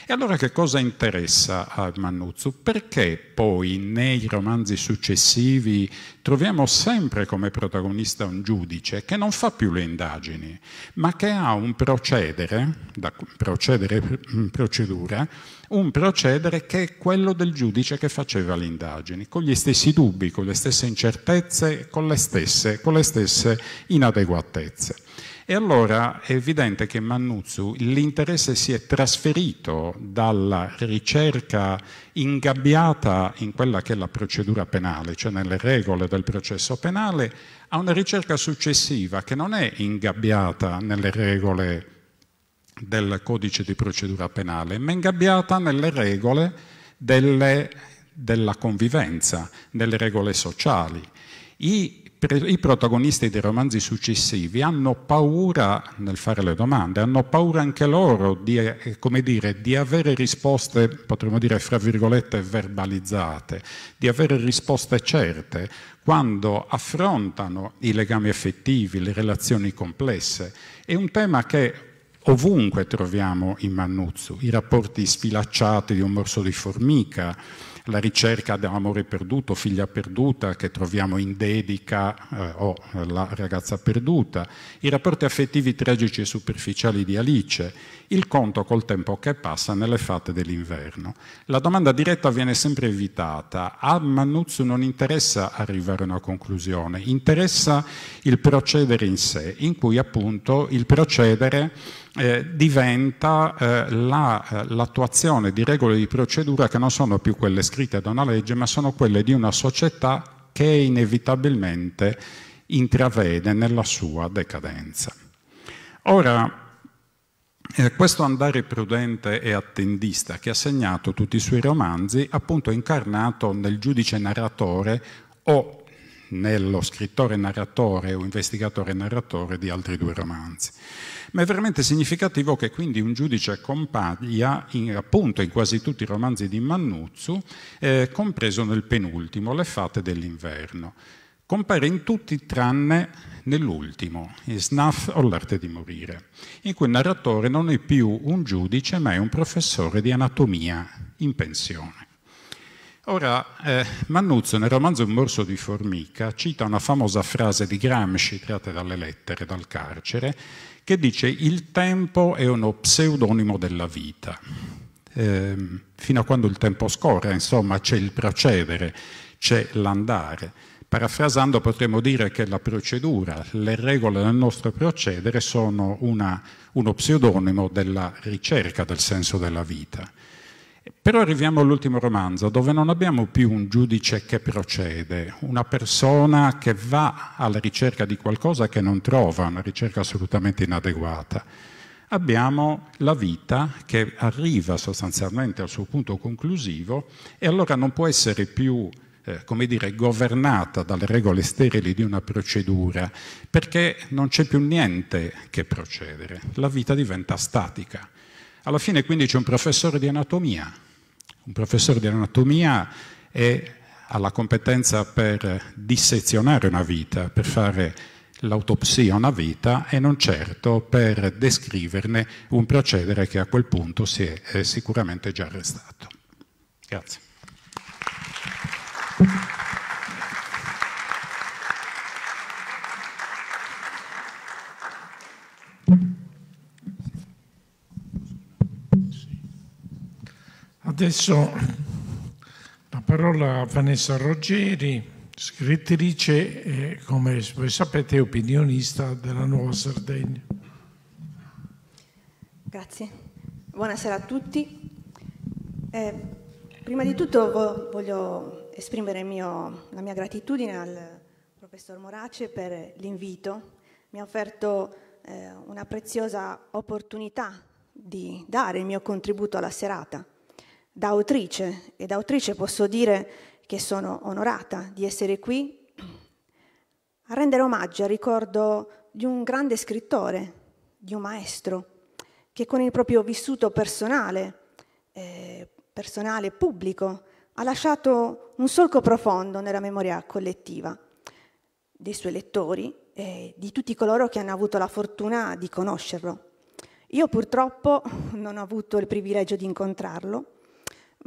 E allora che cosa interessa a Mannuzzu? Perché poi nei romanzi successivi troviamo sempre come protagonista un giudice che non fa più le indagini, ma che ha un procedere, da procedere mm, procedura, un procedere che è quello del giudice che faceva le indagini, con gli stessi dubbi, con le stesse incertezze, con le stesse, con le stesse inadeguatezze. E allora è evidente che Mannuzzu l'interesse si è trasferito dalla ricerca ingabbiata in quella che è la procedura penale, cioè nelle regole del processo penale, a una ricerca successiva che non è ingabbiata nelle regole del codice di procedura penale, ma ingabbiata nelle regole delle, della convivenza, nelle regole sociali. I i protagonisti dei romanzi successivi hanno paura nel fare le domande, hanno paura anche loro di, eh, dire, di, avere risposte, potremmo dire fra virgolette, verbalizzate, di avere risposte certe quando affrontano i legami affettivi, le relazioni complesse. È un tema che ovunque troviamo in Mannuzzu, i rapporti sfilacciati di un morso di formica, la ricerca dell'amore perduto, figlia perduta che troviamo in Dedica eh, o eh, La ragazza perduta, i rapporti affettivi tragici e superficiali di Alice, il conto col tempo che passa nelle fate dell'inverno. La domanda diretta viene sempre evitata. A Mannuzzo non interessa arrivare a una conclusione, interessa il procedere in sé, in cui appunto il procedere eh, diventa eh, eh, l'attuazione di regole di procedura che non sono più quelle scritte da una legge, ma sono quelle di una società che inevitabilmente intravede nella sua decadenza. Ora, eh, questo andare prudente e attendista che ha segnato tutti i suoi romanzi, appunto incarnato nel giudice narratore o nello scrittore narratore o investigatore narratore di altri due romanzi ma è veramente significativo che quindi un giudice compaia in, appunto in quasi tutti i romanzi di Mannuzzu, eh, compreso nel penultimo, Le fate dell'inverno. Compare in tutti tranne nell'ultimo, in Snuff o l'arte di morire, in cui il narratore non è più un giudice ma è un professore di anatomia in pensione. Ora, eh, Mannuzzo nel romanzo Un morso di formica cita una famosa frase di Gramsci tratta dalle lettere dal carcere, che dice il tempo è uno pseudonimo della vita. Eh, fino a quando il tempo scorre, insomma, c'è il procedere, c'è l'andare. Parafrasando potremmo dire che la procedura, le regole del nostro procedere sono una, uno pseudonimo della ricerca del senso della vita. Però arriviamo all'ultimo romanzo, dove non abbiamo più un giudice che procede, una persona che va alla ricerca di qualcosa che non trova, una ricerca assolutamente inadeguata. Abbiamo la vita che arriva sostanzialmente al suo punto conclusivo e allora non può essere più eh, come dire, governata dalle regole sterili di una procedura, perché non c'è più niente che procedere, la vita diventa statica. Alla fine quindi c'è un professore di anatomia, un professore di anatomia è, ha la competenza per dissezionare una vita, per fare l'autopsia una vita e non certo per descriverne un procedere che a quel punto si è, è sicuramente già arrestato. Grazie. Thank you. Adesso la parola a Vanessa Roggeri, scrittrice e, come voi sapete, opinionista della Nuova Sardegna. Grazie. Buonasera a tutti. Eh, prima di tutto voglio esprimere mio, la mia gratitudine al professor Morace per l'invito. Mi ha offerto eh, una preziosa opportunità di dare il mio contributo alla serata da autrice e da autrice posso dire che sono onorata di essere qui a rendere omaggio al ricordo di un grande scrittore, di un maestro, che con il proprio vissuto personale, eh, personale pubblico, ha lasciato un solco profondo nella memoria collettiva dei suoi lettori e di tutti coloro che hanno avuto la fortuna di conoscerlo. Io purtroppo non ho avuto il privilegio di incontrarlo,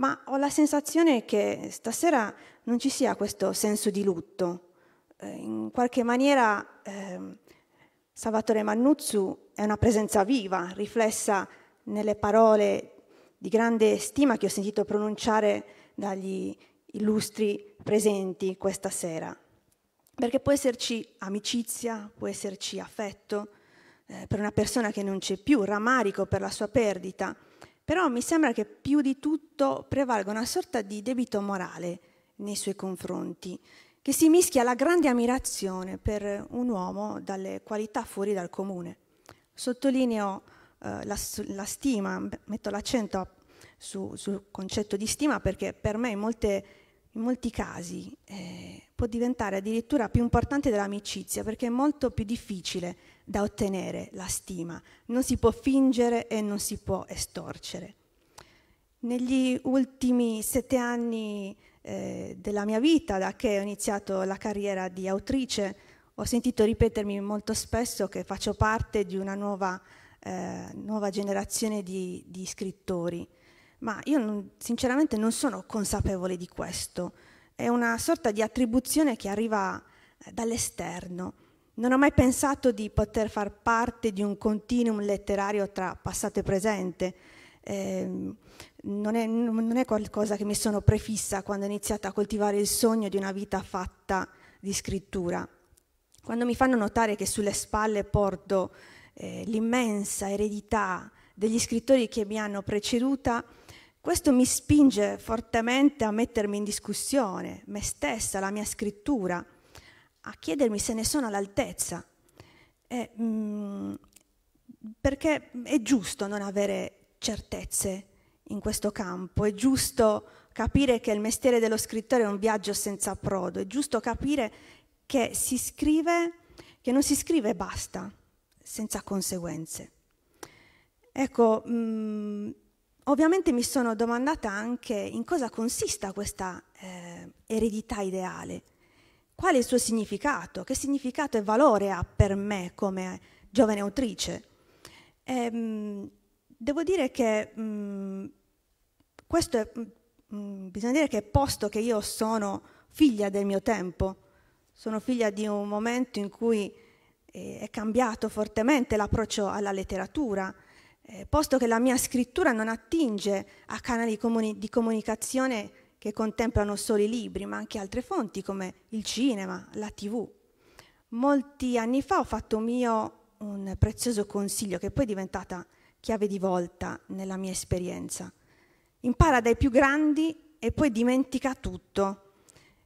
ma ho la sensazione che stasera non ci sia questo senso di lutto. Eh, in qualche maniera eh, Salvatore Mannuzzu è una presenza viva, riflessa nelle parole di grande stima che ho sentito pronunciare dagli illustri presenti questa sera. Perché può esserci amicizia, può esserci affetto eh, per una persona che non c'è più, rammarico per la sua perdita però mi sembra che più di tutto prevalga una sorta di debito morale nei suoi confronti, che si mischia alla grande ammirazione per un uomo dalle qualità fuori dal comune. Sottolineo eh, la, la, stima, metto l'accento su, sul concetto di stima perché per me in molte in molti casi eh, può diventare addirittura più importante dell'amicizia perché è molto più difficile da ottenere la stima, non si può fingere e non si può estorcere. Negli ultimi sette anni eh, della mia vita, da che ho iniziato la carriera di autrice, ho sentito ripetermi molto spesso che faccio parte di una nuova, eh, nuova generazione di, di scrittori ma io non, sinceramente non sono consapevole di questo. È una sorta di attribuzione che arriva eh, dall'esterno. Non ho mai pensato di poter far parte di un continuum letterario tra passato e presente. Eh, non, è, non, è, qualcosa che mi sono prefissa quando ho iniziato a coltivare il sogno di una vita fatta di scrittura. Quando mi fanno notare che sulle spalle porto eh, l'immensa eredità degli scrittori che mi hanno preceduta, questo mi spinge fortemente a mettermi in discussione, me stessa, la mia scrittura, a chiedermi se ne sono all'altezza. E, mh, mm, perché è giusto non avere certezze in questo campo, è giusto capire che il mestiere dello scrittore è un viaggio senza approdo, è giusto capire che si scrive, che non si scrive e basta, senza conseguenze. Ecco, mh, mm, Ovviamente mi sono domandata anche in cosa consista questa eh, eredità ideale, qual è il suo significato, che significato e valore ha per me come giovane autrice. E, ehm, devo dire che mh, mm, questo è, mh, mm, mm, bisogna dire che posto che io sono figlia del mio tempo, sono figlia di un momento in cui eh, è cambiato fortemente l'approccio alla letteratura, eh, posto che la mia scrittura non attinge a canali comuni- di comunicazione che contemplano solo i libri, ma anche altre fonti come il cinema, la tv. Molti anni fa ho fatto mio un prezioso consiglio che poi è diventata chiave di volta nella mia esperienza. Impara dai più grandi e poi dimentica tutto.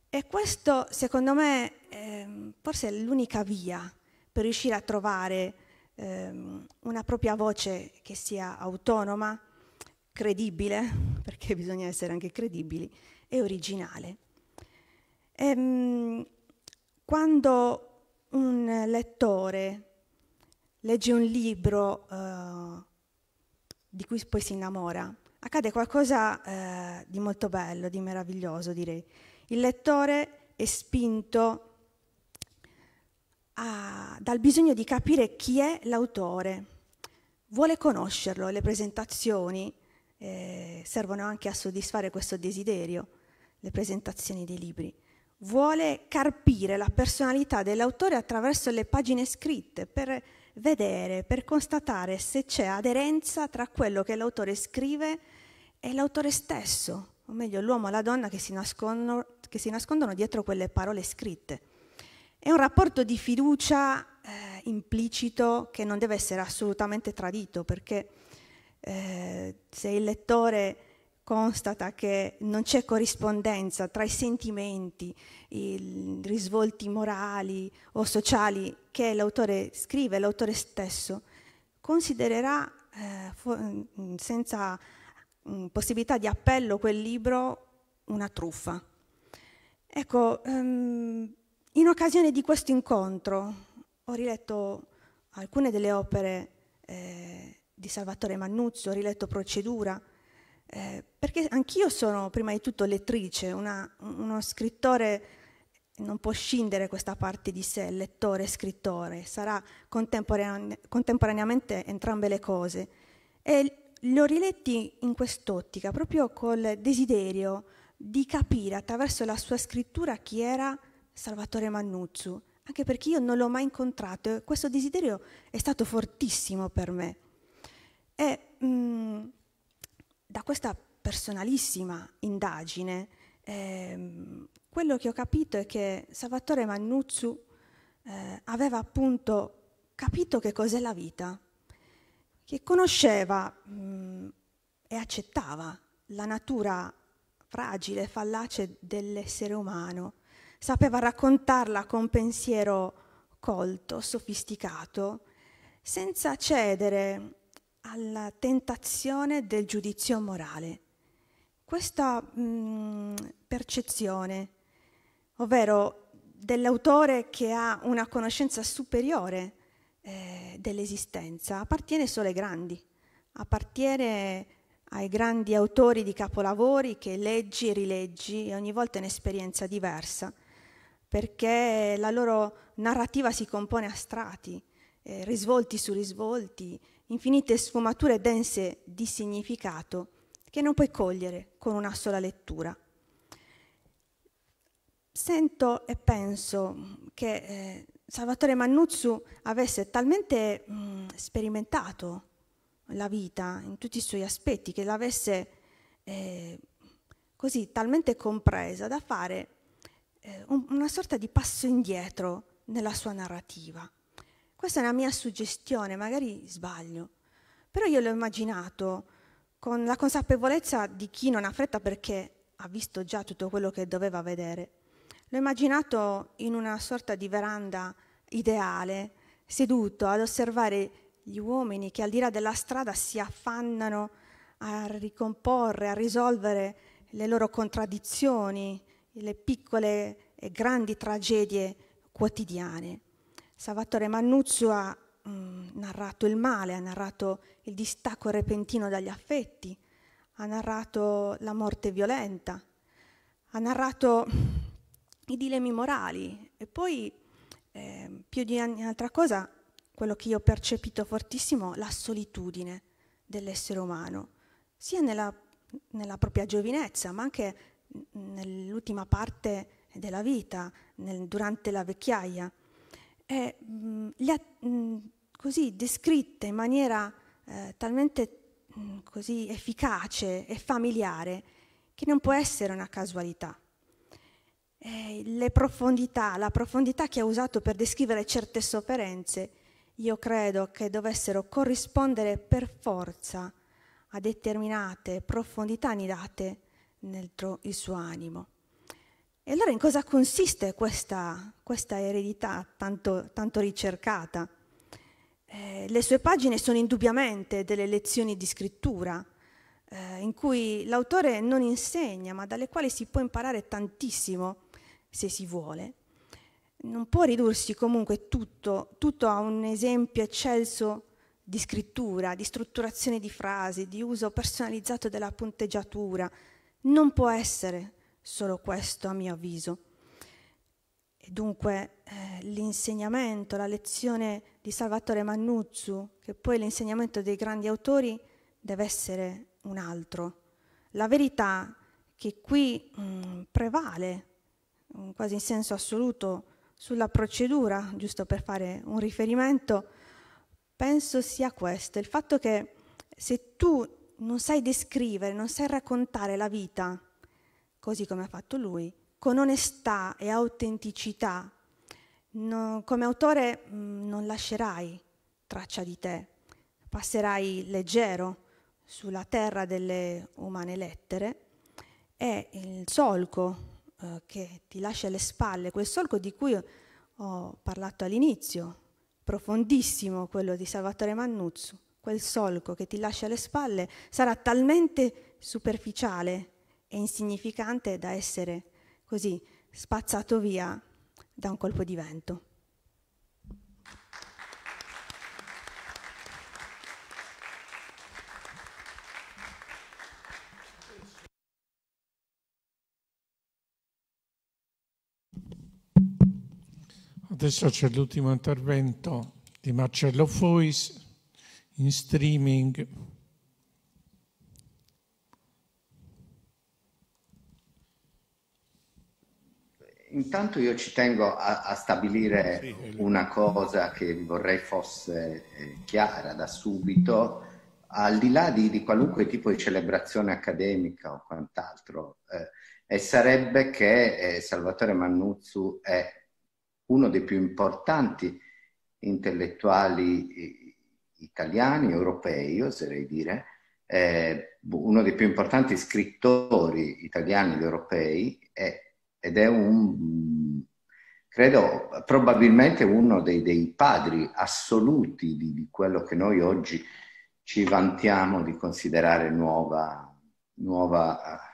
E questo, secondo me, è mm, forse è l'unica via per riuscire a trovare ehm, una propria voce che sia autonoma, credibile, perché bisogna essere anche credibili, e originale. Ehm, quando un lettore legge un libro eh, di cui poi si innamora, accade qualcosa eh, di molto bello, di meraviglioso direi. Il lettore è spinto a, dal bisogno di capire chi è l'autore, vuole conoscerlo le presentazioni eh, servono anche a soddisfare questo desiderio, le presentazioni dei libri. Vuole carpire la personalità dell'autore attraverso le pagine scritte per vedere, per constatare se c'è aderenza tra quello che l'autore scrive e l'autore stesso, o meglio l'uomo e la donna che si, nascondono, che si nascondono dietro quelle parole scritte. È un rapporto di fiducia eh, implicito che non deve essere assolutamente tradito, perché eh, se il lettore constata che non c'è corrispondenza tra i sentimenti, i risvolti morali o sociali che l'autore scrive, l'autore stesso, considererà eh, mm, senza mh, mm, possibilità di appello quel libro una truffa. Ecco, um, in occasione di questo incontro ho riletto alcune delle opere eh, di Salvatore Mannuzzi, ho riletto Procedura, eh, perché anch'io sono prima di tutto lettrice, una, uno scrittore non può scindere questa parte di sé, lettore e scrittore, sarà contemporane, contemporaneamente entrambe le cose. E li ho riletti in quest'ottica, proprio col desiderio di capire attraverso la sua scrittura chi era Salvatore Mannucciu, anche perché io non l'ho mai incontrato e questo desiderio è stato fortissimo per me. E mh, mm, da questa personalissima indagine, ehm, quello che ho capito è che Salvatore Mannucciu eh, aveva appunto capito che cos'è la vita, che conosceva mh, mm, e accettava la natura fragile e fallace dell'essere umano sapeva raccontarla con pensiero colto, sofisticato, senza cedere alla tentazione del giudizio morale. Questa mh, mm, percezione, ovvero dell'autore che ha una conoscenza superiore eh, dell'esistenza, appartiene solo ai grandi, appartiene ai grandi autori di capolavori che leggi e rileggi e ogni volta è un'esperienza diversa perché la loro narrativa si compone a strati, eh, risvolti su risvolti, infinite sfumature dense di significato che non puoi cogliere con una sola lettura. Sento e penso che eh, Salvatore Mannuzzu avesse talmente mh, sperimentato la vita in tutti i suoi aspetti, che l'avesse eh, così talmente compresa da fare eh, una sorta di passo indietro nella sua narrativa. Questa è una mia suggestione, magari sbaglio, però io l'ho immaginato con la consapevolezza di chi non ha fretta perché ha visto già tutto quello che doveva vedere. L'ho immaginato in una sorta di veranda ideale, seduto ad osservare gli uomini che al di là della strada si affannano a ricomporre, a risolvere le loro contraddizioni, le piccole e grandi tragedie quotidiane. Salvatore Mannuzzo ha mh, mm, narrato il male, ha narrato il distacco repentino dagli affetti, ha narrato la morte violenta, ha narrato mm, i dilemmi morali e poi, eh, più di ogni altra cosa, quello che io ho percepito fortissimo, la solitudine dell'essere umano, sia nella, nella propria giovinezza, ma anche nell'ultima parte della vita, nel, durante la vecchiaia. E, mh, mh, così descritte in maniera eh, talmente mh, mm, così efficace e familiare che non può essere una casualità. E le profondità, la profondità che ha usato per descrivere certe sofferenze, io credo che dovessero corrispondere per forza a determinate profondità nidate dentro il suo animo. E allora in cosa consiste questa, questa eredità tanto, tanto ricercata? Eh, le sue pagine sono indubbiamente delle lezioni di scrittura, eh, in cui l'autore non insegna, ma dalle quali si può imparare tantissimo se si vuole. Non può ridursi comunque tutto, tutto a un esempio eccelso di scrittura, di strutturazione di frasi, di uso personalizzato della punteggiatura, non può essere solo questo, a mio avviso. E dunque eh, l'insegnamento, la lezione di Salvatore Mannuzzu, che poi è l'insegnamento dei grandi autori, deve essere un altro. La verità che qui mh, mm, prevale, mm, quasi in senso assoluto, sulla procedura, giusto per fare un riferimento, penso sia questo, il fatto che se tu non sai descrivere, non sai raccontare la vita, così come ha fatto lui, con onestà e autenticità, no, come autore mh, mm, non lascerai traccia di te, passerai leggero sulla terra delle umane lettere e il solco eh, che ti lascia alle spalle, quel solco di cui ho parlato all'inizio, profondissimo quello di Salvatore Mannuzzo, quel solco che ti lascia alle spalle sarà talmente superficiale e insignificante da essere così spazzato via da un colpo di vento. Adesso c'è l'ultimo intervento di Marcello Fois in streaming. Intanto io ci tengo a, a stabilire una cosa che vorrei fosse eh, chiara da subito, al di là di, di qualunque tipo di celebrazione accademica o quant'altro, eh, e sarebbe che eh, Salvatore Mannuzzu è uno dei più importanti intellettuali italiani, europei, oserei dire, eh, uno dei più importanti scrittori italiani ed europei è, ed è un, credo, probabilmente uno dei, dei padri assoluti di, di, quello che noi oggi ci vantiamo di considerare nuova, nuova eh,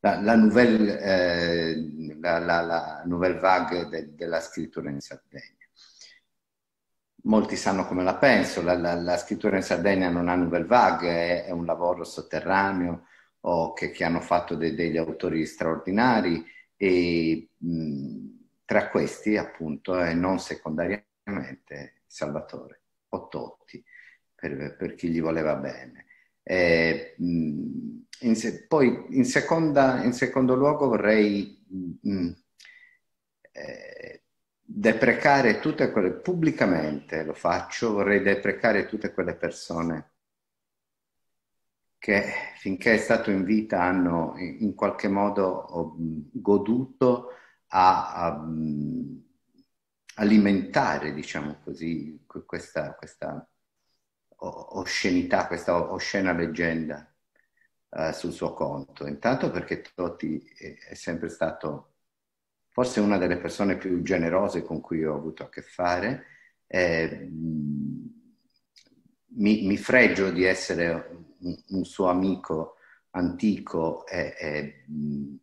la, la, nouvelle, eh, la, la, la nouvelle vague de, della scrittura in Sardegna molti sanno come la penso, la, la, la scrittura in Sardegna non ha nouvelle vague, è, è un lavoro sotterraneo o che, che hanno fatto de, degli autori straordinari e mh, tra questi appunto è non secondariamente Salvatore Ottotti per, per chi gli voleva bene. E, mh, in se, poi in, seconda, in, secondo luogo vorrei mh, eh, deprecare tutte quelle, pubblicamente lo faccio, vorrei deprecare tutte quelle persone che finché è stato in vita hanno in qualche modo oh, goduto a, a alimentare, diciamo così, questa, questa oscenità, questa oscena leggenda uh, sul suo conto. Intanto perché Totti è sempre stato forse una delle persone più generose con cui ho avuto a che fare. Eh, mi, mi, fregio di essere un, un suo amico antico e, e, mm,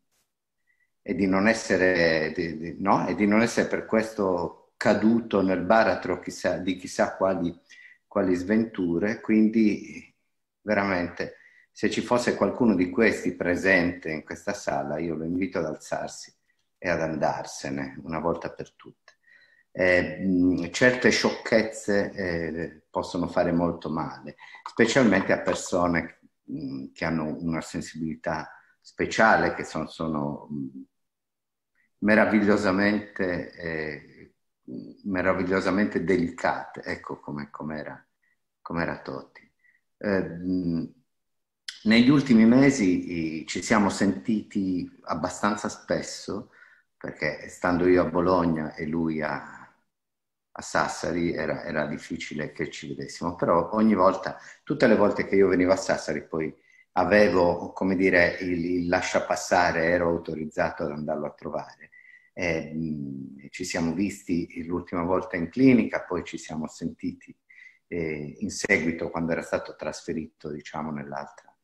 e, di non essere, di, di, no? e di non essere per questo caduto nel baratro chissà, di chissà quali, quali sventure. Quindi veramente se ci fosse qualcuno di questi presente in questa sala, io lo invito ad alzarsi e ad andarsene una volta per tutte. Eh, mh, certe sciocchezze eh, possono fare molto male, specialmente a persone mh, che hanno una sensibilità speciale, che sono, sono meravigliosamente, eh, meravigliosamente, delicate, ecco come, com'era, com'era Totti. Eh, negli ultimi mesi eh, ci siamo sentiti abbastanza spesso perché stando io a Bologna e lui a, a Sassari era, era, difficile che ci vedessimo, però ogni volta, tutte le volte che io venivo a Sassari poi avevo, come dire, il, il lascia passare, ero autorizzato ad andarlo a trovare. E, mh, mm, ci siamo visti l'ultima volta in clinica, poi ci siamo sentiti eh, in seguito quando era stato trasferito, diciamo, nell'altra,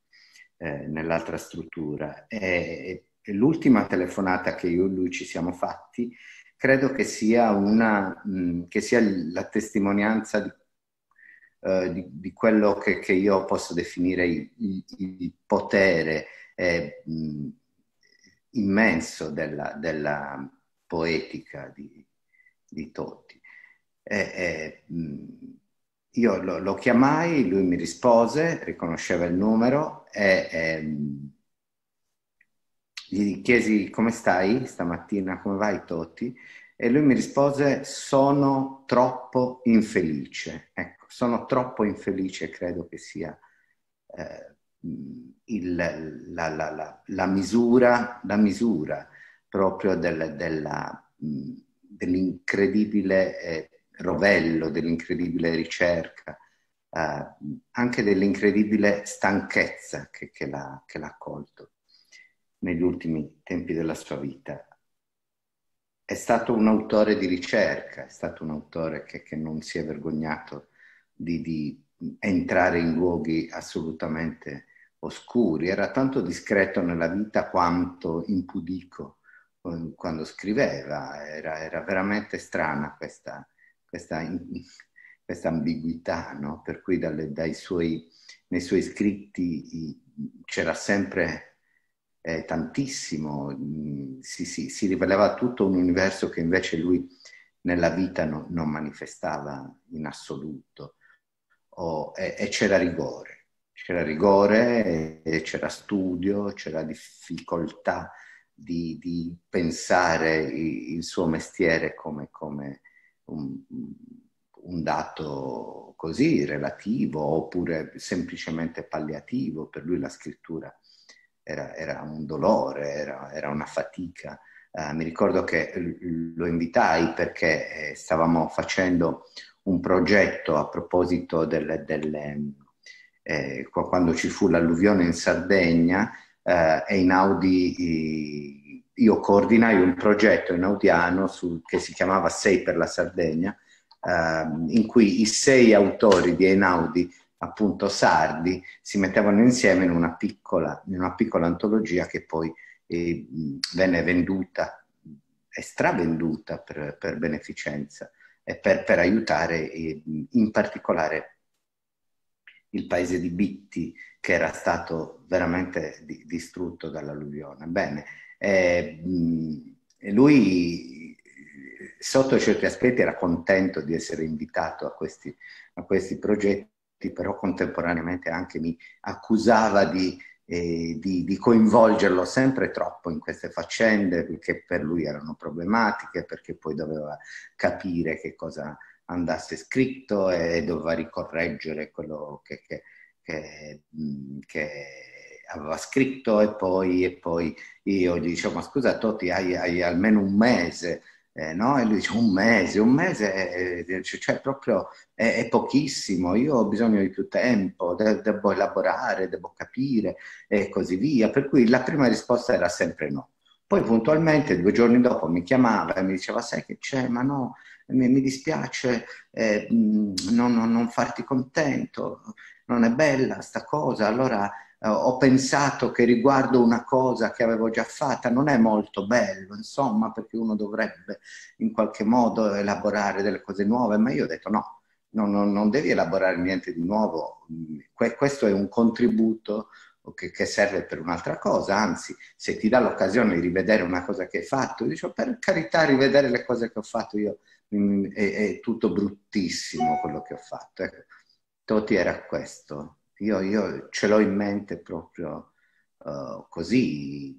eh, nell'altra struttura. E, l'ultima telefonata che io e lui ci siamo fatti, credo che sia, una, mh, mm, che sia la testimonianza di, uh, di, di quello che, che, io posso definire il, il, il potere eh, mh, mm, immenso della, della, poetica di, di Totti. E, e, mh, io lo, lo, chiamai, lui mi rispose, riconosceva il numero e, e gli chiesi come stai stamattina, come vai Totti? E lui mi rispose sono troppo infelice. Ecco, sono troppo infelice, credo che sia eh, il, la, la, la, la, misura, la misura proprio del, della, dell'incredibile eh, rovello, dell'incredibile ricerca, eh, anche dell'incredibile stanchezza che, che, l'ha, che l'ha colto negli ultimi tempi della sua vita. È stato un autore di ricerca, è stato un autore che, che non si è vergognato di, di, entrare in luoghi assolutamente oscuri, era tanto discreto nella vita quanto impudico eh, quando scriveva, era, era veramente strana questa, questa, questa ambiguità, no? per cui dalle, dai suoi, nei suoi scritti c'era sempre eh, tantissimo, si, mm, si, si, rivelava tutto un universo che invece lui nella vita no, non manifestava in assoluto. Oh, e, e, c'era rigore, c'era rigore, e, c'era studio, c'era difficoltà di, di pensare il, il, suo mestiere come, come un, un dato così relativo oppure semplicemente palliativo, per lui la scrittura era, era un dolore, era, era una fatica. Eh, mi ricordo che lo invitai perché eh, stavamo facendo un progetto a proposito delle, delle eh, quando ci fu l'alluvione in Sardegna eh, e in Audi io coordinai un progetto in Audiano su, che si chiamava Sei per la Sardegna eh, in cui i sei autori di Einaudi appunto sardi si mettevano insieme in una piccola, in una piccola antologia che poi eh, venne venduta e stravenduta per, per, beneficenza e per, per aiutare eh, in particolare il paese di Bitti che era stato veramente di, distrutto dall'alluvione. Bene, eh, lui sotto certi aspetti era contento di essere invitato a questi, a questi progetti tutti, però contemporaneamente anche mi accusava di, eh, di, di, coinvolgerlo sempre troppo in queste faccende che per lui erano problematiche, perché poi doveva capire che cosa andasse scritto e doveva ricorreggere quello che, che, che, che aveva scritto e poi, e poi io gli dicevo ma scusa Toti hai, hai almeno un mese eh, no? E lui dice un mese, un mese è, eh, eh, eh, cioè, proprio è, è, pochissimo, io ho bisogno di più tempo, de- devo elaborare, devo capire e così via. Per cui la prima risposta era sempre no. Poi puntualmente due giorni dopo mi chiamava e mi diceva sai che c'è, ma no, mi, mi dispiace eh, non, non, non farti contento, non è bella sta cosa, allora eh, ho pensato che riguardo una cosa che avevo già fatta non è molto bello, insomma, perché uno dovrebbe in qualche modo elaborare delle cose nuove, ma io ho detto no, non, non devi elaborare niente di nuovo, questo è un contributo che, che serve per un'altra cosa, anzi, se ti dà l'occasione di rivedere una cosa che hai fatto, dico per carità, rivedere le cose che ho fatto io mm, è, è tutto bruttissimo quello che ho fatto. Ecco, Toti era questo io, io ce l'ho in mente proprio uh, così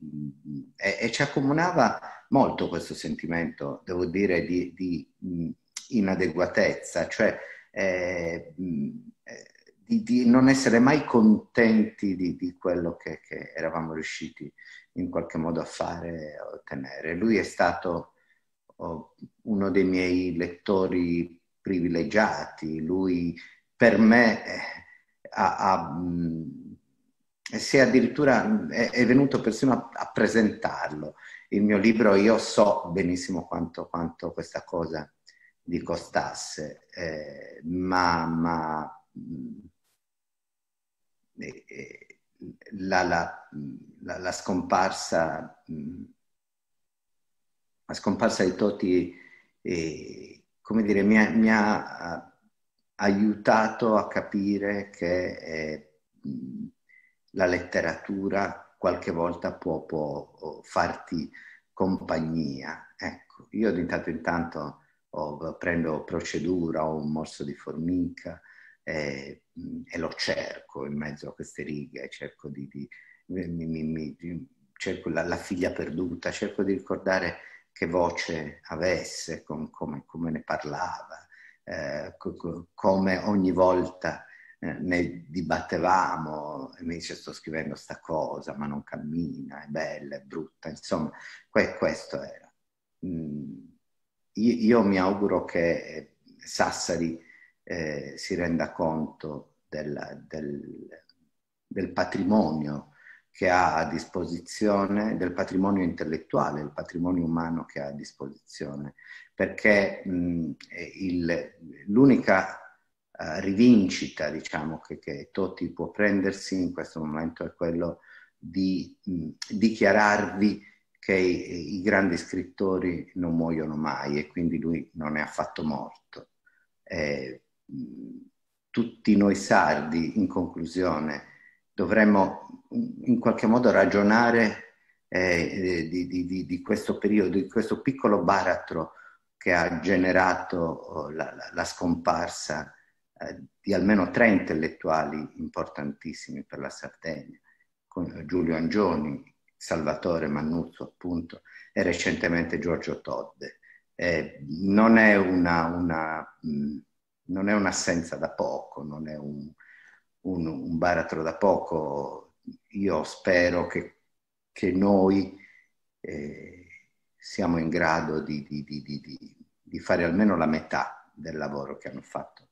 e, e, ci accomunava molto questo sentimento, devo dire, di, di inadeguatezza, cioè eh, eh, di, di, non essere mai contenti di, di quello che, che, eravamo riusciti in qualche modo a fare a ottenere. Lui è stato oh, uno dei miei lettori privilegiati, lui per me eh, a, a, si è addirittura è, è venuto persino a, a, presentarlo. Il mio libro, io so benissimo quanto, quanto questa cosa gli costasse, eh, ma, ma eh, la, la, la, la, scomparsa, la scomparsa di Toti, eh, come dire, mi ha aiutato a capire che eh, la letteratura qualche volta può, può oh, farti compagnia. Ecco, io di tanto in tanto oh, prendo procedura o un morso di formica eh, e lo cerco in mezzo a queste righe, cerco di, di mi, mi, mi, cerco la, la, figlia perduta, cerco di ricordare che voce avesse, com, come, come ne parlava eh, co- come ogni volta eh, ne dibattevamo e mi dice sto scrivendo sta cosa ma non cammina, è bella, è brutta, insomma que- questo era. Mm, io, io, mi auguro che Sassari eh, si renda conto della, del, del patrimonio che ha a disposizione, del patrimonio intellettuale, del patrimonio umano che ha a disposizione perché l'unica uh, rivincita diciamo, che, che Totti può prendersi in questo momento è quello di mh, dichiararvi che i, i, grandi scrittori non muoiono mai e quindi lui non è affatto morto. Eh, tutti noi sardi, in conclusione, dovremmo in qualche modo ragionare eh, di, di, di, questo periodo, di questo piccolo baratro che ha generato oh, la, la, la scomparsa eh, di almeno tre intellettuali importantissimi per la Sardegna, Giulio Angioni, Salvatore Mannuzzo appunto e recentemente Giorgio Todde. Eh, non, è una, una, mh, mm, non, è un'assenza da poco, non è un, un, un baratro da poco. Io spero che, che noi... Eh, siamo in grado di, di, di, di, fare almeno la metà del lavoro che hanno fatto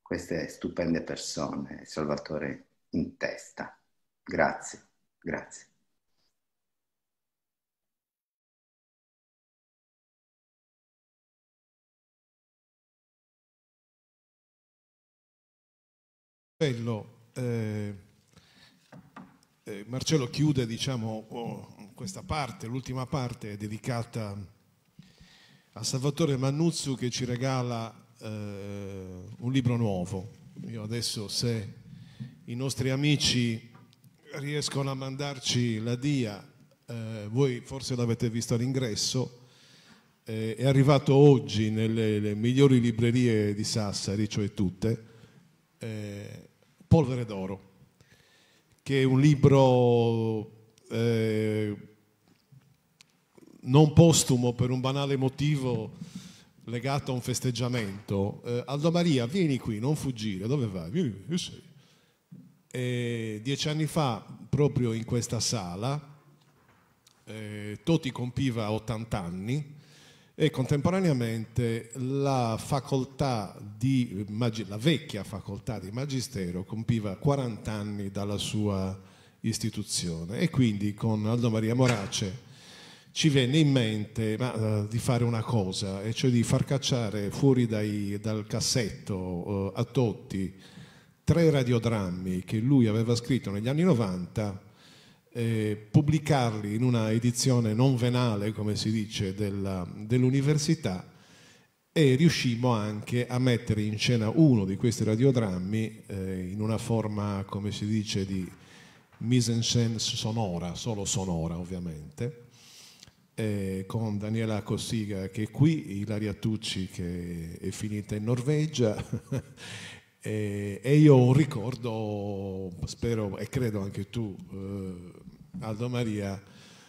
queste stupende persone, Salvatore in testa. Grazie, grazie. Bello. eh, eh Marcello chiude diciamo, oh questa parte, l'ultima parte, è dedicata a Salvatore Mannuzzu che ci regala eh, un libro nuovo. Io adesso se i nostri amici riescono a mandarci la DIA, eh, voi forse l'avete visto all'ingresso, eh, è arrivato oggi nelle migliori librerie di Sassari, cioè tutte, eh, Polvere d'oro, che è un libro eh, non postumo per un banale motivo legato a un festeggiamento, eh, Aldo Maria, vieni qui, non fuggire, dove vai? Vieni, io sei. E dieci anni fa, proprio in questa sala, eh, Toti compiva 80 anni e contemporaneamente la, facoltà di, la vecchia facoltà di Magistero compiva 40 anni dalla sua istituzione e quindi con Aldo Maria Morace ci venne in mente ma, uh, di fare una cosa, e cioè di far cacciare fuori dai, dal cassetto uh, a Totti tre radiodrammi che lui aveva scritto negli anni 90, eh, pubblicarli in una edizione non venale, come si dice, della, dell'università e riuscimmo anche a mettere in scena uno di questi radiodrammi eh, in una forma, come si dice, di mise en scène sonora, solo sonora ovviamente, eh, con Daniela Cossiga che è qui, Ilaria Tucci che è finita in Norvegia e, e, io ho un ricordo, spero e credo anche tu, eh, Aldo Maria,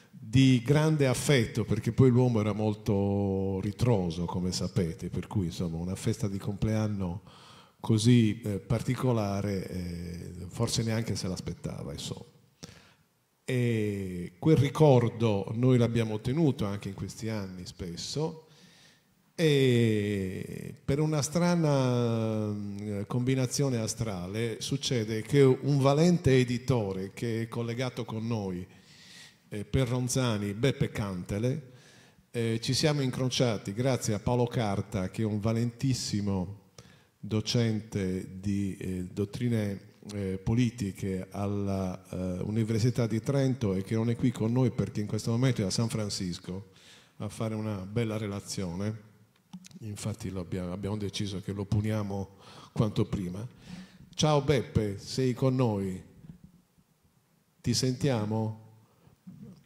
di grande affetto perché poi l'uomo era molto ritroso come sapete, per cui insomma una festa di compleanno così eh, particolare eh, forse neanche se l'aspettava insomma e quel ricordo noi l'abbiamo tenuto anche in questi anni spesso e per una strana eh, combinazione astrale succede che un valente editore che è collegato con noi eh, per Ronzani, Beppe Cantele, eh, ci siamo incrociati grazie a Paolo Carta che è un valentissimo docente di eh, dottrine eh, politiche all'Università eh, di Trento e che non è qui con noi perché in questo momento è a San Francisco a fare una bella relazione, infatti abbiamo, abbiamo deciso che lo puniamo quanto prima. Ciao Beppe, sei con noi? Ti sentiamo?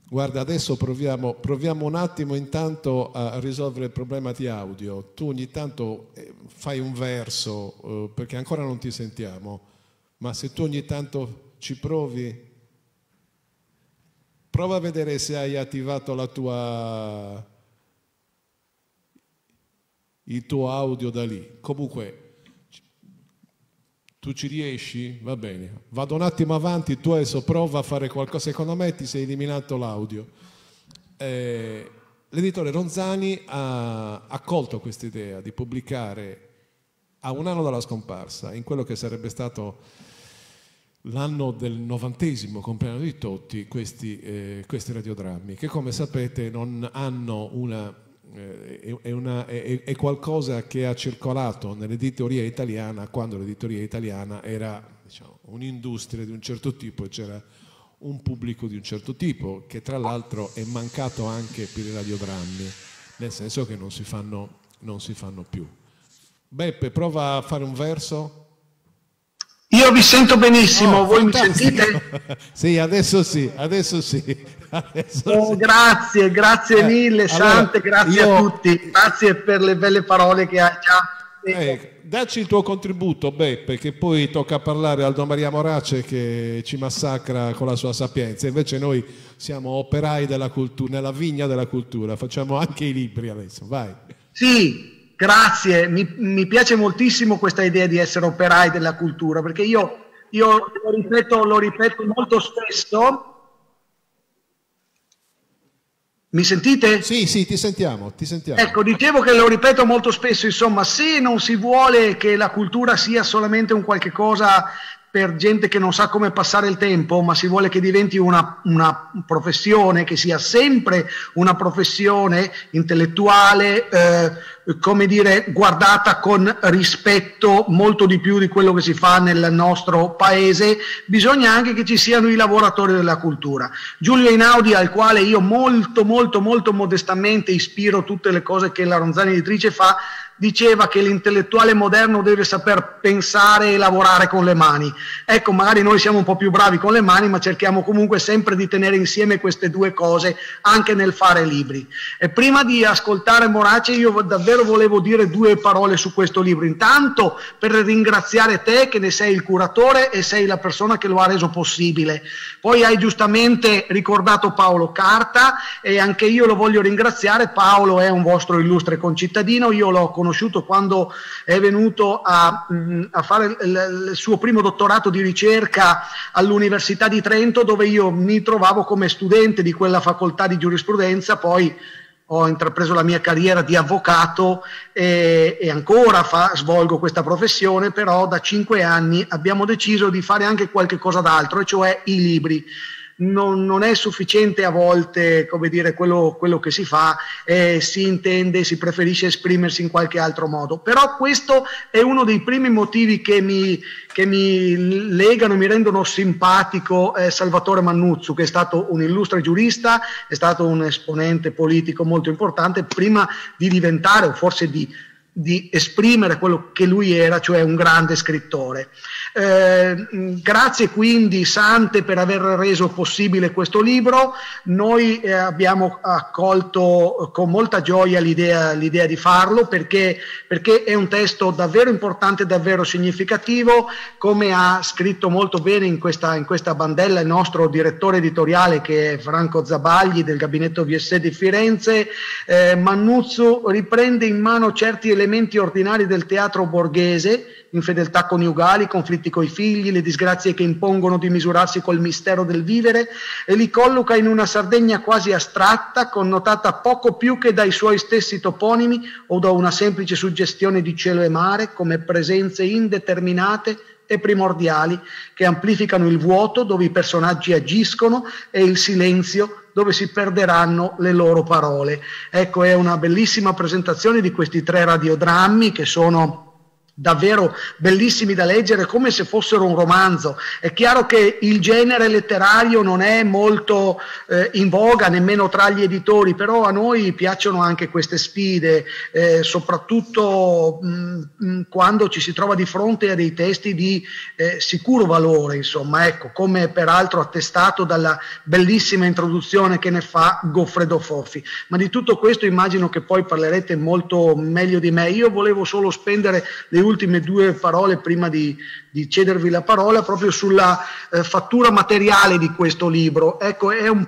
Guarda, adesso proviamo, proviamo, un attimo intanto a risolvere il problema di audio. Tu ogni tanto eh, fai un verso eh, perché ancora non ti sentiamo ma se tu ogni tanto ci provi, prova a vedere se hai attivato la tua, il tuo audio da lì. Comunque, tu ci riesci? Va bene. Vado un attimo avanti, tu adesso prova a fare qualcosa. Secondo me ti sei eliminato l'audio. Eh, l'editore Ronzani ha accolto questa idea di pubblicare a un anno dalla scomparsa, in quello che sarebbe stato l'anno del novantesimo compleanno di Totti, questi, eh, questi radiodrammi, che come sapete non hanno una eh, è, una, è, è, qualcosa che ha circolato nell'editoria italiana quando l'editoria italiana era diciamo, un'industria di un certo tipo e c'era un pubblico di un certo tipo, che tra l'altro è mancato anche per i radiodrammi, nel senso che non si fanno, non si fanno più. Beppe, prova a fare un verso. Io vi sento benissimo, oh, voi fantastico. mi sentite? sì, adesso sì, adesso sì. Adesso oh, sì. Grazie, grazie eh, mille allora, Sante, grazie io... a tutti, grazie per le belle parole che hai già. Eh, dacci il tuo contributo Beppe, che poi tocca parlare a Aldo Maria Morace che ci massacra con la sua sapienza, invece noi siamo operai della cultura, nella vigna della cultura, facciamo anche i libri adesso, vai. Sì, Grazie, mi, mi, piace moltissimo questa idea di essere operai della cultura, perché io, io lo, ripeto, lo, ripeto, molto spesso. Mi sentite? Sì, sì, ti sentiamo, ti sentiamo. Ecco, dicevo che lo ripeto molto spesso, insomma, se non si vuole che la cultura sia solamente un qualche cosa per gente che non sa come passare il tempo, ma si vuole che diventi una, una professione, che sia sempre una professione intellettuale, eh, come dire, guardata con rispetto molto di più di quello che si fa nel nostro paese, bisogna anche che ci siano i lavoratori della cultura. Giulio Einaudi, al quale io molto, molto, molto modestamente ispiro tutte le cose che la Ronzani editrice fa, diceva che l'intellettuale moderno deve saper pensare e lavorare con le mani. Ecco, magari noi siamo un po' più bravi con le mani, ma cerchiamo comunque sempre di tenere insieme queste due cose anche nel fare libri. E prima di ascoltare Morace, io davvero davvero volevo dire due parole su questo libro. Intanto per ringraziare te che ne sei il curatore e sei la persona che lo ha reso possibile. Poi hai giustamente ricordato Paolo Carta e anche io lo voglio ringraziare. Paolo è un vostro illustre concittadino, io l'ho conosciuto quando è venuto a, mm, a fare il, il suo primo dottorato di ricerca all'Università di Trento dove io mi trovavo come studente di quella facoltà di giurisprudenza, poi ho intrapreso la mia carriera di avvocato e, e ancora fa, svolgo questa professione, però da cinque anni abbiamo deciso di fare anche qualche cosa d'altro, e cioè i libri non, non, è sufficiente a volte dire, quello, quello, che si fa, eh, si intende, si preferisce esprimersi in qualche altro modo. Però questo è uno dei primi motivi che mi, che mi legano, mi rendono simpatico eh, Salvatore Mannuzzu, che è stato un illustre giurista, è stato un esponente politico molto importante, prima di diventare o forse di, di esprimere quello che lui era, cioè un grande scrittore. Eh, grazie quindi Sante per aver reso possibile questo libro. Noi eh, abbiamo accolto con molta gioia l'idea, l'idea di farlo perché, perché, è un testo davvero importante, davvero significativo, come ha scritto molto bene in questa, in questa bandella il nostro direttore editoriale che è Franco Zabagli del gabinetto VSE di Firenze. Eh, Mannuzzu riprende in mano certi elementi ordinari del teatro borghese, infedeltà coniugali, conflitti conflitti coi figli, le disgrazie che impongono di misurarsi col mistero del vivere e li colloca in una Sardegna quasi astratta, connotata poco più che dai suoi stessi toponimi o da una semplice suggestione di cielo e mare come presenze indeterminate e primordiali che amplificano il vuoto dove i personaggi agiscono e il silenzio dove si perderanno le loro parole. Ecco, è una bellissima presentazione di questi tre radiodrammi che sono davvero bellissimi da leggere come se fossero un romanzo. È chiaro che il genere letterario non è molto eh, in voga nemmeno tra gli editori, però a noi piacciono anche queste sfide, eh, soprattutto mh, mm, mm, quando ci si trova di fronte a dei testi di eh, sicuro valore, insomma, ecco, come peraltro attestato dalla bellissima introduzione che ne fa Goffredo Forfi. Ma di tutto questo immagino che poi parlerete molto meglio di me. Io volevo solo spendere le ultime due parole prima di, di cedervi la parola proprio sulla eh, fattura materiale di questo libro. Ecco, è un,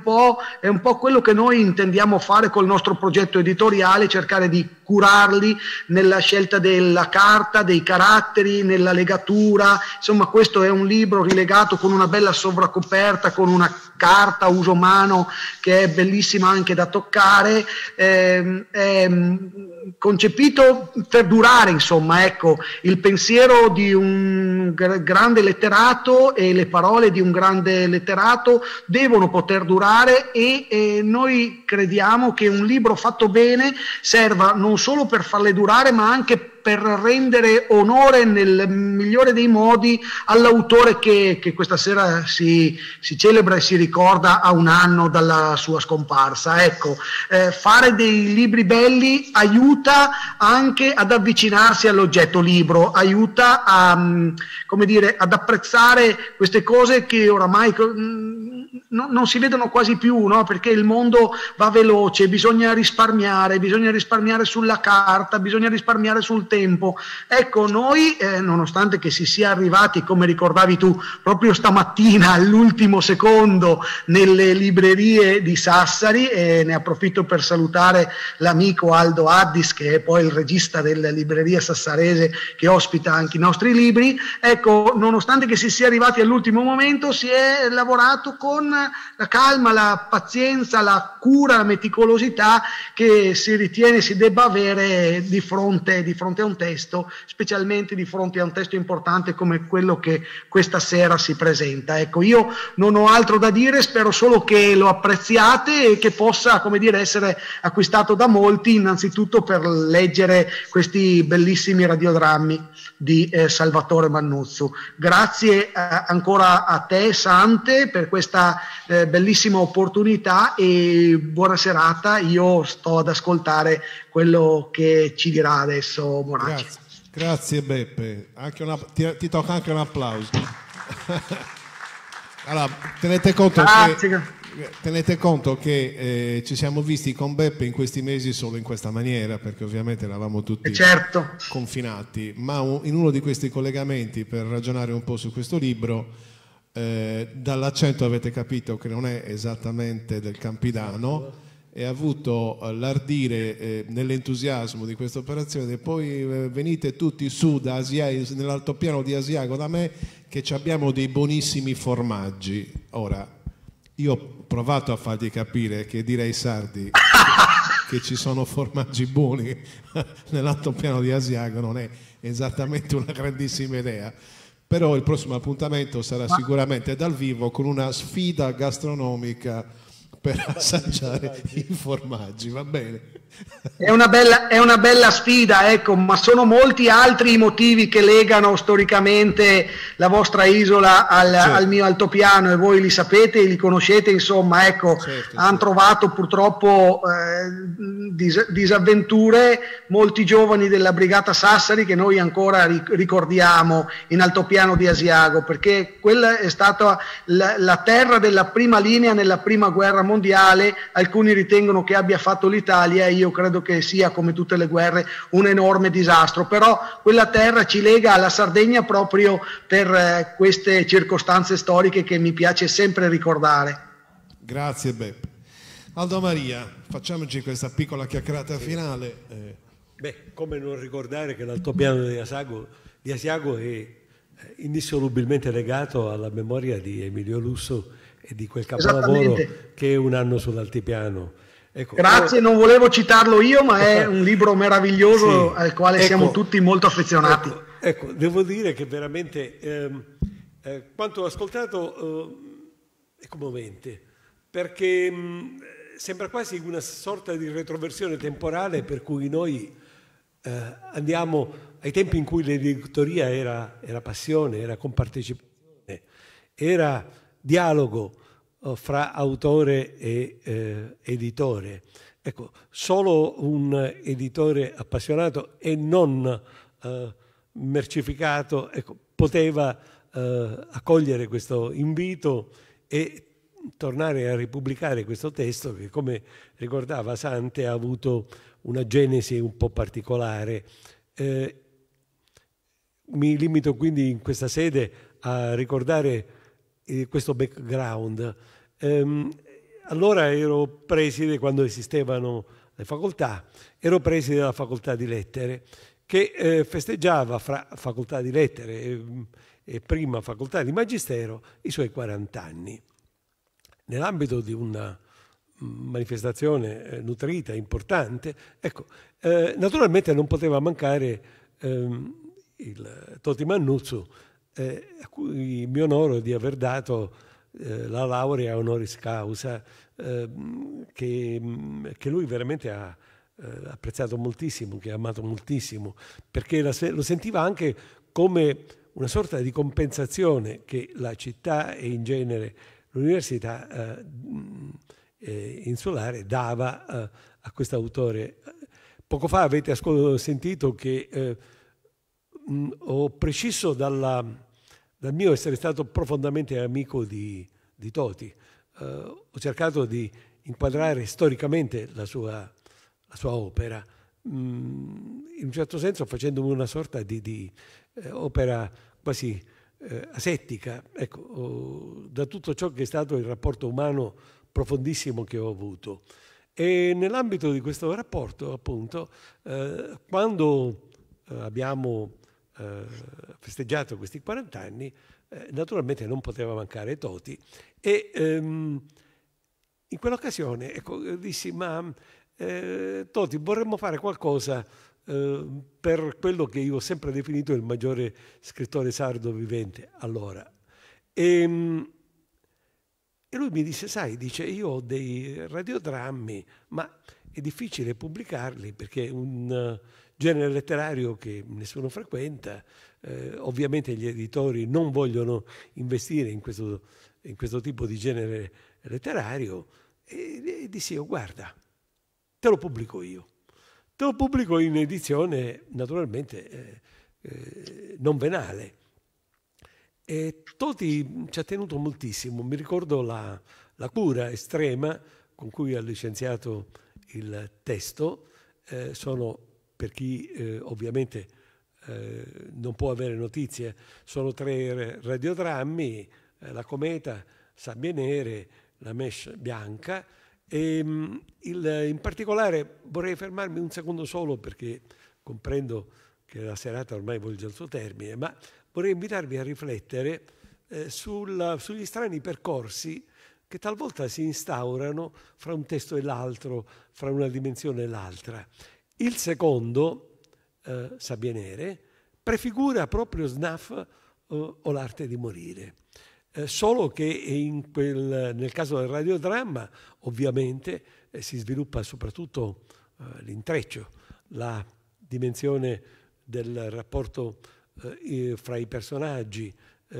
è un, po', quello che noi intendiamo fare col nostro progetto editoriale, cercare di curarli nella scelta della carta, dei caratteri, nella legatura. Insomma, questo è un libro rilegato con una bella sovracoperta, con una carta uso mano che è bellissima anche da toccare. Eh, è ehm, concepito per durare, insomma, ecco, il pensiero di un grande letterato e le parole di un grande letterato devono poter durare e, e noi crediamo che un libro fatto bene serva non solo per farle durare ma anche per per rendere onore nel migliore dei modi all'autore che, che questa sera si, si, celebra e si ricorda a un anno dalla sua scomparsa. Ecco, eh, fare dei libri belli aiuta anche ad avvicinarsi all'oggetto libro, aiuta a, mm, come dire, ad apprezzare queste cose che oramai... Mh, mm, non, non si vedono quasi più, no? perché il mondo va veloce, bisogna risparmiare, bisogna risparmiare sulla carta, bisogna risparmiare sul tempo. Ecco, noi, eh, nonostante che si sia arrivati, come ricordavi tu, proprio stamattina all'ultimo secondo nelle librerie di Sassari, e ne approfitto per salutare l'amico Aldo Addis, che è poi il regista della libreria sassarese che ospita anche i nostri libri, ecco, nonostante che si sia arrivati all'ultimo momento, si è lavorato con con la calma, la pazienza, la cura, la meticolosità che si ritiene si debba avere di fronte, di fronte a un testo, specialmente di fronte a un testo importante come quello che questa sera si presenta. Ecco, io non ho altro da dire, spero solo che lo apprezziate e che possa, come dire, essere acquistato da molti, innanzitutto per leggere questi bellissimi radiodrammi di eh, Salvatore Mannuzzu. Grazie eh, ancora a te, Sante, per questa eh, bellissima opportunità e buona serata. Io sto ad ascoltare quello che ci dirà adesso Moracci. Grazie, grazie Beppe, una, ti, ti, tocca anche un applauso. allora, tenete conto grazie. che tenete conto che eh, ci siamo visti con Beppe in questi mesi solo in questa maniera, perché ovviamente eravamo tutti eh, certo. confinati, ma in uno di questi collegamenti per ragionare un po' su questo libro eh, dall'accento avete capito che non è esattamente del Campidano e ha avuto eh, l'ardire eh, nell'entusiasmo di questa operazione e poi eh, venite tutti su da Asia, nell'altopiano di Asiago da me che abbiamo dei buonissimi formaggi ora io ho provato a fargli capire che direi sardi che ci sono formaggi buoni nell'altopiano di Asiago non è esattamente una grandissima idea però il prossimo appuntamento sarà sicuramente dal vivo con una sfida gastronomica per assaggiare i formaggi, va bene? È una, bella, è una, bella, sfida, ecco, ma sono molti altri i motivi che legano storicamente la vostra isola al, certo. al mio altopiano e voi li sapete, li conoscete, insomma, ecco, certo, hanno certo. trovato purtroppo eh, dis- disavventure molti giovani della Brigata Sassari che noi ancora ri- ricordiamo in altopiano di Asiago, perché quella è stata la, la terra della prima linea nella prima guerra mondiale, alcuni ritengono che abbia fatto l'Italia io credo che sia come tutte le guerre un enorme disastro, però quella terra ci lega alla Sardegna proprio per eh, queste circostanze storiche che mi piace sempre ricordare. Grazie Beppe. Aldo Maria, facciamoci questa piccola chiacchierata finale. Eh. Beh, come non ricordare che l'altopiano di Asiago, di Asiago è eh, indissolubilmente legato alla memoria di Emilio Lusso e di quel capolavoro che è un anno sull'altipiano Ecco, Grazie, non volevo citarlo io, ma è un libro meraviglioso sì, al quale ecco, siamo tutti molto affezionati. Ecco, ecco devo dire che veramente ehm, eh, quanto ho ascoltato eh, è commovente, perché mh, mm, sembra quasi una sorta di retroversione temporale per cui noi eh, andiamo ai tempi in cui l'editoria era, era passione, era compartecipazione, era dialogo eh, fra autore e eh, editore. Ecco, solo un editore appassionato e non eh, mercificato ecco, poteva eh, accogliere questo invito e tornare a ripubblicare questo testo che, come ricordava Sante, ha avuto una genesi un po' particolare. Eh, mi limito quindi in questa sede a ricordare eh, questo background Ehm, allora ero preside, quando esistevano le facoltà, ero preside della facoltà di lettere che eh, festeggiava fra facoltà di lettere e, mm, e prima facoltà di magistero i suoi 40 anni. Nell'ambito di una mm, manifestazione eh, nutrita, importante. Ecco, eh, naturalmente non poteva mancare ehm, il Toti Mannuzzo, eh, a cui mi onoro di aver dato eh, la laurea honoris causa eh, che, che, lui veramente ha eh, apprezzato moltissimo, che ha amato moltissimo, perché la, lo sentiva anche come una sorta di compensazione che la città e in genere l'università eh, insulare dava a questo autore. Poco fa avete sentito che ho preciso dalla dal mio essere stato profondamente amico di, di Toti, eh, ho cercato di inquadrare storicamente la sua, la sua opera, mm, in un certo senso facendomi una sorta di, di eh, opera quasi eh, asettica, ecco, oh, da tutto ciò che è stato il rapporto umano profondissimo che ho avuto. E nell'ambito di questo rapporto, appunto, eh, quando eh, abbiamo eh, festeggiato questi 40 anni, eh, naturalmente non poteva mancare Toti. E ehm, in quell'occasione ecco, dissi, ma eh, Toti, vorremmo fare qualcosa ehm, per quello che io ho sempre definito il maggiore scrittore sardo vivente allora. E, ehm, e lui mi disse, sai, dice, io ho dei radiodrammi, ma è difficile pubblicarli perché un genere letterario che nessuno frequenta, eh, ovviamente gli editori non vogliono investire in questo, in questo tipo di genere letterario e, e dissi, oh, guarda, te lo pubblico io. Te lo pubblico in edizione naturalmente eh, eh, non venale. E Toti ci ha tenuto moltissimo, mi ricordo la, la cura estrema con cui ha licenziato il testo, eh, sono per chi eh, ovviamente eh, non può avere notizie, sono tre radiodrammi, eh, La cometa, Sabbie nere, La mesh bianca e ehm, mh, il, in particolare vorrei fermarmi un secondo solo perché comprendo che la serata ormai volge al suo termine, ma vorrei invitarvi a riflettere eh, sulla, sugli strani percorsi che talvolta si instaurano fra un testo e l'altro, fra una dimensione e l'altra. Il secondo, eh, Sabbia prefigura proprio Snaf eh, o l'arte di morire. Eh, solo che quel, nel caso del radiodramma, ovviamente, eh, si sviluppa soprattutto eh, l'intreccio, la dimensione del rapporto fra i personaggi, c'è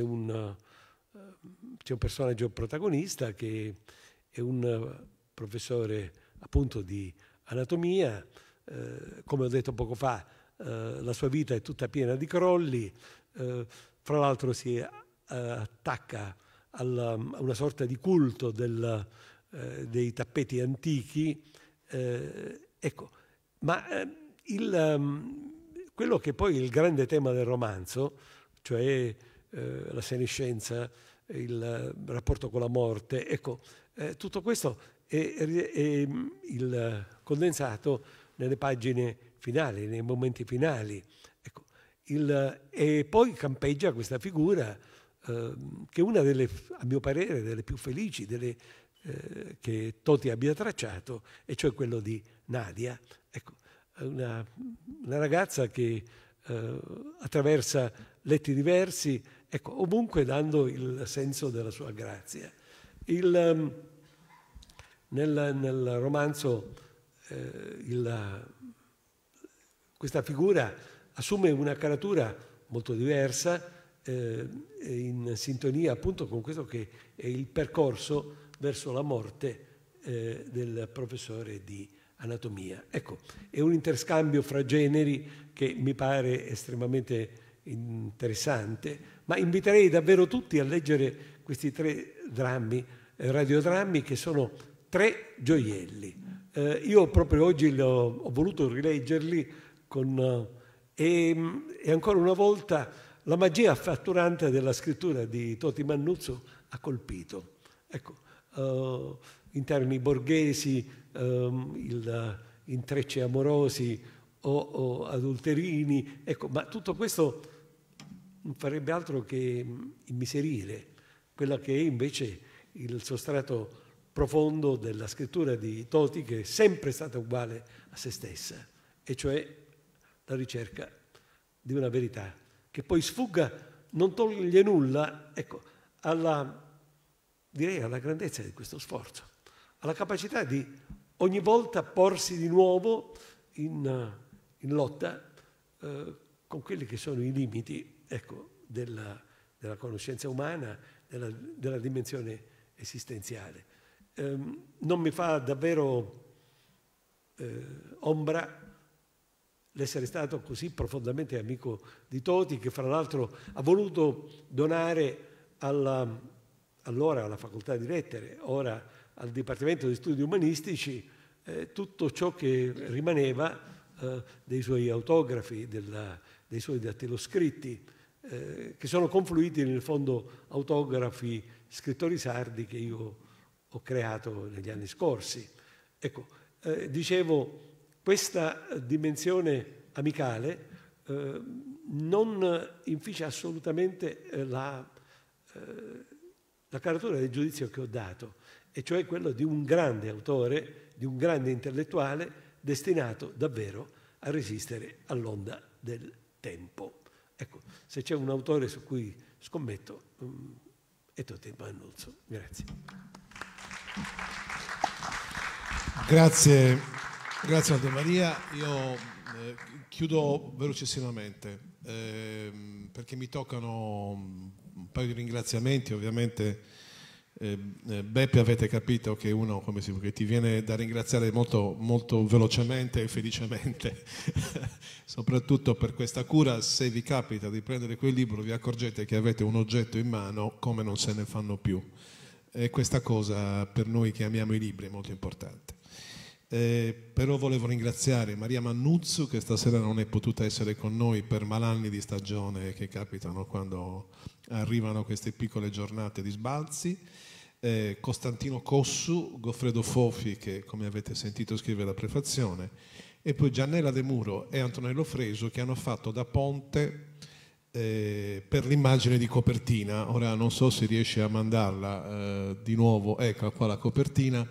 un, un personaggio protagonista che è un professore appunto di anatomia, eh, come ho detto poco fa, eh, la sua vita è tutta piena di crolli, eh, fra l'altro si eh, attacca alla, a una sorta di culto del, eh, dei tappeti antichi. Eh, ecco, ma il, ehm, quello che poi è il grande tema del romanzo, cioè la senescenza, il rapporto con la morte, ecco, tutto questo e, e mm, il condensato nelle pagine finali, nei momenti finali. Ecco, il, e poi campeggia questa figura ehm, che è una delle, a mio parere, delle più felici delle, eh, che Toti abbia tracciato, e cioè quello di Nadia. Ecco, una, una ragazza che eh, attraversa letti diversi, ecco, ovunque dando il senso della sua grazia. Il, ehm, nel, nel romanzo eh, il, questa figura assume una caratura molto diversa, eh, in sintonia appunto con questo che è il percorso verso la morte eh, del professore di anatomia. Ecco, è un interscambio fra generi che mi pare estremamente interessante, ma inviterei davvero tutti a leggere questi tre drammi, eh, radiodrammi che sono tre gioielli. Eh, io proprio oggi ho, ho, voluto rileggerli con, eh, e, e ancora una volta la magia fatturante della scrittura di Toti Mannuzzo ha colpito. Ecco, uh, in termini borghesi, um, il, eh, intrecci amorosi o, o, adulterini, ecco, ma tutto questo non farebbe altro che mm, immiserire quella che è invece il sostrato profondo della scrittura di Toti che è sempre stata uguale a se stessa, e cioè la ricerca di una verità che poi sfugga, non toglie nulla, ecco, alla, direi alla grandezza di questo sforzo, alla capacità di ogni volta porsi di nuovo in, in lotta eh, con quelli che sono i limiti ecco, della, della, conoscenza umana, della, della dimensione esistenziale. Ehm, non mi fa davvero eh, ombra l'essere stato così profondamente amico di Toti, che fra l'altro ha voluto donare alla, allora alla facoltà di lettere, ora al Dipartimento di Studi Umanistici, eh, tutto ciò che rimaneva eh, dei suoi autografi, della, dei suoi dattiloscritti, eh, che sono confluiti nel fondo autografi scrittori sardi che io ho creato negli anni scorsi. Ecco, eh, dicevo, questa dimensione amicale eh, non inficia assolutamente eh, la, eh, la caratura del giudizio che ho dato, e cioè quello di un grande autore, di un grande intellettuale destinato davvero a resistere all'onda del tempo. Ecco, se c'è un autore su cui scommetto, um, è Totem Annuzzo. Grazie. Grazie, grazie Maria. Maria. Io eh, chiudo velocissimamente eh, perché mi toccano un paio di ringraziamenti, ovviamente. Ehm, eh, Beppe avete capito che uno come si, che ti viene da ringraziare molto, molto velocemente e felicemente, soprattutto per questa cura, se vi capita di prendere quel libro vi accorgete che avete un oggetto in mano come non se ne fanno più. E questa cosa per noi che amiamo i libri è molto importante. Eh, però volevo ringraziare Maria Mannuzzu che stasera non è potuta essere con noi per malanni di stagione che capitano quando arrivano queste piccole giornate di sbalzi. Eh, Costantino Cossu, Goffredo Fofi che come avete sentito scrive la prefazione e poi Giannella De Muro e Antonello Freso che hanno fatto da ponte eh, per l'immagine di copertina. Ora non so se riesce a mandarla eh, di nuovo, Ecco qua la copertina.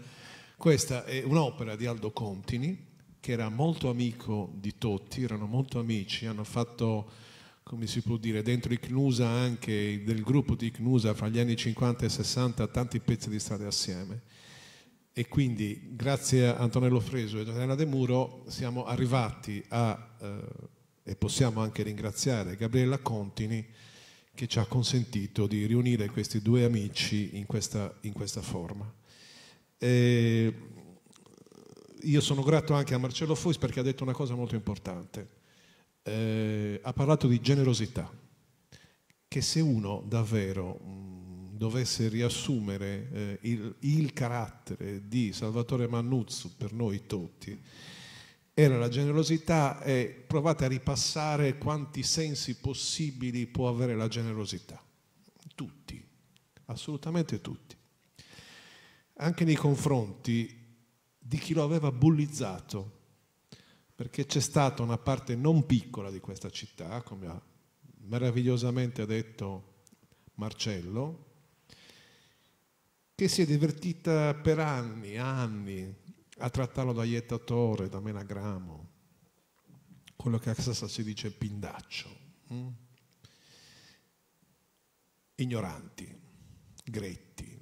Questa è un'opera di Aldo Contini, che era molto amico di Totti, erano molto amici, hanno fatto, come si può dire, dentro i Cnusa anche, del gruppo di Cnusa fra gli anni 50 e 60, tanti pezzi di strade assieme. E quindi, grazie a Antonello Freso e Giordana De Muro, siamo arrivati a... Eh, e possiamo anche ringraziare Gabriella Contini che ci ha consentito di riunire questi due amici in questa, in questa forma. E io sono grato anche a Marcello Fois perché ha detto una cosa molto importante. Eh, ha parlato di generosità, che se uno davvero mh, dovesse riassumere eh, il, il, carattere di Salvatore Mannuzzo per noi tutti, era la generosità e provate a ripassare quanti sensi possibili può avere la generosità. Tutti, assolutamente tutti. Anche nei confronti di chi lo aveva bullizzato, perché c'è stata una parte non piccola di questa città, come ha meravigliosamente detto Marcello, che si è divertita per anni, anni, a trattarlo da iettatore, da menagramo, quello che a casa si dice pindaccio, hm? ignoranti, gretti,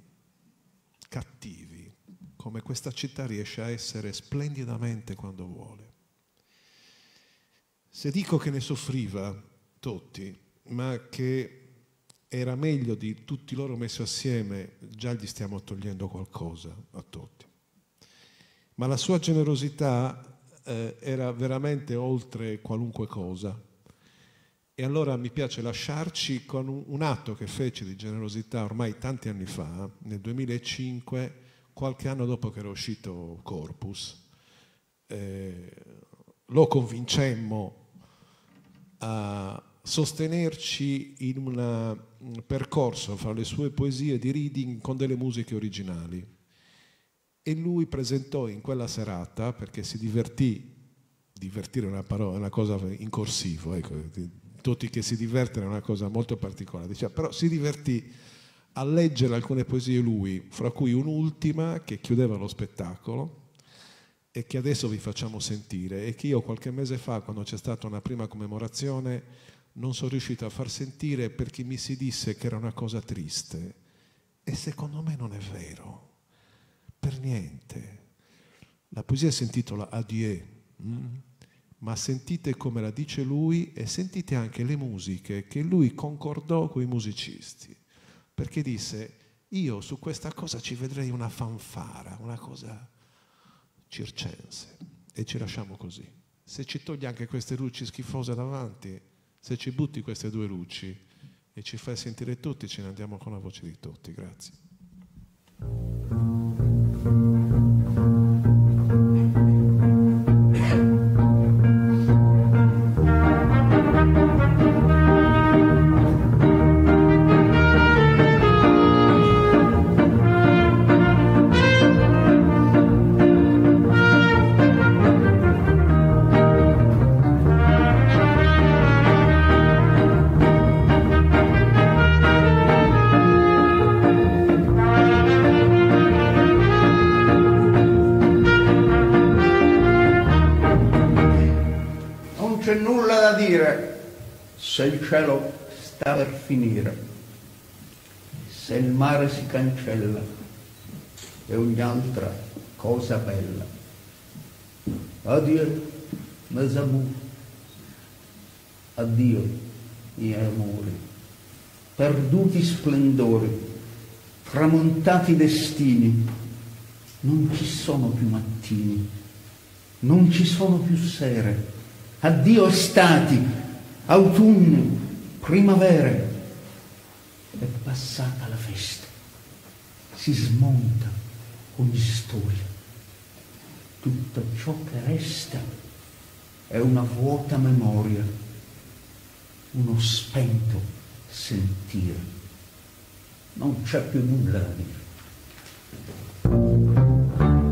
cattivi, come questa città riesce a essere splendidamente quando vuole. Se dico che ne soffriva tutti, ma che era meglio di tutti loro messi assieme, già gli stiamo togliendo qualcosa a tutti ma la sua generosità eh, era veramente oltre qualunque cosa. E allora mi piace lasciarci con un, un atto che fece di generosità ormai tanti anni fa, nel 2005, qualche anno dopo che era uscito Corpus. Eh, lo convincemmo a sostenerci in una, un percorso fra le sue poesie di reading con delle musiche originali e lui presentò in quella serata, perché si divertì, divertire è una, parola, una cosa in corsivo, ecco, tutti che si divertono è una cosa molto particolare, diceva, però si divertì a leggere alcune poesie lui, fra cui un'ultima che chiudeva lo spettacolo e che adesso vi facciamo sentire e che io qualche mese fa, quando c'è stata una prima commemorazione, non sono riuscito a far sentire perché mi si disse che era una cosa triste e secondo me non è vero. Per niente. La poesia si intitola Adieu, mm? ma sentite come la dice lui e sentite anche le musiche che lui concordò con i musicisti, perché disse io su questa cosa ci vedrei una fanfara, una cosa circense e ci lasciamo così. Se ci togli anche queste luci schifose davanti, se ci butti queste due luci e ci fai sentire tutti, ce ne andiamo con la voce di tutti. Grazie. Thank you. cielo sta per finire, se il mare si cancella e ogni altra cosa bella. Addio, mes amour, addio, miei amori, perduti splendori, tramontati destini, non ci sono più mattini, non ci sono più sere, addio stati, autunno, primavera è passata la festa, si smonta ogni storia. Tutto ciò che resta è una vuota memoria, uno spento sentire. Non c'è più nulla da dire.